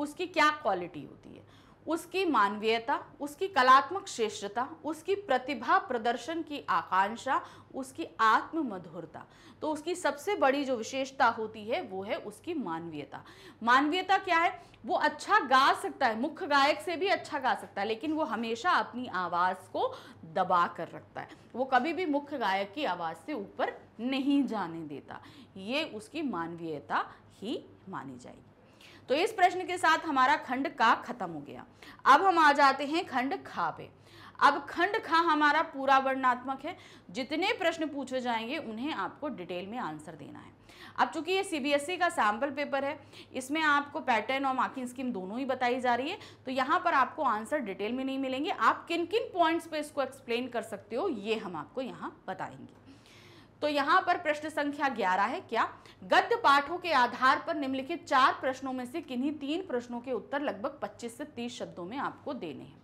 उसकी क्या क्वालिटी होती है उसकी मानवीयता उसकी कलात्मक श्रेष्ठता उसकी प्रतिभा प्रदर्शन की आकांक्षा उसकी आत्म मधुरता तो उसकी सबसे बड़ी जो विशेषता होती है वो है उसकी मानवीयता मानवीयता क्या है वो अच्छा गा सकता है मुख्य गायक से भी अच्छा गा सकता है लेकिन वो हमेशा अपनी आवाज़ को दबा कर रखता है वो कभी भी मुख्य गायक की आवाज़ से ऊपर नहीं जाने देता ये उसकी मानवीयता ही मानी जाएगी तो इस प्रश्न के साथ हमारा खंड का खत्म हो गया अब हम आ जाते हैं खंड खा पे अब खंड खा हमारा पूरा वर्णात्मक है जितने प्रश्न पूछे जाएंगे उन्हें आपको डिटेल में आंसर देना है अब चूंकि ये सीबीएसई e का सैम्पल पेपर है इसमें आपको पैटर्न और मार्किंग स्कीम दोनों ही बताई जा रही है तो यहाँ पर आपको आंसर डिटेल में नहीं मिलेंगे आप किन किन पॉइंट्स पे इसको एक्सप्लेन कर सकते हो ये हम आपको यहाँ बताएंगे तो यहाँ पर प्रश्न संख्या ग्यारह है क्या गद्य पाठों के आधार पर निम्नलिखित चार प्रश्नों में से किन्हीं तीन प्रश्नों के उत्तर लगभग पच्चीस से तीस शब्दों में आपको देने हैं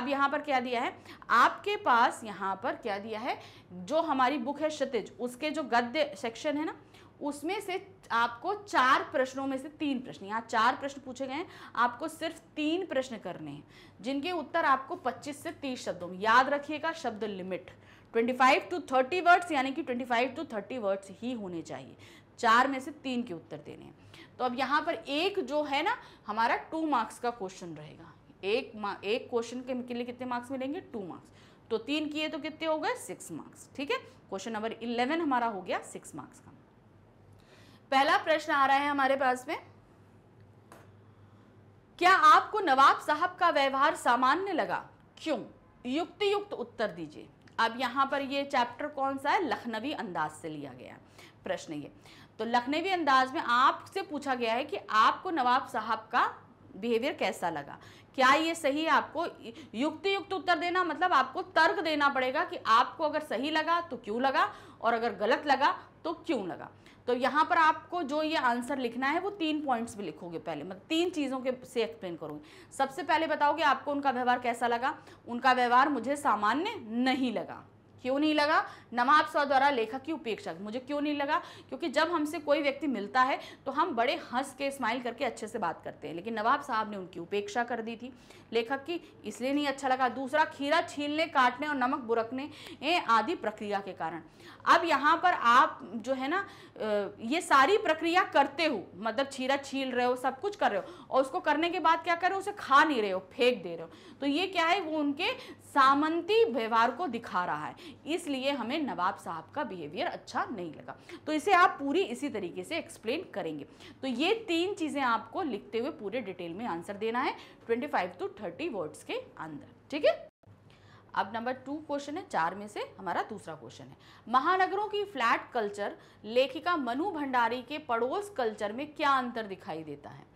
अब यहाँ पर क्या दिया है आपके पास यहाँ पर क्या दिया है जो हमारी बुक है क्षतिज उसके जो गद्य सेक्शन है ना उसमें से आपको चार प्रश्नों में से तीन प्रश्न यहाँ चार प्रश्न पूछे गए हैं आपको सिर्फ तीन प्रश्न करने हैं जिनके उत्तर आपको 25 से 30 शब्दों में याद रखिएगा शब्द लिमिट 25 टू 30 वर्ड्स यानी कि 25 टू 30 वर्ड्स ही होने चाहिए चार में से तीन के उत्तर देने हैं तो अब यहाँ पर एक जो है ना हमारा टू मार्क्स का क्वेश्चन रहेगा एक एक क्वेश्चन के, लिए कितने मार्क्स मिलेंगे टू मार्क्स तो तीन किए तो कितने हो गए सिक्स मार्क्स ठीक है क्वेश्चन नंबर इलेवन हमारा हो गया सिक्स मार्क्स का पहला प्रश्न आ रहा है हमारे पास में क्या आपको नवाब साहब का व्यवहार सामान्य लगा क्यों युक्ति युक्त उत्तर दीजिए अब यहाँ पर ये चैप्टर कौन सा है लखनवी अंदाज से लिया गया है प्रश्न ये तो लखनवी अंदाज में आपसे पूछा गया है कि आपको नवाब साहब का बिहेवियर कैसा लगा क्या ये सही है आपको युक्त युक्त उत्तर देना मतलब आपको तर्क देना पड़ेगा कि आपको अगर सही लगा तो क्यों लगा और अगर गलत लगा तो क्यों लगा तो यहाँ पर आपको जो ये आंसर लिखना है वो तीन पॉइंट्स भी लिखोगे पहले मतलब तीन चीज़ों के से एक्सप्लेन करूँगी सबसे पहले बताओगे आपको उनका व्यवहार कैसा लगा उनका व्यवहार मुझे सामान्य नहीं लगा क्यों नहीं लगा नवाब स्व द्वारा लेखक की उपेक्षा मुझे क्यों नहीं लगा क्योंकि जब हमसे कोई व्यक्ति मिलता है तो हम बड़े हंस के स्माइल करके अच्छे से बात करते हैं लेकिन नवाब साहब ने उनकी उपेक्षा कर दी थी लेखक की इसलिए नहीं अच्छा लगा दूसरा खीरा छीलने काटने और नमक बुरकने आदि प्रक्रिया के कारण अब यहाँ पर आप जो है ना ये सारी प्रक्रिया करते हो मतलब छीरा छील रहे हो सब कुछ कर रहे हो और उसको करने के बाद क्या कर रहे हो उसे खा नहीं रहे हो फेंक दे रहे हो तो ये क्या है वो उनके सामंती व्यवहार को दिखा रहा है इसलिए हमें नवाब साहब का बिहेवियर अच्छा नहीं लगा तो इसे आप पूरी इसी तरीके से एक्सप्लेन करेंगे तो ये तीन चीज़ें आपको लिखते हुए पूरे डिटेल में आंसर देना है twenty five to thirty words के अंदर ठीक है अब नंबर टू क्वेश्चन है चार में से हमारा दूसरा क्वेश्चन है महानगरों की फ्लैट कल्चर लेखिका मनु भंडारी के पड़ोस कल्चर में क्या अंतर दिखाई देता है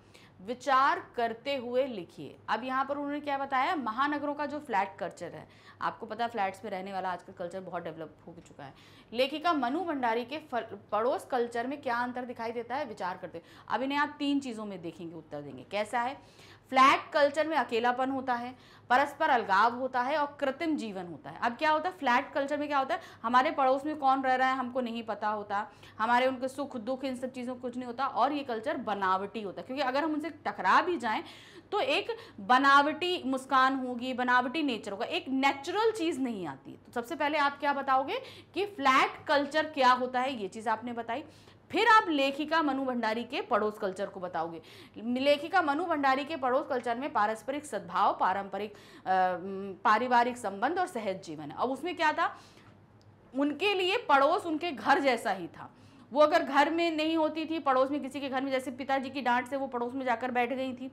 विचार करते हुए लिखिए अब यहाँ पर उन्होंने क्या बताया महानगरों का जो फ्लैट कल्चर है आपको पता है फ्लैट्स में रहने वाला आजकल कल्चर बहुत डेवलप हो चुका है लेखिका मनु भंडारी के पड़ोस कल्चर में क्या अंतर दिखाई देता है विचार करते अब इन्हें आप तीन चीज़ों में देखेंगे उत्तर देंगे कैसा है फ्लैट कल्चर में अकेलापन होता है परस्पर अलगाव होता है और कृत्रिम जीवन होता है अब क्या होता है फ्लैट कल्चर में क्या होता है हमारे पड़ोस में कौन रह रहा है हमको नहीं पता होता हमारे उनके सुख दुख इन सब चीज़ों कुछ नहीं होता और ये कल्चर बनावटी होता है क्योंकि अगर हम उनसे टकरा भी जाएं तो एक बनावटी मुस्कान होगी बनावटी नेचर होगा एक नेचुरल चीज़ नहीं आती तो सबसे पहले आप क्या बताओगे कि फ्लैट कल्चर क्या होता है ये चीज़ आपने बताई फिर आप लेखिका मनु भंडारी के पड़ोस कल्चर को बताओगे लेखिका मनु भंडारी के पड़ोस कल्चर में पारस्परिक सद्भाव पारंपरिक पारिवारिक संबंध और सहज जीवन है अब उसमें क्या था उनके लिए पड़ोस उनके घर जैसा ही था वो अगर घर में नहीं होती थी पड़ोस में किसी के घर में जैसे पिताजी की डांट से वो पड़ोस में जाकर बैठ गई थी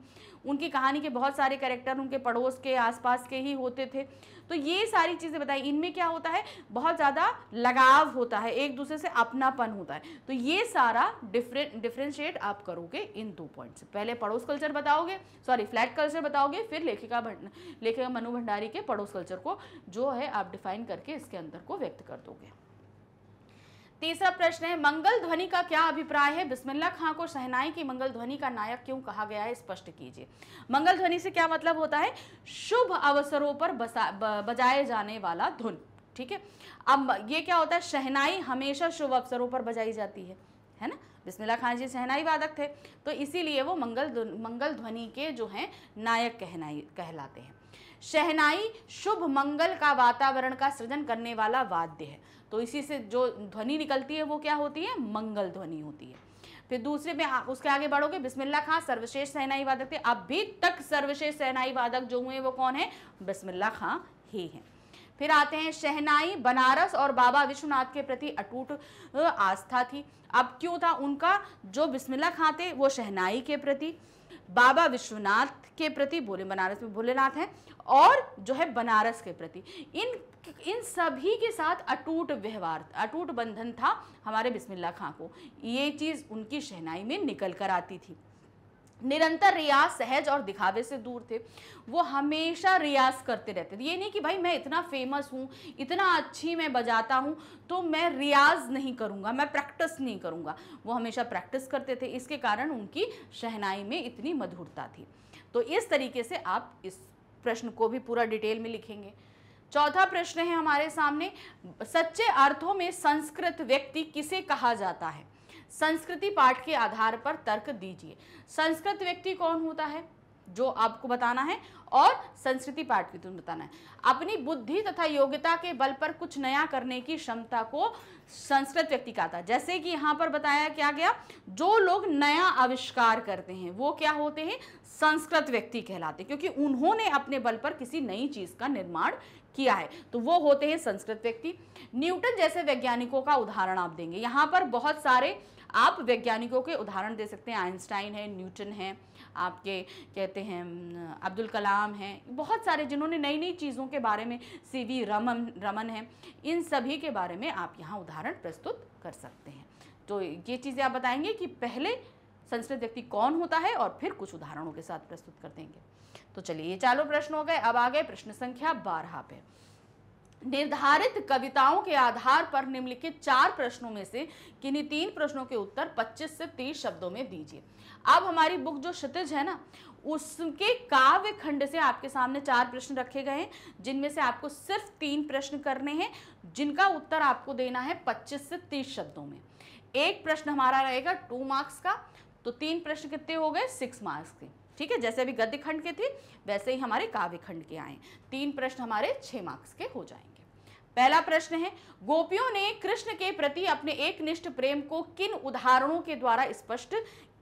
उनकी कहानी के बहुत सारे कैरेक्टर उनके पड़ोस के आसपास के ही होते थे तो ये सारी चीज़ें बताई इनमें क्या होता है बहुत ज़्यादा लगाव होता है एक दूसरे से अपनापन होता है तो ये सारा डिफरें डिफ्रेंशिएट आप करोगे इन दो पॉइंट से पहले पड़ोस कल्चर बताओगे सॉरी फ्लैट कल्चर बताओगे फिर लेखिका भंड लेखिका मनु भंडारी के पड़ोस कल्चर को जो है आप डिफाइन करके इसके अंदर को व्यक्त कर दोगे तीसरा प्रश्न है मंगल ध्वनि का क्या अभिप्राय है बिस्मिल्ला खां को सहनाई की मंगल ध्वनि का नायक क्यों कहा गया है स्पष्ट कीजिए मंगल ध्वनि से क्या मतलब होता है शुभ अवसरों पर बसा बजाए जाने वाला धुन ठीक है अब ये क्या होता है शहनाई हमेशा शुभ अवसरों पर बजाई जाती है है ना बिस्मिल्ला खान जी सहनाई वादक थे तो इसीलिए वो मंगल मंगल ध्वनि के जो हैं नायक कहनाई कहलाते हैं शहनाई शुभ मंगल का वातावरण का सृजन करने वाला वाद्य है तो इसी से जो ध्वनि निकलती है वो क्या होती है मंगल ध्वनि होती है फिर दूसरे में उसके आगे बढ़ोगे बिस्मिल्ला खां सर्वश्रेष्ठ सहनाई वादक थे अभी तक सर्वश्रेष्ठ सहनाई वादक जो हुए वो कौन है बिस्मिल्ला खां ही है फिर आते हैं शहनाई बनारस और बाबा विश्वनाथ के प्रति अटूट आस्था थी अब क्यों था उनका जो बिस्मिल्ला खां थे वो शहनाई के प्रति बाबा विश्वनाथ के प्रति बोले बनारस में भोलेनाथ हैं और जो है बनारस के प्रति इन इन सभी के साथ अटूट व्यवहार अटूट बंधन था हमारे बिस्मिल्ला खां को ये चीज़ उनकी शहनाई में निकल कर आती थी निरंतर रियाज सहज और दिखावे से दूर थे वो हमेशा रियाज करते रहते थे ये नहीं कि भाई मैं इतना फेमस हूँ इतना अच्छी मैं बजाता हूँ तो मैं रियाज नहीं करूँगा मैं प्रैक्टिस नहीं करूँगा वो हमेशा प्रैक्टिस करते थे इसके कारण उनकी शहनाई में इतनी मधुरता थी तो इस तरीके से आप इस प्रश्न को भी पूरा डिटेल में लिखेंगे चौथा प्रश्न है हमारे सामने सच्चे अर्थों में संस्कृत व्यक्ति किसे कहा जाता है संस्कृति पाठ के आधार पर तर्क दीजिए संस्कृत व्यक्ति कौन होता है जो आपको बताना है और संस्कृति पाठ की तुम बताना है अपनी बुद्धि तथा योग्यता के बल पर कुछ नया करने की क्षमता को संस्कृत व्यक्ति का था जैसे कि यहाँ पर बताया क्या गया जो लोग नया आविष्कार करते हैं वो क्या होते हैं संस्कृत व्यक्ति कहलाते क्योंकि उन्होंने अपने बल पर किसी नई चीज़ का निर्माण किया है तो वो होते हैं संस्कृत व्यक्ति न्यूटन जैसे वैज्ञानिकों का उदाहरण आप देंगे यहाँ पर बहुत सारे आप वैज्ञानिकों के उदाहरण दे सकते हैं आइंस्टाइन है न्यूटन है आपके कहते हैं अब्दुल कलाम हैं बहुत सारे जिन्होंने नई नई चीज़ों के बारे में सी वी रमन रमन है इन सभी के बारे में आप यहाँ उदाहरण प्रस्तुत कर सकते हैं तो ये चीज़ें आप बताएंगे कि पहले संस्कृत व्यक्ति कौन होता है और फिर कुछ उदाहरणों के साथ प्रस्तुत कर देंगे तो चलिए ये चारों प्रश्न हो गए अब आ गए प्रश्न संख्या बारह पे निर्धारित कविताओं के आधार पर निम्नलिखित चार प्रश्नों में से किन्हीं तीन प्रश्नों के उत्तर 25 से 30 शब्दों में दीजिए अब हमारी बुक जो क्षितिज है ना उसके काव्य खंड से आपके सामने चार प्रश्न रखे गए हैं जिनमें से आपको सिर्फ तीन प्रश्न करने हैं जिनका उत्तर आपको देना है 25 से 30 शब्दों में एक प्रश्न हमारा रहेगा टू मार्क्स का तो तीन प्रश्न कितने हो गए सिक्स मार्क्स के ठीक है जैसे अभी गद्य खंड के थे वैसे ही हमारे काव्य खंड के आए तीन प्रश्न हमारे छः मार्क्स के हो जाएंगे पहला प्रश्न है गोपियों ने कृष्ण के प्रति अपने एकनिष्ठ प्रेम को किन उदाहरणों के द्वारा स्पष्ट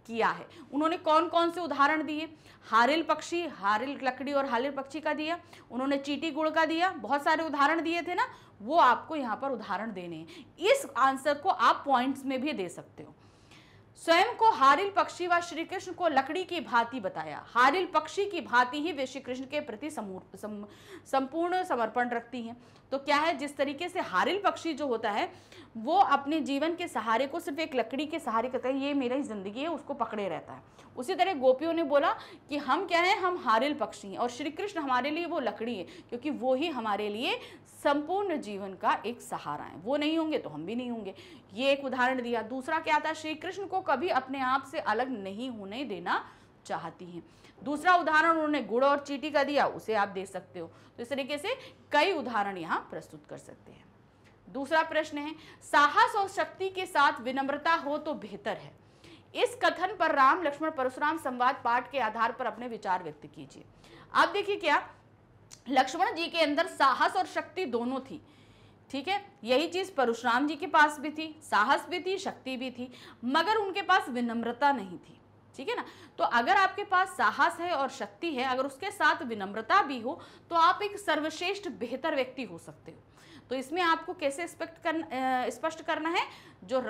किया है उन्होंने कौन कौन से उदाहरण दिए हारिल पक्षी हारिल लकड़ी और हारिल पक्षी का दिया उन्होंने चीटी गुड़ का दिया बहुत सारे उदाहरण दिए थे ना वो आपको यहाँ पर उदाहरण देने हैं इस आंसर को आप पॉइंट्स में भी दे सकते हो स्वयं को हारिल पक्षी व श्री कृष्ण को लकड़ी की भांति बताया हारिल पक्षी की भांति ही वे श्री कृष्ण के प्रति सम, संपूर्ण समर्पण रखती हैं तो क्या है जिस तरीके से हारिल पक्षी जो होता है वो अपने जीवन के सहारे को सिर्फ एक लकड़ी के सहारे कहते हैं ये मेरा ही ज़िंदगी है उसको पकड़े रहता है उसी तरह गोपियों ने बोला कि हम क्या हैं हम हारिल पक्षी हैं और श्री कृष्ण हमारे लिए वो लकड़ी है क्योंकि वो ही हमारे लिए संपूर्ण जीवन का एक सहारा है वो नहीं होंगे तो हम भी नहीं होंगे ये एक उदाहरण दिया दूसरा क्या था श्री कृष्ण को कभी अपने आप से अलग नहीं होने देना चाहती हैं दूसरा उदाहरण उन्होंने गुड़ और चीटी का दिया उसे आप दे सकते हो तो इस तरीके से कई उदाहरण यहाँ प्रस्तुत कर सकते हैं दूसरा प्रश्न है साहस और शक्ति के साथ विनम्रता हो तो बेहतर है इस कथन पर राम लक्ष्मण परशुराम संवाद पाठ के आधार पर अपने विचार व्यक्त कीजिए अब देखिए क्या लक्ष्मण जी के अंदर साहस और शक्ति दोनों थी ठीक है यही चीज परशुराम जी के पास भी थी साहस भी थी शक्ति भी थी मगर उनके पास विनम्रता नहीं थी ठीक है ना तो अगर आपके पास साहस है और शक्ति है अगर उसके साथ विनम्रता भी हो तो आप एक सर्वश्रेष्ठ बेहतर व्यक्ति हो सकते हो तो इसमें आपको कैसे स्पष्ट करना स्पष्ट करना है जो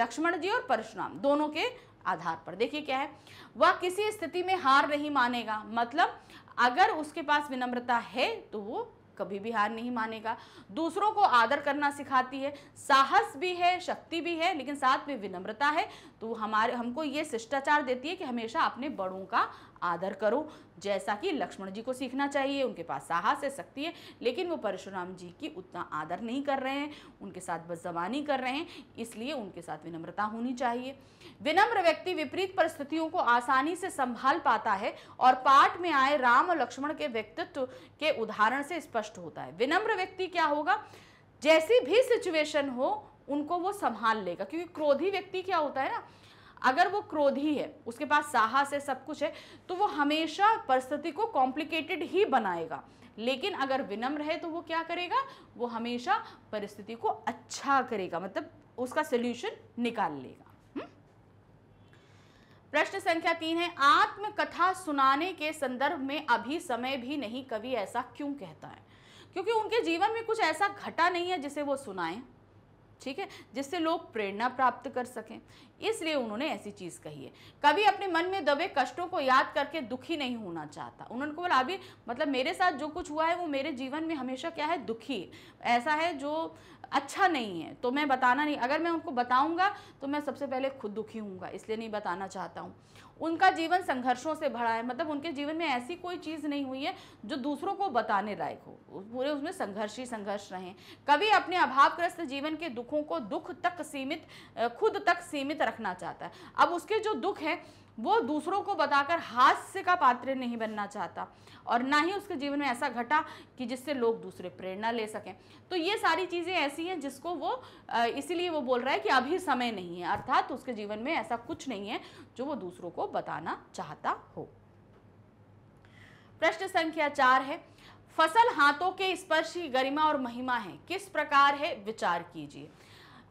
लक्ष्मण जी और परशुराम दोनों के आधार पर देखिए क्या है वह किसी स्थिति में हार नहीं मानेगा मतलब अगर उसके पास विनम्रता है तो वो कभी भी हार नहीं मानेगा दूसरों को आदर करना सिखाती है साहस भी है शक्ति भी है लेकिन साथ में विनम्रता है तो हमारे हमको ये शिष्टाचार देती है कि हमेशा अपने बड़ों का आदर करो जैसा कि लक्ष्मण जी को सीखना चाहिए उनके पास साहस है शक्ति है लेकिन वो परशुराम जी की उतना आदर नहीं कर रहे हैं उनके साथ बदजबानी कर रहे हैं इसलिए उनके साथ विनम्रता होनी चाहिए विनम्र व्यक्ति विपरीत परिस्थितियों को आसानी से संभाल पाता है और पाठ में आए राम और लक्ष्मण के व्यक्तित्व के उदाहरण से स्पष्ट होता है विनम्र व्यक्ति क्या होगा जैसी भी सिचुएशन हो उनको वो संभाल लेगा क्योंकि क्रोधी व्यक्ति क्या होता है ना अगर वो क्रोधी है उसके पास साहस है सब कुछ है तो वो हमेशा परिस्थिति को कॉम्प्लिकेटेड ही बनाएगा लेकिन अगर विनम्र है तो वो क्या करेगा वो हमेशा परिस्थिति को अच्छा करेगा मतलब उसका सोल्यूशन निकाल लेगा हम्म? प्रश्न संख्या तीन है आत्मकथा सुनाने के संदर्भ में अभी समय भी नहीं कवि ऐसा क्यों कहता है क्योंकि उनके जीवन में कुछ ऐसा घटा नहीं है जिसे वो सुनाएं ठीक है जिससे लोग प्रेरणा प्राप्त कर सकें इसलिए उन्होंने ऐसी चीज़ कही है कभी अपने मन में दबे कष्टों को याद करके दुखी नहीं होना चाहता उन्होंने बोला अभी मतलब मेरे साथ जो कुछ हुआ है वो मेरे जीवन में हमेशा क्या है दुखी ऐसा है जो अच्छा नहीं है तो मैं बताना नहीं अगर मैं उनको बताऊँगा तो मैं सबसे पहले खुद दुखी हूँ इसलिए नहीं बताना चाहता हूँ उनका जीवन संघर्षों से भरा है मतलब उनके जीवन में ऐसी कोई चीज़ नहीं हुई है जो दूसरों को बताने लायक हो पूरे उसमें संघर्ष ही संघर्ष रहे कवि अपने अभावग्रस्त जीवन के दुखों को दुख तक सीमित खुद तक सीमित रखना चाहता है अब उसके जो दुख हैं वो दूसरों को बताकर हास्य का पात्र नहीं बनना चाहता और ना ही उसके जीवन में ऐसा घटा कि जिससे लोग दूसरे प्रेरणा ले सकें तो ये सारी चीज़ें ऐसी हैं जिसको वो इसीलिए वो बोल रहा है कि अभी समय नहीं है अर्थात उसके जीवन में ऐसा कुछ नहीं है जो वो दूसरों को बताना चाहता हो प्रश्न संख्या चार है फसल हाथों के स्पर्श की गरिमा और महिमा है किस प्रकार है विचार कीजिए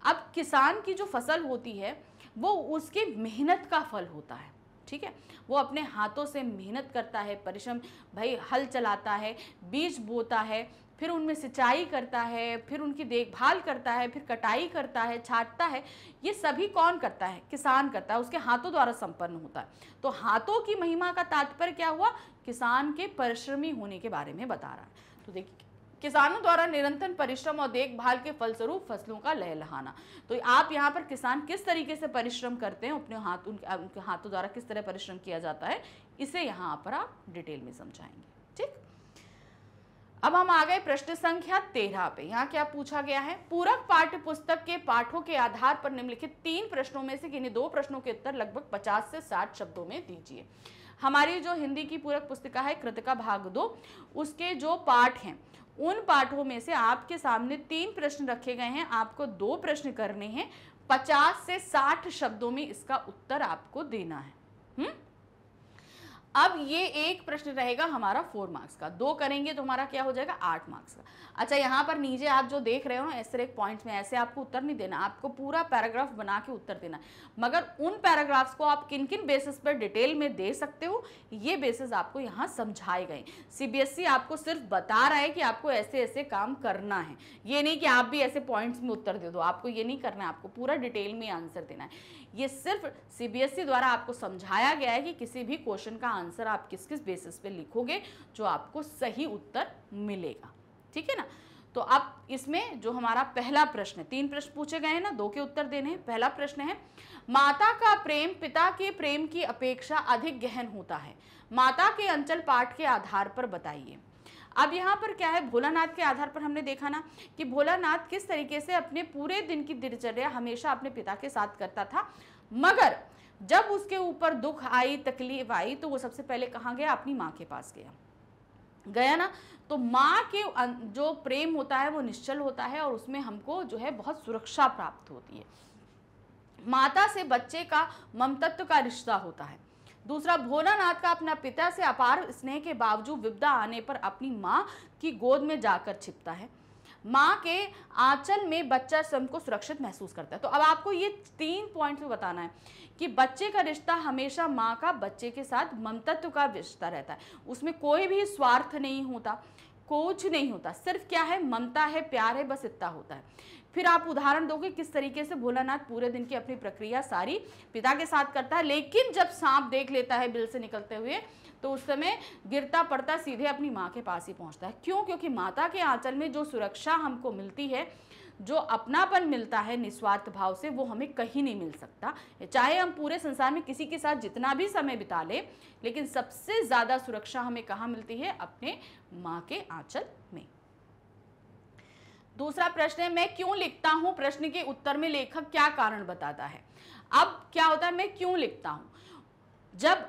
अब किसान की जो फसल होती है वो उसकी मेहनत का फल होता है ठीक है वो अपने हाथों से मेहनत करता है परिश्रम भाई हल चलाता है बीज बोता है फिर उनमें सिंचाई करता है फिर उनकी देखभाल करता है फिर कटाई करता है छाटता है ये सभी कौन करता है किसान करता है उसके हाथों द्वारा संपन्न होता है तो हाथों की महिमा का तात्पर्य क्या हुआ किसान के परिश्रमी होने के बारे में बता रहा है तो देखिए किसानों द्वारा निरंतर परिश्रम और देखभाल के फलस्वरूप फसलों का लहलहाना तो आप यहाँ पर किसान किस तरीके से परिश्रम करते हैं अपने हाथ उनके, उनके हाथों द्वारा किस तरह परिश्रम किया जाता है इसे यहाँ पर आप डिटेल में समझाएंगे ठीक अब हम आ गए प्रश्न संख्या तेरह पे यहाँ क्या पूछा गया है पूरक पाठ्य पुस्तक के पाठों के आधार पर निम्नलिखित तीन प्रश्नों में से किन्हीं दो प्रश्नों के उत्तर लगभग पचास से साठ शब्दों में दीजिए हमारी जो हिंदी की पूरक पुस्तिका है कृतिका भाग दो उसके जो पाठ हैं उन पाठों में से आपके सामने तीन प्रश्न रखे गए हैं आपको दो प्रश्न करने हैं पचास से साठ शब्दों में इसका उत्तर आपको देना है हुँ? अब ये एक प्रश्न रहेगा हमारा फोर मार्क्स का दो करेंगे तो हमारा क्या हो जाएगा आठ मार्क्स का अच्छा यहाँ पर नीचे आप जो देख रहे हो ना ऐसे एक पॉइंट्स में ऐसे आपको उत्तर नहीं देना आपको पूरा पैराग्राफ बना के उत्तर देना है मगर उन पैराग्राफ्स को आप किन किन बेसिस पर डिटेल में दे सकते हो ये बेसिस आपको यहाँ समझाए गए सी e आपको सिर्फ बता रहा है कि आपको ऐसे ऐसे काम करना है ये नहीं कि आप भी ऐसे पॉइंट्स में उत्तर दे दो आपको ये नहीं करना है आपको पूरा डिटेल में आंसर देना है ये सिर्फ सीबीएसई e द्वारा आपको समझाया गया है कि किसी भी क्वेश्चन का आंसर आप किस किस बेसिस पे लिखोगे जो आपको सही उत्तर मिलेगा ठीक है ना तो अब इसमें जो हमारा पहला प्रश्न तीन प्रश्न पूछे गए हैं ना दो के उत्तर देने हैं पहला प्रश्न है माता का प्रेम पिता के प्रेम की अपेक्षा अधिक गहन होता है माता के अंचल पाठ के आधार पर बताइए अब यहाँ पर क्या है भोलानाथ के आधार पर हमने देखा ना कि भोलानाथ किस तरीके से अपने पूरे दिन की दिनचर्या हमेशा अपने पिता के साथ करता था मगर जब उसके ऊपर दुख आई तकलीफ आई तो वो सबसे पहले कहाँ गया अपनी माँ के पास गया गया ना तो माँ के अं-, जो प्रेम होता है वो निश्चल होता है और उसमें हमको जो है बहुत सुरक्षा प्राप्त होती है माता से बच्चे का ममतत्व का रिश्ता होता है दूसरा भोलानाथ का अपना पिता से अपार स्नेह के बावजूद विपदा आने पर अपनी माँ की गोद में जाकर छिपता है माँ के आंचल में बच्चा स्वयं को सुरक्षित महसूस करता है तो अब आपको ये तीन पॉइंट में बताना है कि बच्चे का रिश्ता हमेशा माँ का बच्चे के साथ ममतत्व का रिश्ता रहता है उसमें कोई भी स्वार्थ नहीं होता कुछ नहीं होता सिर्फ क्या है ममता है प्यार है बस इतना होता है फिर आप उदाहरण दोगे किस तरीके से भोलानाथ पूरे दिन की अपनी प्रक्रिया सारी पिता के साथ करता है लेकिन जब सांप देख लेता है बिल से निकलते हुए तो उस समय गिरता पड़ता सीधे अपनी माँ के पास ही पहुँचता है क्यों क्योंकि माता के आंचल में जो सुरक्षा हमको मिलती है जो अपनापन मिलता है निस्वार्थ भाव से वो हमें कहीं नहीं मिल सकता चाहे हम पूरे संसार में किसी के साथ जितना भी समय बिता लें लेकिन सबसे ज़्यादा सुरक्षा हमें कहाँ मिलती है अपने माँ के आंचल दूसरा प्रश्न है मैं क्यों लिखता हूँ प्रश्न के उत्तर में लेखक क्या कारण बताता है अब क्या होता है मैं क्यों लिखता हूँ जब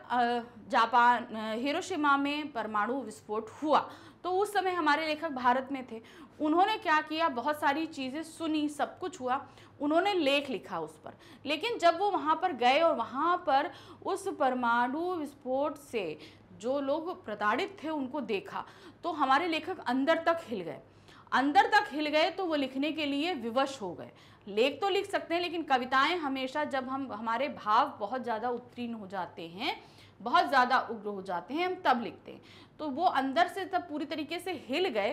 जापान हिरोशिमा में परमाणु विस्फोट हुआ तो उस समय हमारे लेखक भारत में थे उन्होंने क्या किया बहुत सारी चीज़ें सुनी सब कुछ हुआ उन्होंने लेख लिखा उस पर लेकिन जब वो वहाँ पर गए और वहाँ पर उस परमाणु विस्फोट से जो लोग प्रताड़ित थे उनको देखा तो हमारे लेखक अंदर तक हिल गए अंदर तक हिल गए तो वो लिखने के लिए विवश हो गए लेख तो लिख सकते हैं लेकिन कविताएं हमेशा जब हम हमारे भाव बहुत ज़्यादा उत्तीर्ण हो जाते हैं बहुत ज़्यादा उग्र हो जाते हैं हम तब लिखते हैं तो वो अंदर से तब पूरी तरीके से हिल गए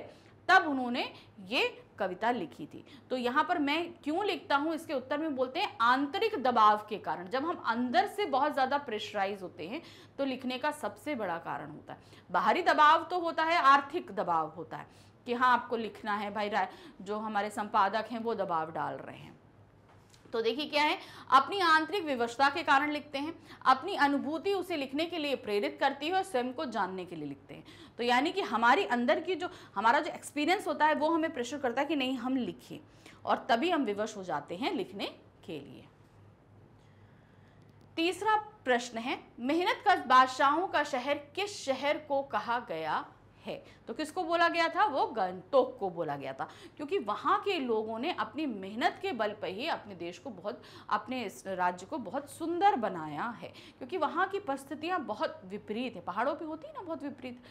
तब उन्होंने ये कविता लिखी थी तो यहाँ पर मैं क्यों लिखता हूँ इसके उत्तर में बोलते हैं आंतरिक दबाव के कारण जब हम अंदर से बहुत ज़्यादा प्रेशराइज होते हैं तो लिखने का सबसे बड़ा कारण होता है बाहरी दबाव तो होता है आर्थिक दबाव होता है कि हाँ आपको लिखना है भाई राय जो हमारे संपादक हैं वो दबाव डाल रहे हैं तो देखिए क्या है अपनी आंतरिक विवशता के कारण लिखते हैं अपनी अनुभूति उसे लिखने के लिए प्रेरित करती है और स्वयं को जानने के लिए लिखते हैं तो यानी कि हमारी अंदर की जो हमारा जो एक्सपीरियंस होता है वो हमें प्रेशर करता है कि नहीं हम लिखें और तभी हम विवश हो जाते हैं लिखने के लिए तीसरा प्रश्न है मेहनत का बादशाहों का शहर किस शहर को कहा गया है तो किसको बोला गया था वो गंतोक को बोला गया था क्योंकि वहाँ के लोगों ने अपनी मेहनत के बल पर ही अपने देश को बहुत अपने राज्य को बहुत सुंदर बनाया है क्योंकि वहाँ की परिस्थितियाँ बहुत विपरीत है पहाड़ों पर होती है ना बहुत विपरीत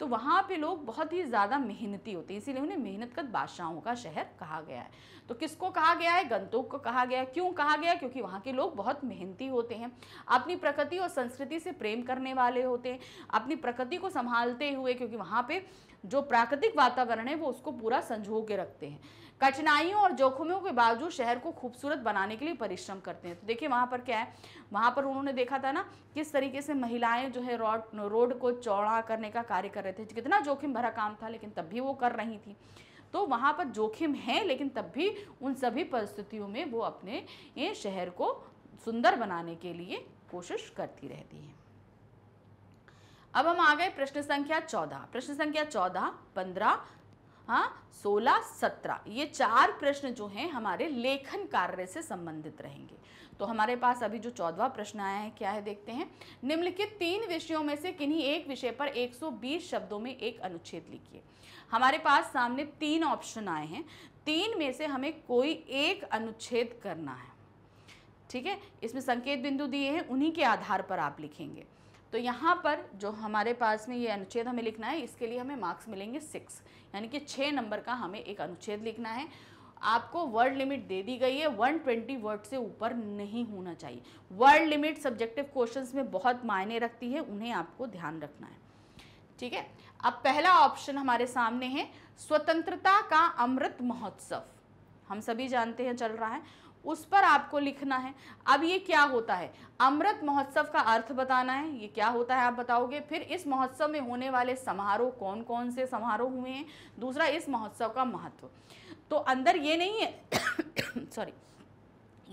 तो वहाँ पे लोग बहुत ही ज़्यादा मेहनती होते हैं इसीलिए उन्हें मेहनत का बादशाहों का शहर कहा गया है तो किसको कहा गया है गंतुक को कहा गया है क्यों कहा गया है क्योंकि वहाँ के लोग बहुत मेहनती होते हैं अपनी प्रकृति और संस्कृति से प्रेम करने वाले होते हैं अपनी प्रकृति को संभालते हुए क्योंकि वहाँ पर जो प्राकृतिक वातावरण है वो उसको पूरा संजो के रखते हैं कठिनाइयों और जोखिमों के बावजूद शहर को खूबसूरत बनाने के लिए परिश्रम करते हैं तो देखिए वहाँ पर क्या है वहाँ पर उन्होंने देखा था ना किस तरीके से महिलाएं जो है रोड रोड को चौड़ा करने का कार्य कर रहे थे कितना जोखिम भरा काम था लेकिन तब भी वो कर रही थी तो वहाँ पर जोखिम है लेकिन तब भी उन सभी परिस्थितियों में वो अपने ये शहर को सुंदर बनाने के लिए कोशिश करती रहती हैं अब हम आ गए प्रश्न संख्या चौदह प्रश्न संख्या चौदह पंद्रह हाँ सोलह सत्रह ये चार प्रश्न जो हैं हमारे लेखन कार्य से संबंधित रहेंगे तो हमारे पास अभी जो चौदवा प्रश्न आया है क्या है देखते हैं निम्नलिखित तीन विषयों में से किन्हीं एक विषय पर 120 शब्दों में एक अनुच्छेद लिखिए हमारे पास सामने तीन ऑप्शन आए हैं तीन में से हमें कोई एक अनुच्छेद करना है ठीक है इसमें संकेत बिंदु दिए हैं उन्हीं के आधार पर आप लिखेंगे तो यहाँ पर जो हमारे पास में ये अनुच्छेद हमें लिखना है इसके लिए हमें मार्क्स मिलेंगे सिक्स यानी कि छः नंबर का हमें एक अनुच्छेद लिखना है आपको वर्ड लिमिट दे दी गई है 120 वर्ड से ऊपर नहीं होना चाहिए वर्ड लिमिट सब्जेक्टिव क्वेश्चंस में बहुत मायने रखती है उन्हें आपको ध्यान रखना है ठीक है अब पहला ऑप्शन हमारे सामने है स्वतंत्रता का अमृत महोत्सव हम सभी जानते हैं चल रहा है उस पर आपको लिखना है अब ये क्या होता है अमृत महोत्सव का अर्थ बताना है ये क्या होता है आप बताओगे फिर इस महोत्सव में होने वाले समारोह कौन कौन से समारोह हुए हैं दूसरा इस महोत्सव का महत्व तो अंदर ये नहीं है सॉरी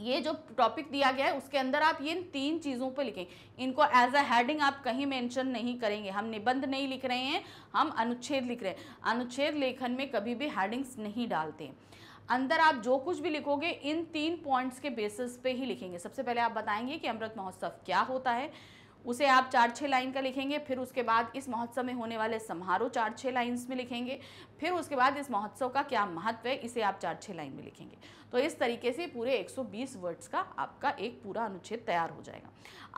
ये जो टॉपिक दिया गया है उसके अंदर आप ये इन तीन चीज़ों पर लिखें इनको एज अ हेडिंग आप कहीं मेंशन नहीं करेंगे हम निबंध नहीं लिख रहे हैं हम अनुच्छेद लिख रहे हैं अनुच्छेद लेखन में कभी भी हेडिंग्स नहीं डालते हैं अंदर आप जो कुछ भी लिखोगे इन तीन पॉइंट्स के बेसिस पे ही लिखेंगे सबसे पहले आप बताएंगे कि अमृत महोत्सव क्या होता है उसे आप चार छः लाइन का लिखेंगे फिर उसके बाद इस महोत्सव में होने वाले समारोह चार छः लाइन्स में लिखेंगे फिर उसके बाद इस महोत्सव का क्या महत्व है इसे आप चार छः लाइन में लिखेंगे तो इस तरीके से पूरे 120 वर्ड्स का आपका एक पूरा अनुच्छेद तैयार हो जाएगा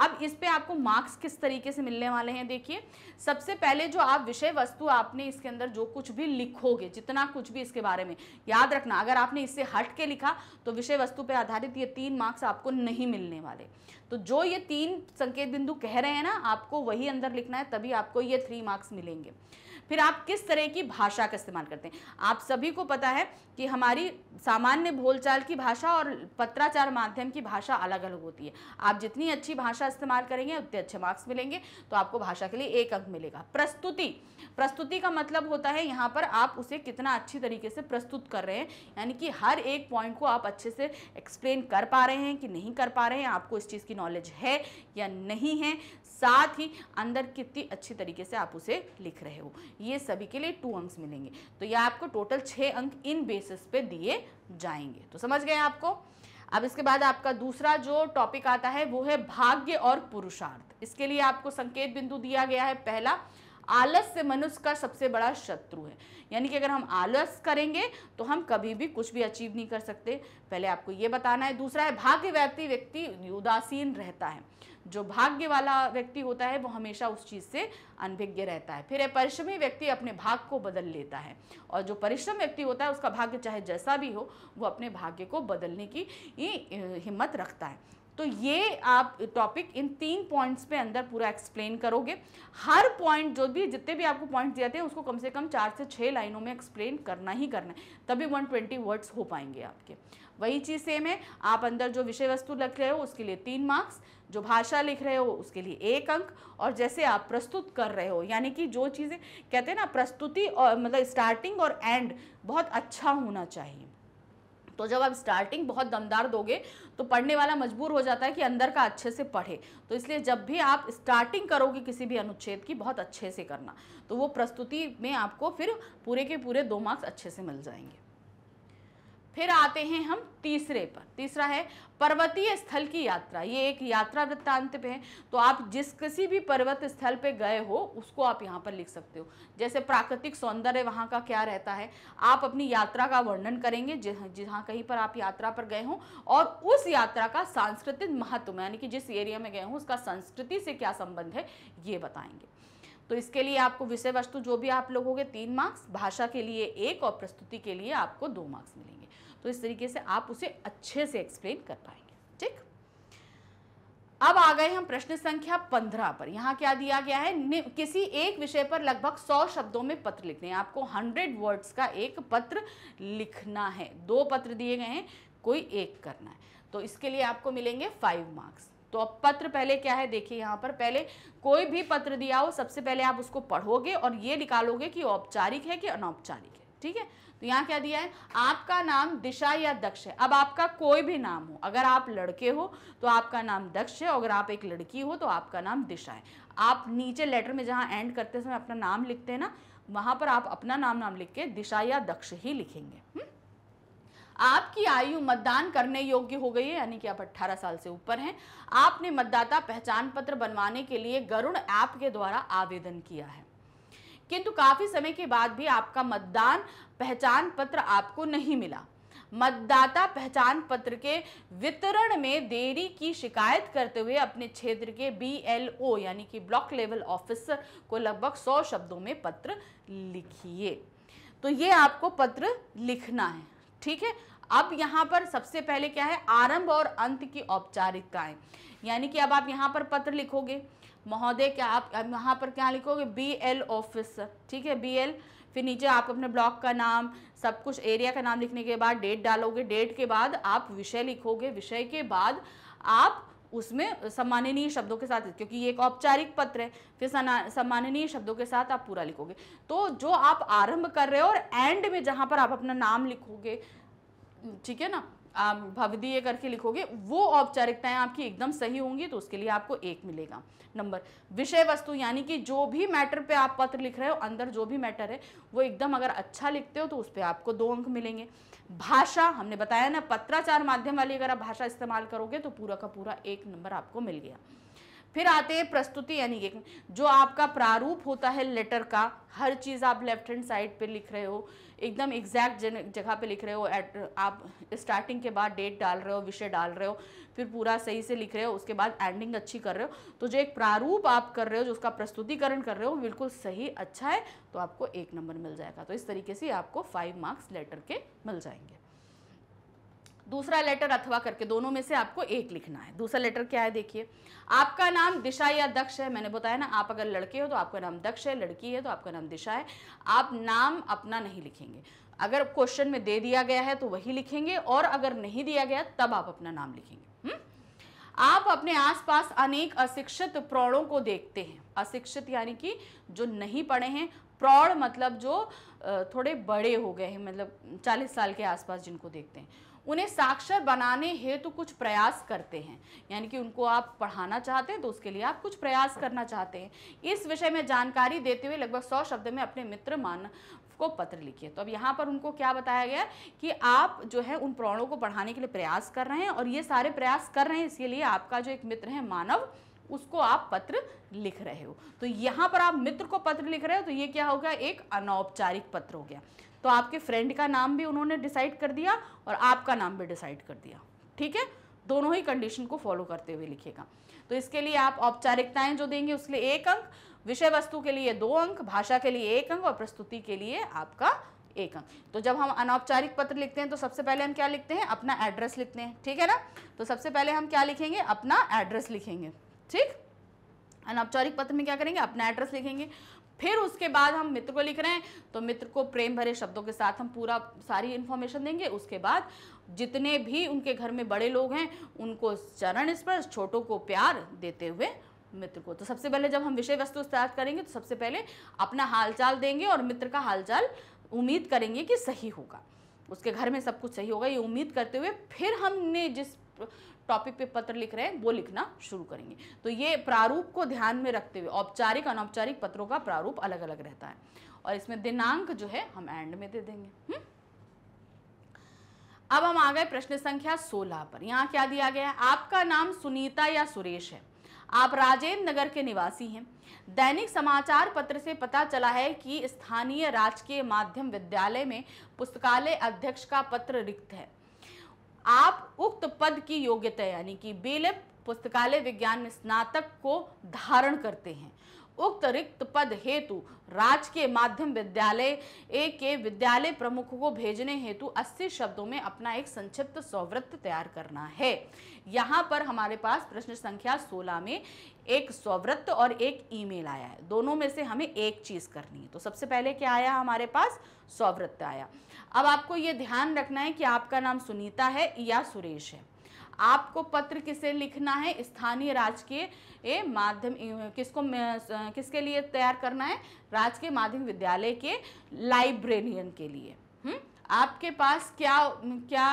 अब इस पर आपको मार्क्स किस तरीके से मिलने वाले हैं देखिए सबसे पहले जो आप विषय वस्तु आपने इसके अंदर जो कुछ भी लिखोगे जितना कुछ भी इसके बारे में याद रखना अगर आपने इससे हट के लिखा तो विषय वस्तु पर आधारित ये तीन मार्क्स आपको नहीं मिलने वाले तो जो ये तीन संकेत बिंदु कह रहे हैं ना आपको वही अंदर लिखना है तभी आपको ये थ्री मार्क्स मिलेंगे फिर आप किस तरह की भाषा का इस्तेमाल करते हैं आप सभी को पता है कि हमारी सामान्य बोलचाल की भाषा और पत्राचार माध्यम की भाषा अलग अलग होती है आप जितनी अच्छी भाषा इस्तेमाल करेंगे उतने अच्छे मार्क्स मिलेंगे तो आपको भाषा के लिए एक अंक मिलेगा प्रस्तुति प्रस्तुति का मतलब होता है यहाँ पर आप उसे कितना अच्छी तरीके से प्रस्तुत कर रहे हैं यानी कि हर एक पॉइंट को आप अच्छे से एक्सप्लेन कर पा रहे हैं कि नहीं कर पा रहे हैं आपको इस चीज़ की नॉलेज है या नहीं है साथ ही अंदर कितनी अच्छी तरीके से आप उसे लिख रहे हो ये सभी के लिए टू अंक्स मिलेंगे तो यह आपको टोटल छः अंक इन बेसिस पे दिए जाएंगे तो समझ गए आपको अब इसके बाद आपका दूसरा जो टॉपिक आता है वो है भाग्य और पुरुषार्थ इसके लिए आपको संकेत बिंदु दिया गया है पहला आलस से मनुष्य का सबसे बड़ा शत्रु है यानी कि अगर हम आलस करेंगे तो हम कभी भी कुछ भी अचीव नहीं कर सकते पहले आपको ये बताना है दूसरा है भाग्य व्यक्ति उदासीन रहता है जो भाग्य वाला व्यक्ति होता है वो हमेशा उस चीज़ से अनभिज्ञ रहता है फिर परिश्रमी व्यक्ति अपने भाग को बदल लेता है और जो परिश्रम व्यक्ति होता है उसका भाग्य चाहे जैसा भी हो वो अपने भाग्य को बदलने की हिम्मत रखता है तो ये आप टॉपिक इन तीन पॉइंट्स पे अंदर पूरा एक्सप्लेन करोगे हर पॉइंट जो भी जितने भी आपको पॉइंट दिए हैं उसको कम से कम चार से छः लाइनों में एक्सप्लेन करना ही करना है तभी वन ट्वेंटी वर्ड्स हो पाएंगे आपके वही चीज़ सेम है आप अंदर जो विषय वस्तु लिख रहे हो उसके लिए तीन मार्क्स जो भाषा लिख रहे हो उसके लिए एक अंक और जैसे आप प्रस्तुत कर रहे हो यानी कि जो चीज़ें कहते हैं ना प्रस्तुति और मतलब स्टार्टिंग और एंड बहुत अच्छा होना चाहिए तो जब आप स्टार्टिंग बहुत दमदार दोगे तो पढ़ने वाला मजबूर हो जाता है कि अंदर का अच्छे से पढ़े तो इसलिए जब भी आप स्टार्टिंग करोगे किसी भी अनुच्छेद की बहुत अच्छे से करना तो वो प्रस्तुति में आपको फिर पूरे के पूरे दो मार्क्स अच्छे से मिल जाएंगे फिर आते हैं हम तीसरे पर तीसरा है पर्वतीय स्थल की यात्रा ये एक यात्रा वृत्तांत पे है तो आप जिस किसी भी पर्वत स्थल पे गए हो उसको आप यहाँ पर लिख सकते हो जैसे प्राकृतिक सौंदर्य वहाँ का क्या रहता है आप अपनी यात्रा का वर्णन करेंगे जहाँ कहीं पर आप यात्रा पर गए हों और उस यात्रा का सांस्कृतिक महत्व यानी कि जिस एरिया में गए हों उसका संस्कृति से क्या संबंध है ये बताएंगे तो इसके लिए आपको विषय वस्तु जो भी आप लोगों के तीन मार्क्स भाषा के लिए एक और प्रस्तुति के लिए आपको दो मार्क्स मिलेंगे तो इस तरीके से आप उसे अच्छे से एक्सप्लेन कर पाएंगे ठीक अब आ गए हम प्रश्न संख्या पंद्रह पर यहाँ क्या दिया गया है किसी एक विषय पर लगभग सौ शब्दों में पत्र लिखने हैं आपको हंड्रेड वर्ड्स का एक पत्र लिखना है दो पत्र दिए गए हैं कोई एक करना है तो इसके लिए आपको मिलेंगे फाइव मार्क्स तो अब पत्र पहले क्या है देखिए यहाँ पर पहले कोई भी पत्र दिया हो सबसे पहले आप उसको पढ़ोगे और ये निकालोगे कि औपचारिक है कि अनौपचारिक है ठीक है तो यहाँ क्या दिया है आपका नाम दिशा या दक्ष है अब आपका कोई भी नाम हो अगर आप लड़के हो तो आपका नाम दक्ष है अगर आप एक लड़की हो तो आपका नाम दिशा है आप नीचे लेटर में जहाँ एंड करते समय अपना नाम लिखते हैं ना वहाँ पर आप अपना नाम नाम लिख के दिशा या दक्ष ही लिखेंगे हम्म? आपकी आयु मतदान करने योग्य हो गई है यानी कि आप 18 साल से ऊपर हैं आपने मतदाता पहचान पत्र बनवाने के लिए गरुड़ ऐप के द्वारा आवेदन किया है किंतु काफी समय के बाद भी आपका मतदान पहचान पत्र आपको नहीं मिला मतदाता पहचान पत्र के वितरण में देरी की शिकायत करते हुए अपने क्षेत्र के बीएलओ यानी कि ब्लॉक लेवल ऑफिसर को लगभग सौ शब्दों में पत्र लिखिए तो ये आपको पत्र लिखना है ठीक है अब यहाँ पर सबसे पहले क्या है आरंभ और अंत की औपचारिकताएं यानी कि अब आप यहाँ पर पत्र लिखोगे महोदय क्या आप यहाँ पर क्या लिखोगे बी एल ऑफिस ठीक है बी एल फिर नीचे आप अपने ब्लॉक का नाम सब कुछ एरिया का नाम लिखने के बाद डेट डालोगे डेट के बाद आप विषय लिखोगे विषय के बाद आप उसमें सम्माननीय शब्दों के साथ क्योंकि ये एक औपचारिक पत्र है फिर सम्माननीय शब्दों के साथ आप पूरा लिखोगे तो जो आप आरंभ कर रहे हो और एंड में जहाँ पर आप अपना नाम लिखोगे ठीक है ना भवदीय करके लिखोगे वो औपचारिकताएं आपकी एकदम सही होंगी तो उसके लिए आपको एक मिलेगा नंबर विषय वस्तु यानी कि जो भी मैटर पे आप पत्र लिख रहे हो अंदर जो भी मैटर है वो एकदम अगर अच्छा लिखते हो तो उस पर आपको दो अंक मिलेंगे भाषा हमने बताया ना पत्राचार माध्यम वाली अगर आप भाषा इस्तेमाल करोगे तो पूरा का पूरा एक नंबर आपको मिल गया फिर आते हैं प्रस्तुति यानी कि जो आपका प्रारूप होता है लेटर का हर चीज़ आप लेफ्ट हैंड साइड पे लिख रहे हो एकदम एग्जैक्ट जगह पे लिख रहे हो एट आप स्टार्टिंग के बाद डेट डाल रहे हो विषय डाल रहे हो फिर पूरा सही से लिख रहे हो उसके बाद एंडिंग अच्छी कर रहे हो तो जो एक प्रारूप आप कर रहे हो जो उसका प्रस्तुतिकरण कर रहे हो बिल्कुल सही अच्छा है तो आपको एक नंबर मिल जाएगा तो इस तरीके से आपको फाइव मार्क्स लेटर के मिल जाएंगे दूसरा लेटर अथवा करके दोनों में से आपको एक लिखना है दूसरा लेटर क्या है देखिए आपका नाम दिशा या दक्ष है मैंने बताया ना आप अगर लड़के हो तो आपका नाम दक्ष है लड़की है तो आपका नाम दिशा है आप नाम अपना नहीं लिखेंगे अगर क्वेश्चन में दे दिया गया है तो वही लिखेंगे और अगर नहीं दिया गया तब आप अपना नाम लिखेंगे आप अपने आसपास अनेक अशिक्षित प्रौढ़ों को देखते हैं अशिक्षित यानी कि जो नहीं पढ़े हैं प्रौढ़ मतलब जो थोड़े बड़े हो गए हैं मतलब 40 साल के आसपास जिनको देखते हैं उन्हें साक्षर बनाने हेतु तो कुछ प्रयास करते हैं यानी कि उनको आप पढ़ाना चाहते हैं तो उसके लिए आप कुछ प्रयास करना चाहते हैं इस विषय में जानकारी देते हुए लगभग सौ शब्द में अपने मित्र मान को पत्र लिखिए तो अब यहाँ पर उनको क्या बताया गया कि आप जो है उन प्रौणों को पढ़ाने के लिए प्रयास कर रहे हैं और ये सारे प्रयास कर रहे हैं इसके लिए आपका जो एक मित्र है मानव उसको आप पत्र लिख रहे हो तो यहाँ पर आप मित्र को पत्र लिख रहे हो तो ये क्या होगा एक अनौपचारिक पत्र हो गया तो आपके फ्रेंड का नाम भी उन्होंने डिसाइड कर दिया और आपका नाम भी डिसाइड कर दिया ठीक है दोनों ही कंडीशन को फॉलो करते हुए लिखेगा तो इसके लिए आप औपचारिकताएं जो देंगे उसके लिए एक अंक विषय वस्तु के लिए दो अंक भाषा के लिए एक अंक और प्रस्तुति के लिए आपका एक अंक तो जब हम अनौपचारिक पत्र लिखते हैं तो सबसे पहले हम क्या लिखते हैं अपना एड्रेस लिखते हैं ठीक है ना तो सबसे पहले हम क्या लिखेंगे अपना एड्रेस लिखेंगे ठीक अनौपचारिक पत्र में क्या करेंगे अपना एड्रेस लिखेंगे फिर उसके बाद हम मित्र को लिख रहे हैं तो मित्र को प्रेम भरे शब्दों के साथ हम पूरा सारी इन्फॉर्मेशन देंगे उसके बाद जितने भी उनके घर में बड़े लोग हैं उनको चरण स्पर्श छोटों को प्यार देते हुए मित्र को तो सबसे पहले जब हम विषय वस्तु स्टार्ट करेंगे तो सबसे पहले अपना हालचाल देंगे और मित्र का हालचाल उम्मीद करेंगे कि सही होगा उसके घर में सब कुछ सही होगा ये उम्मीद करते हुए फिर हमने जिस टॉपिक पे पत्र लिख रहे हैं वो लिखना शुरू करेंगे तो ये प्रारूप को ध्यान में रखते हुए औपचारिक अनौपचारिक पत्रों का प्रारूप अलग अलग रहता है और इसमें दिनांक जो है हम एंड में दे देंगे हुँ? हम्म? अब हम आ गए प्रश्न संख्या 16 पर यहाँ क्या दिया गया है आपका नाम सुनीता या सुरेश है आप राजेंद्र नगर के निवासी हैं दैनिक समाचार पत्र से पता चला है कि स्थानीय राजकीय माध्यम विद्यालय में पुस्तकालय अध्यक्ष का पत्र रिक्त है आप उक्त पद की योग्यता यानी कि बेलिप पुस्तकालय विज्ञान में स्नातक को धारण करते हैं उक्त रिक्त पद हेतु राजकीय माध्यम विद्यालय ए के विद्यालय प्रमुख को भेजने हेतु 80 शब्दों में अपना एक संक्षिप्त सौवृत्त तैयार करना है यहाँ पर हमारे पास प्रश्न संख्या 16 में एक सौवृत्त और एक ईमेल आया है दोनों में से हमें एक चीज़ करनी है तो सबसे पहले क्या आया हमारे पास सौवृत्त आया अब आपको ये ध्यान रखना है कि आपका नाम सुनीता है या सुरेश है आपको पत्र किसे लिखना है स्थानीय राजकीय माध्यम किसको किसके लिए तैयार करना है राजकीय माध्यमिक विद्यालय के लाइब्रेरियन के लिए हुँ? हम्म? आपके पास क्या क्या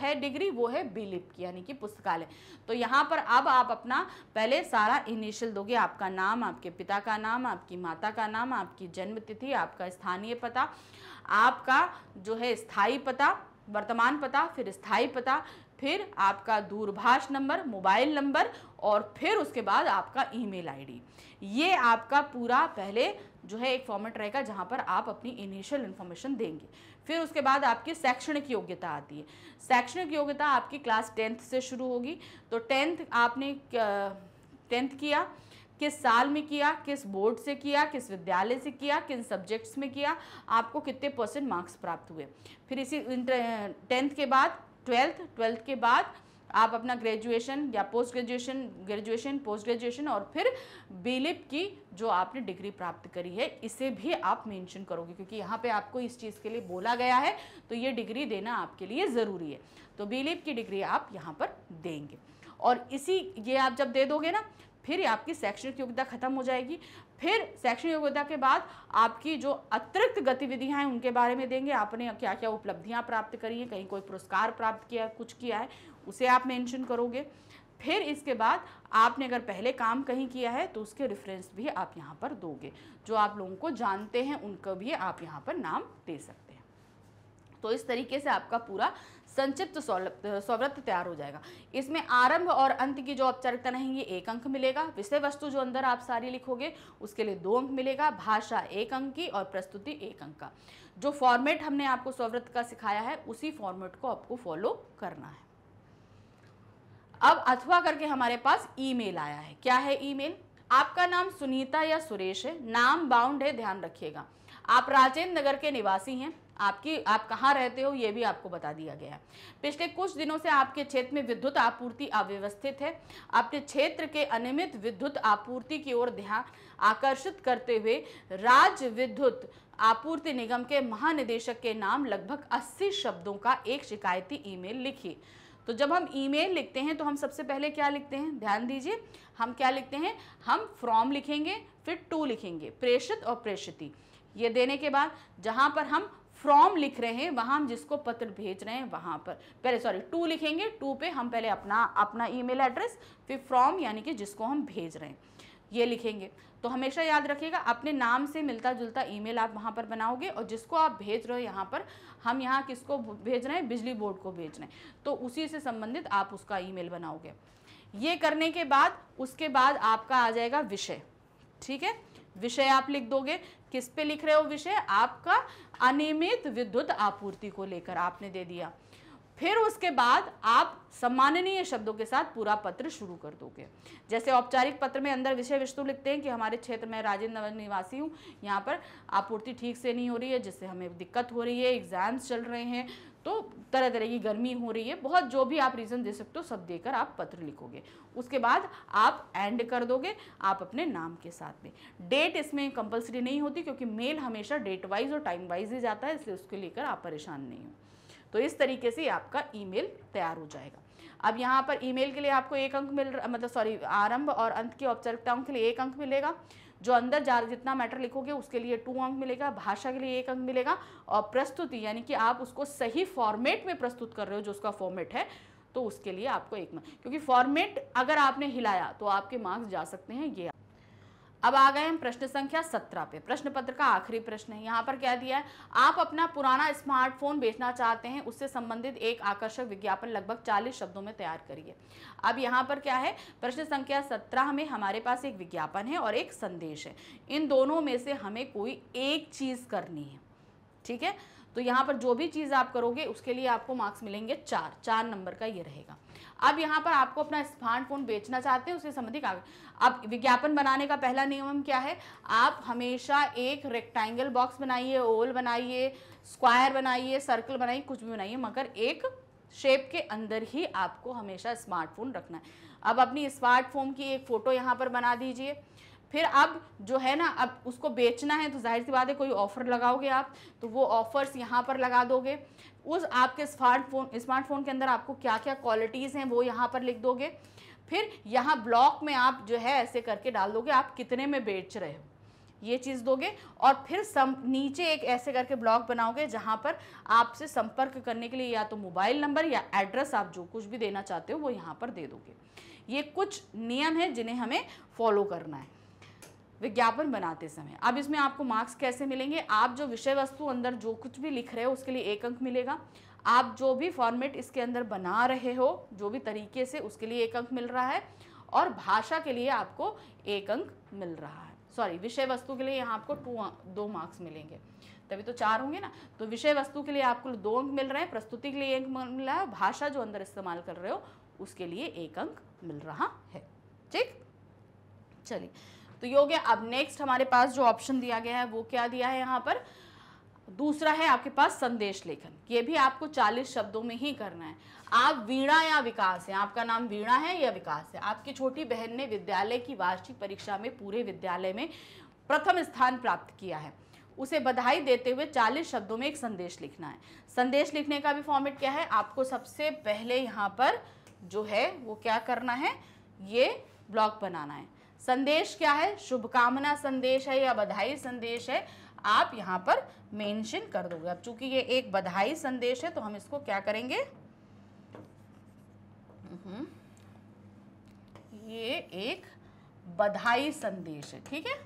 है डिग्री वो है बिलिप की यानी कि पुस्तकालय तो यहाँ पर अब आप अपना पहले सारा इनिशियल दोगे आपका नाम आपके पिता का नाम आपकी माता का नाम आपकी जन्म तिथि आपका स्थानीय पता आपका जो है स्थाई पता वर्तमान पता फिर स्थाई पता फिर आपका दूरभाष नंबर मोबाइल नंबर और फिर उसके बाद आपका ईमेल आईडी ये आपका पूरा पहले जो है एक फॉर्मेट रहेगा जहाँ पर आप अपनी इनिशियल इन्फॉर्मेशन देंगे फिर उसके बाद आपकी शैक्षणिक योग्यता आती है शैक्षणिक योग्यता आपकी क्लास टेंथ से शुरू होगी तो टेंथ आपने टेंथ किया किस साल में किया किस बोर्ड से किया किस विद्यालय से किया किन सब्जेक्ट्स में किया आपको कितने परसेंट मार्क्स प्राप्त हुए फिर इसी टेंथ के बाद ट्वेल्थ ट्वेल्थ के बाद आप अपना ग्रेजुएशन या post graduation graduation post graduation और फिर बीलिप की जो आपने डिग्री प्राप्त करी है इसे भी आप मेंशन करोगे क्योंकि यहाँ पे आपको इस चीज़ के लिए बोला गया है तो ये डिग्री देना आपके लिए ज़रूरी है तो बीलिप की डिग्री आप यहाँ पर देंगे और इसी ये आप जब दे दोगे ना फिर आपकी शैक्षणिक योग्यता खत्म हो जाएगी फिर शैक्षणिक योग्यता के बाद आपकी जो अतिरिक्त गतिविधियां हैं उनके बारे में देंगे आपने क्या क्या उपलब्धियां प्राप्त करी हैं कहीं कोई पुरस्कार प्राप्त किया कुछ किया है उसे आप मेंशन करोगे फिर इसके बाद आपने अगर पहले काम कहीं किया है तो उसके रेफरेंस भी आप यहाँ पर दोगे जो आप लोगों को जानते हैं उनका भी आप यहाँ पर नाम दे सकते हैं तो इस तरीके से आपका पूरा संक्षिप्त स्वृत्त तैयार हो जाएगा इसमें आरंभ और अंत की जो औपचारिकता रहेंगी एक अंक मिलेगा विषय वस्तु जो अंदर आप सारी लिखोगे उसके लिए दो अंक मिलेगा भाषा एक अंक की और प्रस्तुति एक अंक का जो फॉर्मेट हमने आपको स्ववृत्त का सिखाया है उसी फॉर्मेट को आपको फॉलो करना है अब अथवा करके हमारे पास ईमेल आया है क्या है ईमेल आपका नाम सुनीता या सुरेश है नाम बाउंड है ध्यान रखिएगा आप राजेंद्र नगर के निवासी हैं आपकी आप कहाँ रहते हो ये भी आपको बता दिया गया है पिछले कुछ दिनों से आपके क्षेत्र में विद्युत आपूर्ति अव्यवस्थित है आपके क्षेत्र के अनियमित विद्युत आपूर्ति की ओर ध्यान आकर्षित करते हुए राज्य विद्युत आपूर्ति निगम के महानिदेशक के नाम लगभग 80 शब्दों का एक शिकायती ईमेल लिखिए तो जब हम ईमेल लिखते हैं तो हम सबसे पहले क्या लिखते हैं ध्यान दीजिए हम क्या लिखते हैं हम फ्रॉम लिखेंगे फिर टू लिखेंगे प्रेषित और प्रेषिती ये देने के बाद जहाँ पर हम फ्रॉम लिख रहे हैं वहाँ हम जिसको पत्र भेज रहे हैं वहाँ पर पहले सॉरी टू लिखेंगे टू पे हम पहले अपना अपना ईमेल एड्रेस फिर फ्रॉम यानी कि जिसको हम भेज रहे हैं ये लिखेंगे तो हमेशा याद रखिएगा अपने नाम से मिलता जुलता ईमेल आप वहाँ पर बनाओगे और जिसको आप भेज रहे हो यहाँ पर हम यहाँ किसको भेज रहे हैं बिजली बोर्ड को भेज रहे हैं तो उसी से संबंधित आप उसका ईमेल बनाओगे ये करने के बाद उसके बाद आपका आ जाएगा विषय ठीक है विषय आप लिख दोगे किस पे लिख रहे हो विषय आपका अनियमित विद्युत आपूर्ति को लेकर आपने दे दिया फिर उसके बाद आप सम्माननीय शब्दों के साथ पूरा पत्र शुरू कर दोगे जैसे औपचारिक पत्र में अंदर विषय विस्तु लिखते हैं कि हमारे क्षेत्र में राजेंद्र नगर निवासी हूँ यहाँ पर आपूर्ति ठीक से नहीं हो रही है जिससे हमें दिक्कत हो रही है एग्जाम्स चल रहे हैं तो तरह तरह की गर्मी हो रही है बहुत जो भी आप रीज़न दे सकते हो सब देकर आप पत्र लिखोगे उसके बाद आप एंड कर दोगे आप अपने नाम के साथ में डेट इसमें कंपलसरी नहीं होती क्योंकि मेल हमेशा डेट वाइज और टाइम वाइज ही जाता है इसलिए उसको लेकर आप परेशान नहीं हो तो इस तरीके से आपका ईमेल तैयार हो जाएगा अब यहाँ पर ईमेल के लिए आपको एक अंक मिल मतलब सॉरी आरंभ और अंत की औपचारिकताओं के लिए एक अंक मिलेगा जो अंदर जा जितना मैटर लिखोगे उसके लिए टू अंक मिलेगा भाषा के लिए एक अंक मिलेगा और प्रस्तुति यानी कि आप उसको सही फॉर्मेट में प्रस्तुत कर रहे हो जो उसका फॉर्मेट है तो उसके लिए आपको एक मार्क क्योंकि फॉर्मेट अगर आपने हिलाया तो आपके मार्क्स जा सकते हैं ये अब आ गए हम प्रश्न संख्या सत्रह पे प्रश्न पत्र का आखिरी प्रश्न है यहाँ पर क्या दिया है आप अपना पुराना स्मार्टफोन बेचना चाहते हैं उससे संबंधित एक आकर्षक विज्ञापन लगभग चालीस शब्दों में तैयार करिए अब यहाँ पर क्या है प्रश्न संख्या सत्रह में हमारे पास एक विज्ञापन है और एक संदेश है इन दोनों में से हमें कोई एक चीज़ करनी है ठीक है तो यहाँ पर जो भी चीज़ आप करोगे उसके लिए आपको मार्क्स मिलेंगे चार चार नंबर का ये रहेगा अब यहाँ पर आपको अपना स्मार्टफोन बेचना चाहते हैं उससे संबंधी कागज अब विज्ञापन बनाने का पहला नियम क्या है आप हमेशा एक रेक्टेंगल बॉक्स बनाइए ओल बनाइए स्क्वायर बनाइए सर्कल बनाइए कुछ भी बनाइए मगर एक शेप के अंदर ही आपको हमेशा स्मार्टफोन रखना है अब अपनी स्मार्टफोन की एक फ़ोटो यहाँ पर बना दीजिए फिर अब जो है ना अब उसको बेचना है तो जाहिर सी बात है कोई ऑफ़र लगाओगे आप तो वो ऑफ़र्स यहाँ पर लगा दोगे उस आपके स्मार्टफोन स्मार्टफोन के अंदर आपको क्या क्या क्वालिटीज़ हैं वो यहाँ पर लिख दोगे फिर यहाँ ब्लॉक में आप जो है ऐसे करके डाल दोगे आप कितने में बेच रहे हो ये चीज़ दोगे और फिर सम नीचे एक ऐसे करके ब्लॉग बनाओगे जहाँ पर आपसे संपर्क करने के लिए या तो मोबाइल नंबर या एड्रेस आप जो कुछ भी देना चाहते हो वो यहाँ पर दे दोगे ये कुछ नियम है जिन्हें हमें फॉलो करना है विज्ञापन बनाते समय अब इसमें आपको मार्क्स कैसे मिलेंगे आप जो विषय वस्तु अंदर जो कुछ भी लिख रहे हो उसके लिए एक अंक मिलेगा आप जो भी फॉर्मेट इसके अंदर बना रहे हो जो भी तरीके से उसके लिए एक अंक मिल रहा है और भाषा के लिए आपको एक अंक मिल रहा है सॉरी विषय वस्तु के लिए यहाँ आपको टू दो मार्क्स मिलेंगे तभी तो चार होंगे ना तो विषय वस्तु के लिए आपको दो अंक मिल रहे हैं प्रस्तुति के लिए एक मिल रहा है भाषा जो अंदर इस्तेमाल कर रहे हो उसके लिए एक अंक मिल रहा है ठीक चलिए तो ये हो गया अब नेक्स्ट हमारे पास जो ऑप्शन दिया गया है वो क्या दिया है यहाँ पर दूसरा है आपके पास संदेश लेखन ये भी आपको 40 शब्दों में ही करना है आप वीणा या विकास है आपका नाम वीणा है या विकास है आपकी छोटी बहन ने विद्यालय की वार्षिक परीक्षा में पूरे विद्यालय में प्रथम स्थान प्राप्त किया है उसे बधाई देते हुए 40 शब्दों में एक संदेश लिखना है संदेश लिखने का भी फॉर्मेट क्या है आपको सबसे पहले यहाँ पर जो है वो क्या करना है ये ब्लॉग बनाना है संदेश क्या है शुभकामना संदेश है या बधाई संदेश है आप यहाँ पर मेंशन कर दोगे अब चूंकि ये एक बधाई संदेश है तो हम इसको क्या करेंगे हम्म, ये एक बधाई संदेश है ठीक है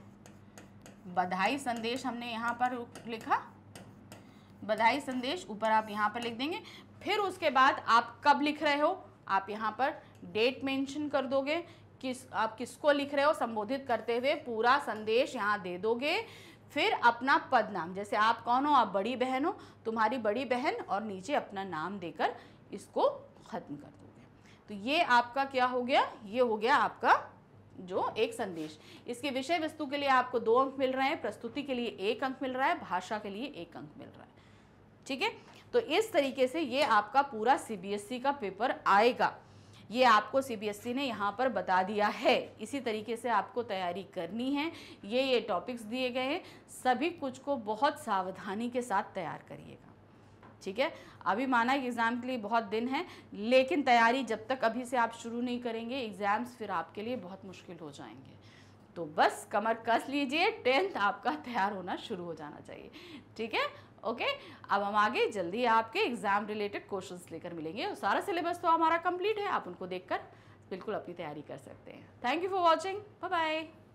बधाई संदेश हमने यहाँ पर लिखा बधाई संदेश ऊपर आप यहाँ पर लिख देंगे फिर उसके बाद आप कब लिख रहे हो आप यहाँ पर डेट मेंशन कर दोगे किस आप किसको लिख रहे हो संबोधित करते हुए पूरा संदेश यहाँ दे दोगे फिर अपना पद नाम जैसे आप कौन हो आप बड़ी बहन हो तुम्हारी बड़ी बहन और नीचे अपना नाम देकर इसको ख़त्म कर दोगे तो ये आपका क्या हो गया ये हो गया आपका जो एक संदेश इसके विषय वस्तु के लिए आपको दो अंक मिल रहे हैं प्रस्तुति के लिए एक अंक मिल रहा है भाषा के लिए एक अंक मिल रहा है ठीक है तो इस तरीके से ये आपका पूरा सीबीएसई e का पेपर आएगा ये आपको सीबीएसई e ने यहाँ पर बता दिया है इसी तरीके से आपको तैयारी करनी है ये ये टॉपिक्स दिए गए हैं सभी कुछ को बहुत सावधानी के साथ तैयार करिएगा ठीक है अभी माना कि एग्ज़ाम के लिए बहुत दिन है लेकिन तैयारी जब तक अभी से आप शुरू नहीं करेंगे एग्ज़ाम्स फिर आपके लिए बहुत मुश्किल हो जाएंगे तो बस कमर कस लीजिए टेंथ आपका तैयार होना शुरू हो जाना चाहिए ठीक है ओके अब हम आगे जल्दी आपके एग्जाम रिलेटेड क्वेश्चंस लेकर मिलेंगे और सारा सिलेबस तो हमारा कंप्लीट है आप उनको देखकर बिल्कुल अपनी तैयारी कर सकते हैं thank you for watching bye bye